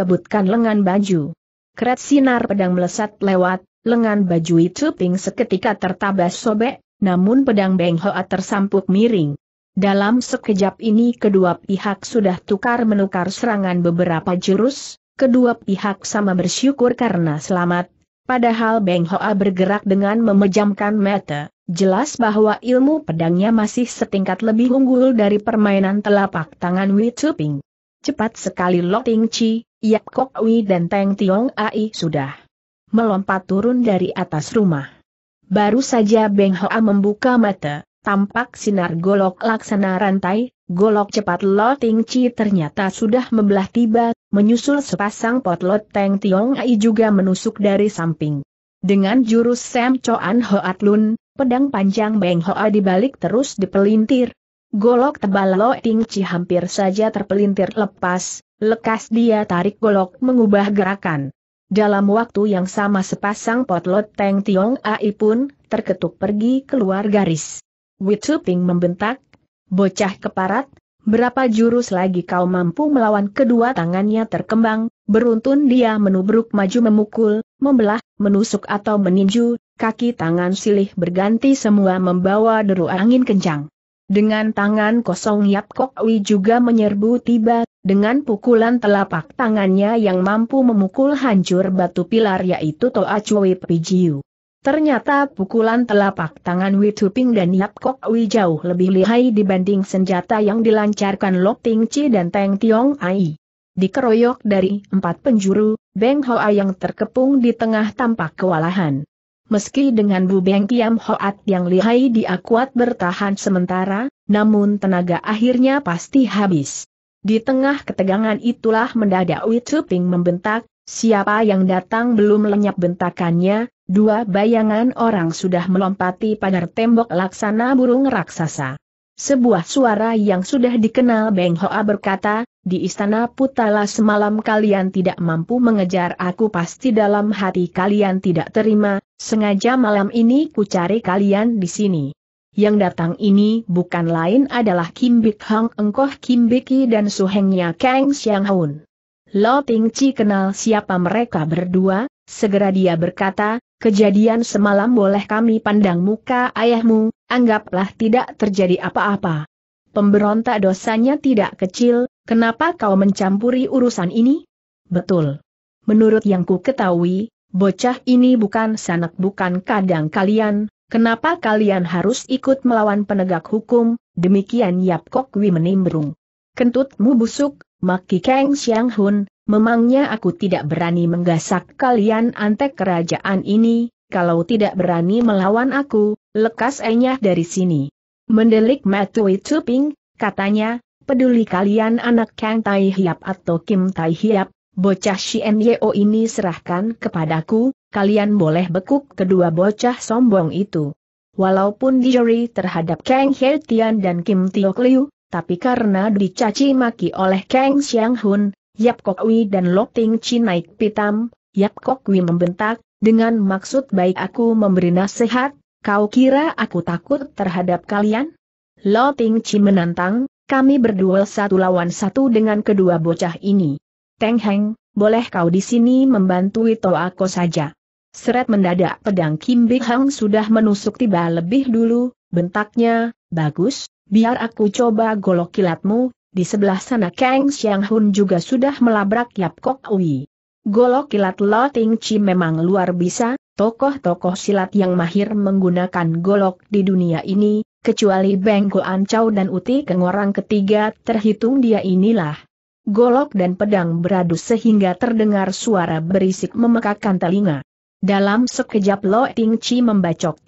lengan baju. Kret sinar pedang melesat lewat, lengan baju itu ping seketika tertabas sobek, namun pedang Beng Hoa tersampuk miring. Dalam sekejap ini kedua pihak sudah tukar-menukar serangan beberapa jurus, kedua pihak sama bersyukur karena selamat, padahal Beng Hoa bergerak dengan memejamkan mata, jelas bahwa ilmu pedangnya masih setingkat lebih unggul dari permainan telapak tangan Wei Chuping. Cepat sekali Lo Ting Chi, Yap Kok Wi dan Teng Tiong Ai sudah melompat turun dari atas rumah. Baru saja Beng Hoa membuka mata, tampak sinar golok laksana rantai, golok cepat Lo Ting Chi ternyata sudah membelah tiba, menyusul sepasang potlot Teng Tiong Ai juga menusuk dari samping. Dengan jurus Sam Choan Hoat Lun, pedang panjang Beng Hoa dibalik terus dipelintir, Golok tebal Lo Ting Chi hampir saja terpelintir lepas, lekas dia tarik golok mengubah gerakan. Dalam waktu yang sama sepasang potlot Teng Tiong Ai pun terketuk pergi keluar garis. ping membentak, bocah keparat, berapa jurus lagi kau mampu melawan kedua tangannya terkembang, beruntun dia menubruk maju memukul, membelah, menusuk atau meninju, kaki tangan silih berganti semua membawa deru angin kencang. Dengan tangan kosong Yap Kok Wi juga menyerbu tiba, dengan pukulan telapak tangannya yang mampu memukul hancur batu pilar yaitu Toa Chui Pijiu. Ternyata pukulan telapak tangan Wi Tuping dan Yap Kok Wi jauh lebih lihai dibanding senjata yang dilancarkan Lok Ting Chi dan Teng Tiong Ai. Dikeroyok dari empat penjuru, Beng Hoa yang terkepung di tengah tampak kewalahan. Meski dengan Bubeng Kiam Hoat yang lihai dia kuat bertahan sementara, namun tenaga akhirnya pasti habis. Di tengah ketegangan itulah mendadak Chuping membentak, siapa yang datang belum lenyap bentakannya, dua bayangan orang sudah melompati pagar tembok laksana burung raksasa. Sebuah suara yang sudah dikenal Beng Hoa berkata, di istana Putala semalam kalian tidak mampu mengejar aku pasti dalam hati kalian tidak terima, Sengaja malam ini ku cari kalian di sini. Yang datang ini bukan lain adalah Kim Bik Hang Engkoh Kim Biki dan suhengnya Kang Xiang Hun. Lo Ting Chi kenal siapa mereka berdua, segera dia berkata, kejadian semalam boleh kami pandang muka ayahmu, anggaplah tidak terjadi apa-apa. Pemberontak dosanya tidak kecil, kenapa kau mencampuri urusan ini? Betul. Menurut yang ku ketahui, Bocah ini bukan sanak bukan kadang kalian, kenapa kalian harus ikut melawan penegak hukum, demikian Yap Kok Wi menimbrung. Kentutmu busuk, Maki Kang Siang Hun, memangnya aku tidak berani menggasak kalian antek kerajaan ini, kalau tidak berani melawan aku, lekas enyah dari sini. Mendelik Matui Tuping, katanya, peduli kalian anak Kang Tai Hiap atau Kim Tai Hiap, bocah Shien ini serahkan kepadaku, kalian boleh bekuk kedua bocah sombong itu. Walaupun dijeri terhadap Kang He Tian dan Kim Tiok Liu, tapi karena dicaci maki oleh Kang Xiang Hun, Yap Kok Wi dan Lo Ting Chi naik pitam, Yap Kok Wi membentak, dengan maksud baik aku memberi nasihat, kau kira aku takut terhadap kalian? Lo Ting Chi menantang, kami berduel satu lawan satu dengan kedua bocah ini. Teng Heng, boleh kau di sini membantu itu aku saja. Seret mendadak pedang Kim Bik Hang sudah menusuk tiba lebih dulu, bentaknya, bagus, biar aku coba golok kilatmu, di sebelah sana Kang Xiang Hun juga sudah melabrak Yap Kok Ui. Golok kilat Lo Ting Chi memang luar biasa, tokoh-tokoh silat yang mahir menggunakan golok di dunia ini, kecuali Beng Goan Chow dan Uti Keng orang ketiga terhitung dia inilah golok dan pedang beradu sehingga terdengar suara berisik memekakkan telinga. Dalam sekejap Lo Ting Chi membacok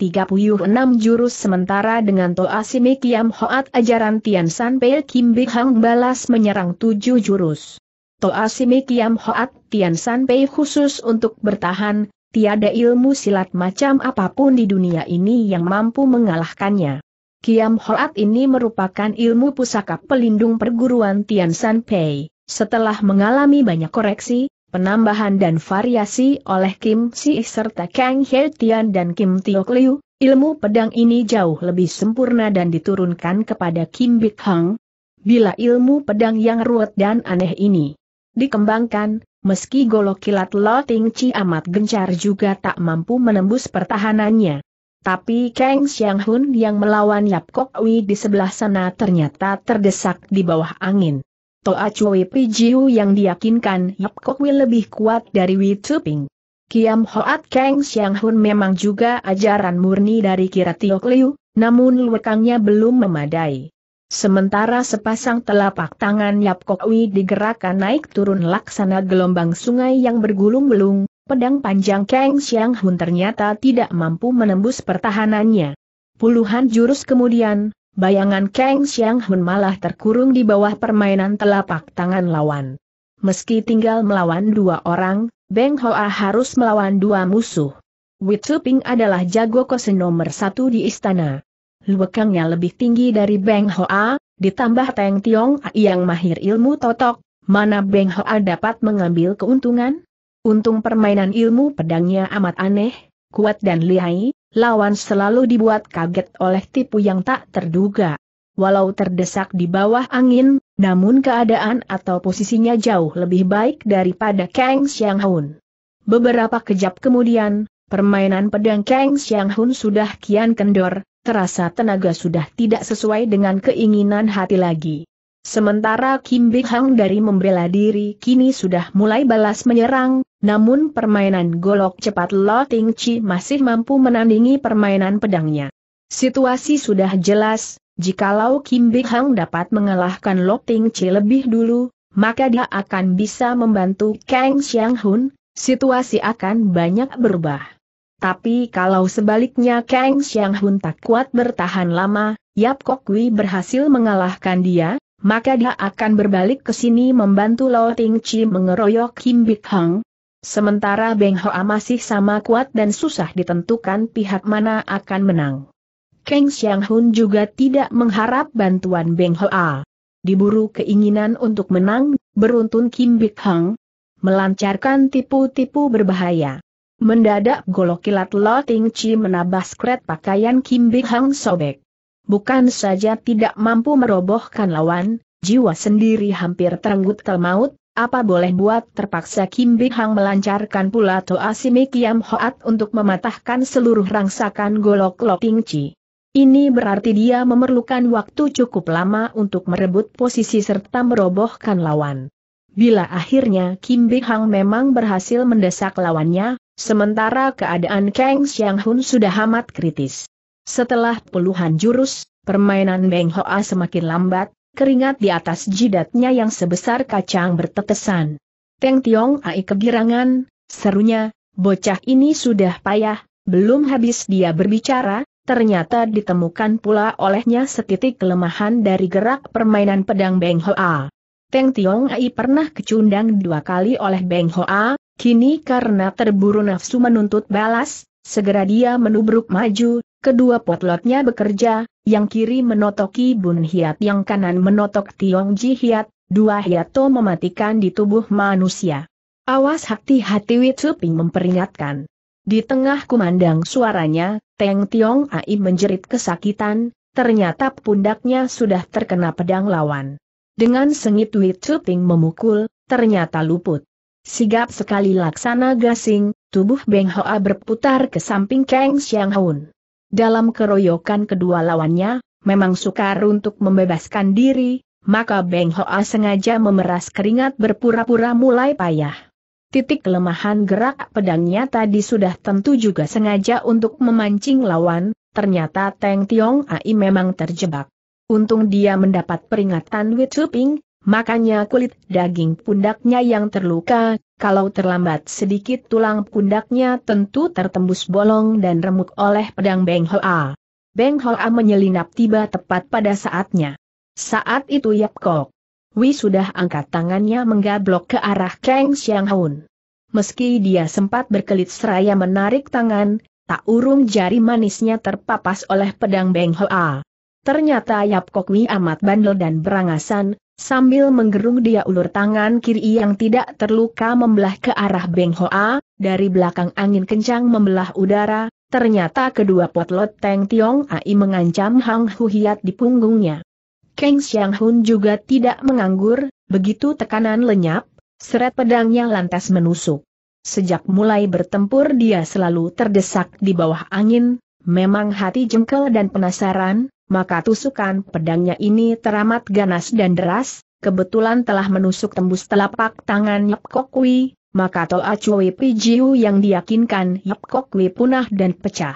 enam jurus sementara dengan Toa Simi Kiam Hoat ajaran Tian San Pei Kim Bi Hang balas menyerang tujuh jurus. Toa Simi Kiam Hoat Tian San Pei khusus untuk bertahan, tiada ilmu silat macam apapun di dunia ini yang mampu mengalahkannya. Kiam Hoat ini merupakan ilmu pusaka pelindung perguruan Tian San Pei. Setelah mengalami banyak koreksi, penambahan dan variasi oleh Kim Si serta Kang He Tian dan Kim Tiok Liu, ilmu pedang ini jauh lebih sempurna dan diturunkan kepada Kim Bik Hang. Bila ilmu pedang yang ruwet dan aneh ini dikembangkan, meski golok kilat Lo Ting Chi amat gencar juga tak mampu menembus pertahanannya. Tapi Kang Xiang Hun yang melawan Yap Kok Wi di sebelah sana ternyata terdesak di bawah angin. Toa Chui Pijiu yang diyakinkan Yap Kok Wi lebih kuat dari Wi Tuping. Kiam Hoat Kang Xiang Hun memang juga ajaran murni dari Kira Tiok Liu, namun lekangnya belum memadai. Sementara sepasang telapak tangan Yap Kok Wi digerakkan naik turun laksana gelombang sungai yang bergulung-gulung, pedang panjang Kang Xiang Hun ternyata tidak mampu menembus pertahanannya. Puluhan jurus kemudian, bayangan Kang Xiang Hun malah terkurung di bawah permainan telapak tangan lawan. Meski tinggal melawan dua orang, Beng Hoa harus melawan dua musuh. Witsuping adalah jago kose nomor satu di istana. Luekangnya lebih tinggi dari Beng Hoa, ditambah Teng Tiong yang mahir ilmu totok, mana Beng Hoa dapat mengambil keuntungan? Untung permainan ilmu pedangnya amat aneh, kuat dan lihai, lawan selalu dibuat kaget oleh tipu yang tak terduga. Walau terdesak di bawah angin, namun keadaan atau posisinya jauh lebih baik daripada Kang Xiang Hun. Beberapa kejap kemudian, permainan pedang Kang Xiang Hun sudah kian kendor, terasa tenaga sudah tidak sesuai dengan keinginan hati lagi. Sementara Kim Bik Hang dari membela diri kini sudah mulai balas menyerang, namun permainan golok cepat Lo Ting Chi masih mampu menandingi permainan pedangnya. Situasi sudah jelas, jikalau Kim Bik Hang dapat mengalahkan Lo Ting Chi lebih dulu, maka dia akan bisa membantu Kang Xiang Hun, situasi akan banyak berubah. Tapi kalau sebaliknya Kang Xiang Hun tak kuat bertahan lama, Yap Kok Wei berhasil mengalahkan dia, maka dia akan berbalik ke sini membantu Lo Ting Chi mengeroyok Kim Bik Hang. Sementara Beng Hoa masih sama kuat dan susah ditentukan pihak mana akan menang. Kang Xiang Hun juga tidak mengharap bantuan Beng Hoa. Diburu keinginan untuk menang, beruntun Kim Bik Hang melancarkan tipu-tipu berbahaya. Mendadak golok kilat Lo Ting Chi menabas kret pakaian Kim Bik Hang sobek bukan saja tidak mampu merobohkan lawan, jiwa sendiri hampir terenggut ke maut, apa boleh buat terpaksa Kim Bi Hang melancarkan pula Toa Simi Kiam Hoat untuk mematahkan seluruh rangsakan golok Loping Chi. Ini berarti dia memerlukan waktu cukup lama untuk merebut posisi serta merobohkan lawan. Bila akhirnya Kim Bi Hang memang berhasil mendesak lawannya, sementara keadaan Kang Xiang Hun sudah amat kritis. Setelah puluhan jurus, permainan Beng Hoa semakin lambat, keringat di atas jidatnya yang sebesar kacang bertetesan. Teng Tiong Ai kegirangan, serunya, bocah ini sudah payah, belum habis dia berbicara, ternyata ditemukan pula olehnya setitik kelemahan dari gerak permainan pedang Beng Hoa. Teng Tiong Ai pernah kecundang dua kali oleh Beng Hoa, kini karena terburu nafsu menuntut balas, segera dia menubruk maju, Kedua potlotnya bekerja, yang kiri menotoki Bun Hiat yang kanan menotok Tiong Ji Hiat, dua hiato mematikan di tubuh manusia. Awas hati-hati Witsuping memperingatkan. Di tengah kumandang suaranya, Teng Tiong Ai menjerit kesakitan, ternyata pundaknya sudah terkena pedang lawan. Dengan sengit Witsuping memukul, ternyata luput. Sigap sekali laksana gasing, tubuh Beng Hoa berputar ke samping Kang Xiang Hun. Dalam keroyokan kedua lawannya, memang sukar untuk membebaskan diri, maka Beng Hoa sengaja memeras keringat berpura-pura mulai payah. Titik kelemahan gerak pedangnya tadi sudah tentu juga sengaja untuk memancing lawan, ternyata Teng Tiong Ai memang terjebak. Untung dia mendapat peringatan Wei Ping, Makanya kulit daging pundaknya yang terluka, kalau terlambat sedikit tulang pundaknya tentu tertembus bolong dan remuk oleh pedang Beng Hoa. Beng Hoa menyelinap tiba tepat pada saatnya. Saat itu Yap Kok. Wi sudah angkat tangannya menggablok ke arah Kang Xiang Hun. Meski dia sempat berkelit seraya menarik tangan, tak urung jari manisnya terpapas oleh pedang Beng Hoa. Ternyata Yap Kok Wi amat bandel dan berangasan, Sambil menggerung dia ulur tangan kiri yang tidak terluka membelah ke arah Beng Hoa, dari belakang angin kencang membelah udara, ternyata kedua potlot Teng Tiong Ai mengancam Hang Huhiat di punggungnya. Keng Xiang Hun juga tidak menganggur, begitu tekanan lenyap, seret pedangnya lantas menusuk. Sejak mulai bertempur dia selalu terdesak di bawah angin, memang hati jengkel dan penasaran, maka tusukan pedangnya ini teramat ganas dan deras, kebetulan telah menusuk tembus telapak tangan Yap Kokwi, maka Toa Cui Pijiu yang diyakinkan Yap Kokwi punah dan pecah.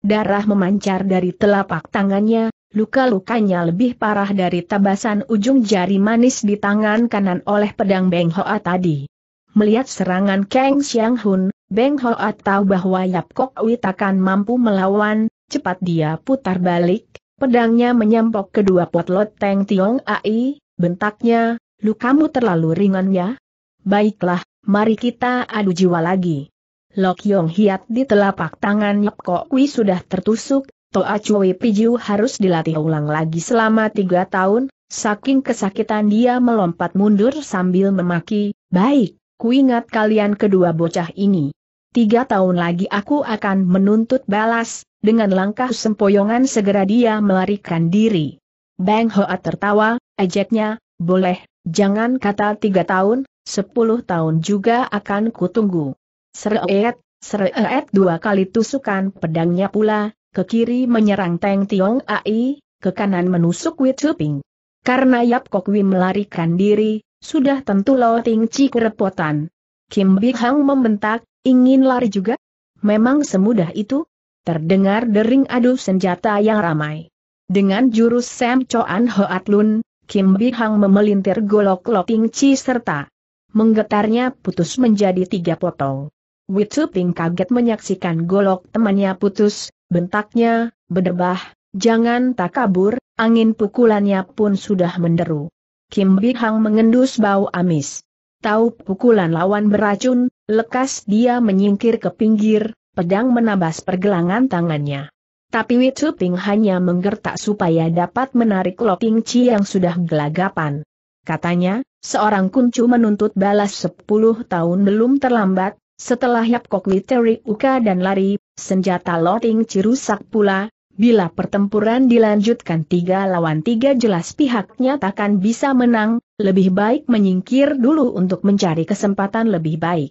Darah memancar dari telapak tangannya, luka-lukanya lebih parah dari tabasan ujung jari manis di tangan kanan oleh pedang Beng Hoa tadi. Melihat serangan Kang Xiang Hun, Beng Hoa tahu bahwa Yap Kok takkan akan mampu melawan, cepat dia putar balik, Pedangnya menyampok kedua potlot Teng Tiong Ai, bentaknya, "Lu kamu terlalu ringan ya? Baiklah, mari kita adu jiwa lagi. Lok Yong Hiat di telapak tangan Yap Kok Kui sudah tertusuk, Toa Chui Piju harus dilatih ulang lagi selama tiga tahun, saking kesakitan dia melompat mundur sambil memaki, baik, ku ingat kalian kedua bocah ini. Tiga tahun lagi aku akan menuntut balas, dengan langkah sempoyongan segera dia melarikan diri. Bang Hoa tertawa, ejeknya, boleh, jangan kata tiga tahun, sepuluh tahun juga akan kutunggu. Sereet, sereet dua kali tusukan pedangnya pula, ke kiri menyerang Teng Tiong Ai, ke kanan menusuk Wei Chuping. Karena Yap Kok Wim melarikan diri, sudah tentu Lo Ting Chi kerepotan. Kim Big Hang membentak, ingin lari juga? Memang semudah itu? Terdengar dering adu senjata yang ramai. Dengan jurus Sam Choan Hoat Lun, Kim Bi Hang memelintir golok Loking Chi serta menggetarnya putus menjadi tiga potong. Witsu Ping kaget menyaksikan golok temannya putus, bentaknya, berdebah, jangan tak kabur, angin pukulannya pun sudah menderu. Kim Bi Hang mengendus bau amis. Tahu pukulan lawan beracun, lekas dia menyingkir ke pinggir, pedang menabas pergelangan tangannya. Tapi Witsu Ping hanya menggertak supaya dapat menarik Ping Chi yang sudah gelagapan. Katanya, seorang kuncu menuntut balas 10 tahun belum terlambat, setelah Yap Kok Teri Uka dan lari, senjata Ping Chi rusak pula, bila pertempuran dilanjutkan tiga lawan tiga jelas pihaknya takkan bisa menang, lebih baik menyingkir dulu untuk mencari kesempatan lebih baik.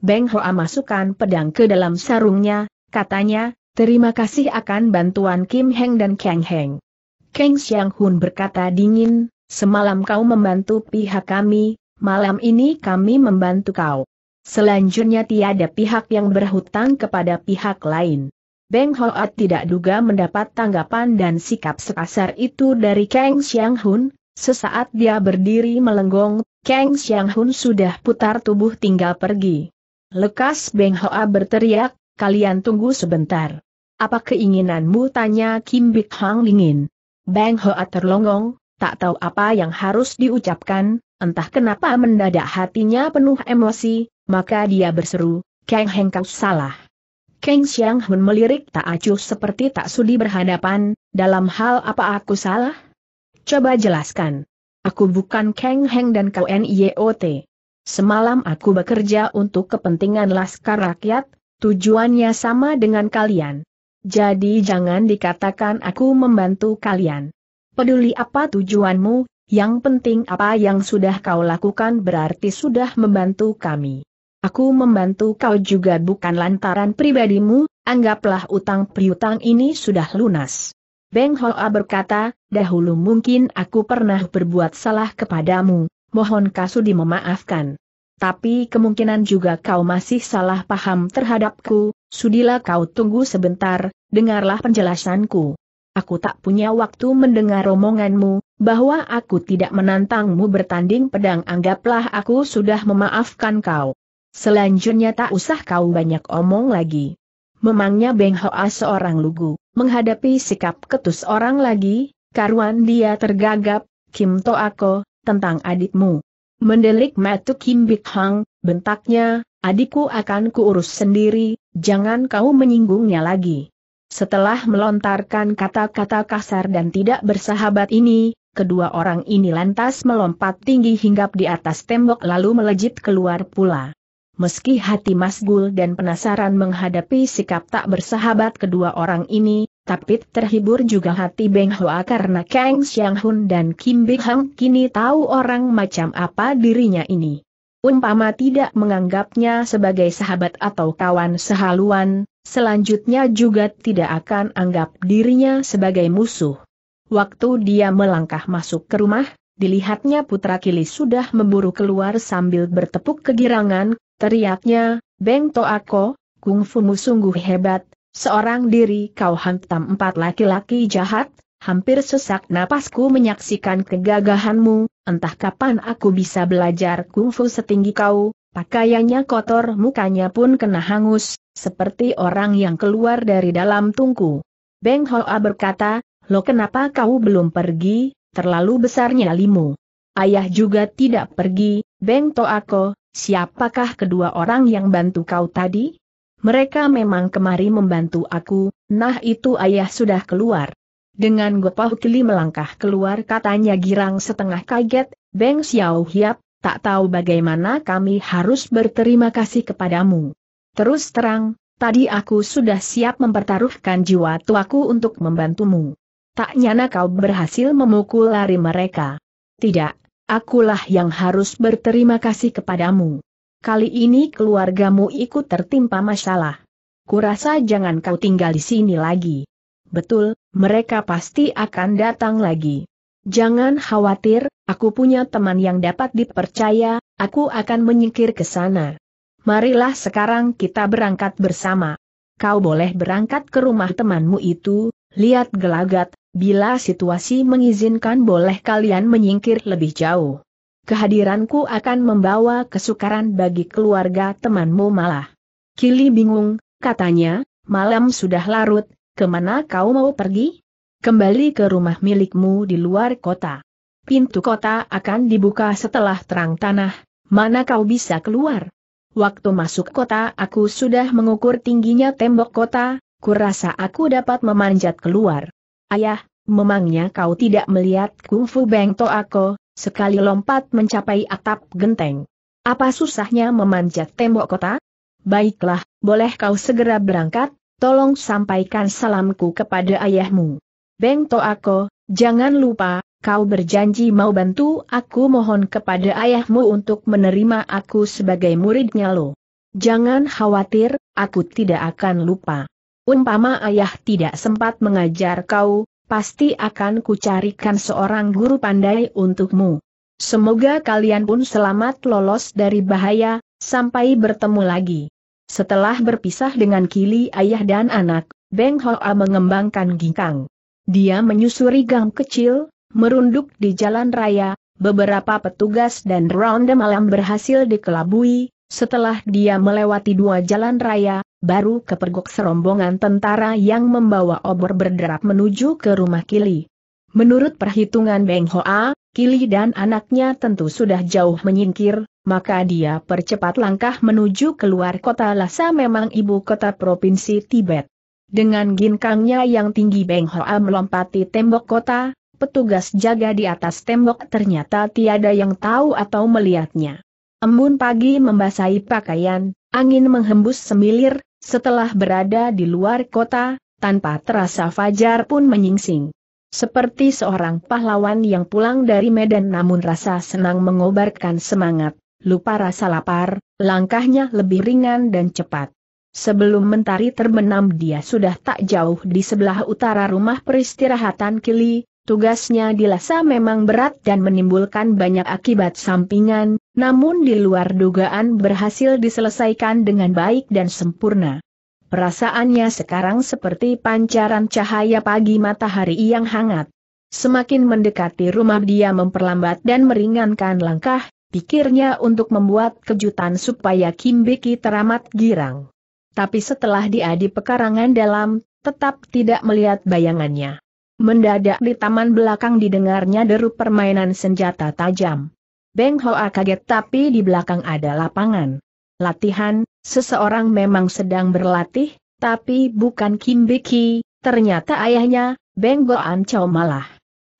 Beng Hoa masukkan pedang ke dalam sarungnya, katanya, terima kasih akan bantuan Kim Heng dan Kang Heng. Kang Xiang Hun berkata dingin, semalam kau membantu pihak kami, malam ini kami membantu kau. Selanjutnya tiada pihak yang berhutang kepada pihak lain. Beng Hoa tidak duga mendapat tanggapan dan sikap sekasar itu dari Kang Xiang Hun, sesaat dia berdiri melenggong, Kang Xiang Hun sudah putar tubuh tinggal pergi. Lekas Beng Hoa berteriak, kalian tunggu sebentar. Apa keinginanmu tanya Kim Bik Hang dingin. Beng Hoa terlongong, tak tahu apa yang harus diucapkan, entah kenapa mendadak hatinya penuh emosi, maka dia berseru, Kang Heng kau salah. Kang Xiang Hun melirik tak acuh seperti tak sudi berhadapan, dalam hal apa aku salah? Coba jelaskan. Aku bukan Kang Heng dan kau NIOT. Semalam aku bekerja untuk kepentingan laskar rakyat, tujuannya sama dengan kalian. Jadi jangan dikatakan aku membantu kalian. Peduli apa tujuanmu, yang penting apa yang sudah kau lakukan berarti sudah membantu kami. Aku membantu kau juga bukan lantaran pribadimu, anggaplah utang piutang ini sudah lunas. Beng Hoa berkata, dahulu mungkin aku pernah berbuat salah kepadamu, mohon Kasudi memaafkan. Tapi kemungkinan juga kau masih salah paham terhadapku, sudilah kau tunggu sebentar, dengarlah penjelasanku. Aku tak punya waktu mendengar omonganmu, bahwa aku tidak menantangmu bertanding pedang anggaplah aku sudah memaafkan kau. Selanjutnya tak usah kau banyak omong lagi. Memangnya Beng Hoa seorang lugu, menghadapi sikap ketus orang lagi, karuan dia tergagap, Kim To Ako, tentang adikmu. Mendelik Matu Kim Bik Hang, bentaknya, adikku akan kuurus sendiri, jangan kau menyinggungnya lagi. Setelah melontarkan kata-kata kasar dan tidak bersahabat ini, kedua orang ini lantas melompat tinggi hingga di atas tembok lalu melejit keluar pula. Meski hati Mas Gul dan penasaran menghadapi sikap tak bersahabat kedua orang ini, tapi terhibur juga hati Beng Hoa karena Kang Xiang Hun dan Kim Bi Hang kini tahu orang macam apa dirinya ini. Umpama tidak menganggapnya sebagai sahabat atau kawan sehaluan, selanjutnya juga tidak akan anggap dirinya sebagai musuh. Waktu dia melangkah masuk ke rumah, dilihatnya putra Kili sudah memburu keluar sambil bertepuk kegirangan, teriaknya, Beng Toako, kungfumu sungguh hebat, Seorang diri kau hantam empat laki-laki jahat, hampir sesak napasku menyaksikan kegagahanmu, entah kapan aku bisa belajar kungfu setinggi kau, pakaiannya kotor mukanya pun kena hangus, seperti orang yang keluar dari dalam tungku. Beng Hoa berkata, lo kenapa kau belum pergi, terlalu besarnya limu. Ayah juga tidak pergi, Beng Toako, siapakah kedua orang yang bantu kau tadi? Mereka memang kemari membantu aku, nah itu ayah sudah keluar. Dengan Gopah Kili melangkah keluar katanya girang setengah kaget, Beng Xiao Hiap, tak tahu bagaimana kami harus berterima kasih kepadamu. Terus terang, tadi aku sudah siap mempertaruhkan jiwa tuaku untuk membantumu. Tak nyana kau berhasil memukul lari mereka. Tidak, akulah yang harus berterima kasih kepadamu. Kali ini keluargamu ikut tertimpa masalah. Kurasa jangan kau tinggal di sini lagi. Betul, mereka pasti akan datang lagi. Jangan khawatir, aku punya teman yang dapat dipercaya, aku akan menyingkir ke sana. Marilah sekarang kita berangkat bersama. Kau boleh berangkat ke rumah temanmu itu, lihat gelagat, bila situasi mengizinkan boleh kalian menyingkir lebih jauh kehadiranku akan membawa kesukaran bagi keluarga temanmu malah. Kili bingung, katanya, malam sudah larut, kemana kau mau pergi? Kembali ke rumah milikmu di luar kota. Pintu kota akan dibuka setelah terang tanah, mana kau bisa keluar? Waktu masuk kota aku sudah mengukur tingginya tembok kota, kurasa aku dapat memanjat keluar. Ayah, memangnya kau tidak melihat kungfu bengto aku, sekali lompat mencapai atap genteng. Apa susahnya memanjat tembok kota? Baiklah, boleh kau segera berangkat, tolong sampaikan salamku kepada ayahmu. Beng Toako, jangan lupa, kau berjanji mau bantu aku mohon kepada ayahmu untuk menerima aku sebagai muridnya lo. Jangan khawatir, aku tidak akan lupa. Umpama ayah tidak sempat mengajar kau, pasti akan kucarikan seorang guru pandai untukmu. Semoga kalian pun selamat lolos dari bahaya, sampai bertemu lagi. Setelah berpisah dengan Kili ayah dan anak, Beng Hoa mengembangkan ginkang. Dia menyusuri gang kecil, merunduk di jalan raya, beberapa petugas dan ronde malam berhasil dikelabui, setelah dia melewati dua jalan raya, baru kepergok serombongan tentara yang membawa obor berderap menuju ke rumah Kili. Menurut perhitungan Beng Hoa, Kili dan anaknya tentu sudah jauh menyingkir, maka dia percepat langkah menuju keluar kota Lhasa memang ibu kota provinsi Tibet. Dengan ginkangnya yang tinggi Beng Hoa melompati tembok kota, petugas jaga di atas tembok ternyata tiada yang tahu atau melihatnya. Embun pagi membasahi pakaian, angin menghembus semilir, setelah berada di luar kota, tanpa terasa Fajar pun menyingsing. Seperti seorang pahlawan yang pulang dari Medan namun rasa senang mengobarkan semangat, lupa rasa lapar, langkahnya lebih ringan dan cepat. Sebelum mentari terbenam dia sudah tak jauh di sebelah utara rumah peristirahatan Kili, Tugasnya dilasa memang berat dan menimbulkan banyak akibat sampingan, namun di luar dugaan berhasil diselesaikan dengan baik dan sempurna. Perasaannya sekarang seperti pancaran cahaya pagi matahari yang hangat. Semakin mendekati rumah dia memperlambat dan meringankan langkah, pikirnya untuk membuat kejutan supaya Kim Beki teramat girang. Tapi setelah dia di pekarangan dalam, tetap tidak melihat bayangannya. Mendadak di taman belakang didengarnya deru permainan senjata tajam. Beng Hoa kaget tapi di belakang ada lapangan. Latihan, seseorang memang sedang berlatih, tapi bukan Kim Biki, ternyata ayahnya, Beng Goan Chow malah.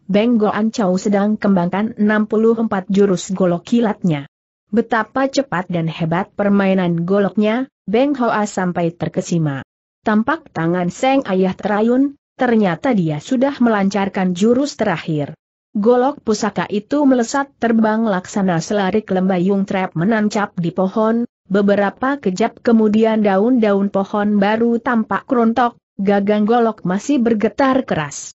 Beng Goan Chow sedang kembangkan 64 jurus golok kilatnya. Betapa cepat dan hebat permainan goloknya, Beng Hoa sampai terkesima. Tampak tangan Seng Ayah terayun, ternyata dia sudah melancarkan jurus terakhir. Golok pusaka itu melesat terbang laksana selarik lembayung trap menancap di pohon, beberapa kejap kemudian daun-daun pohon baru tampak kerontok, gagang golok masih bergetar keras.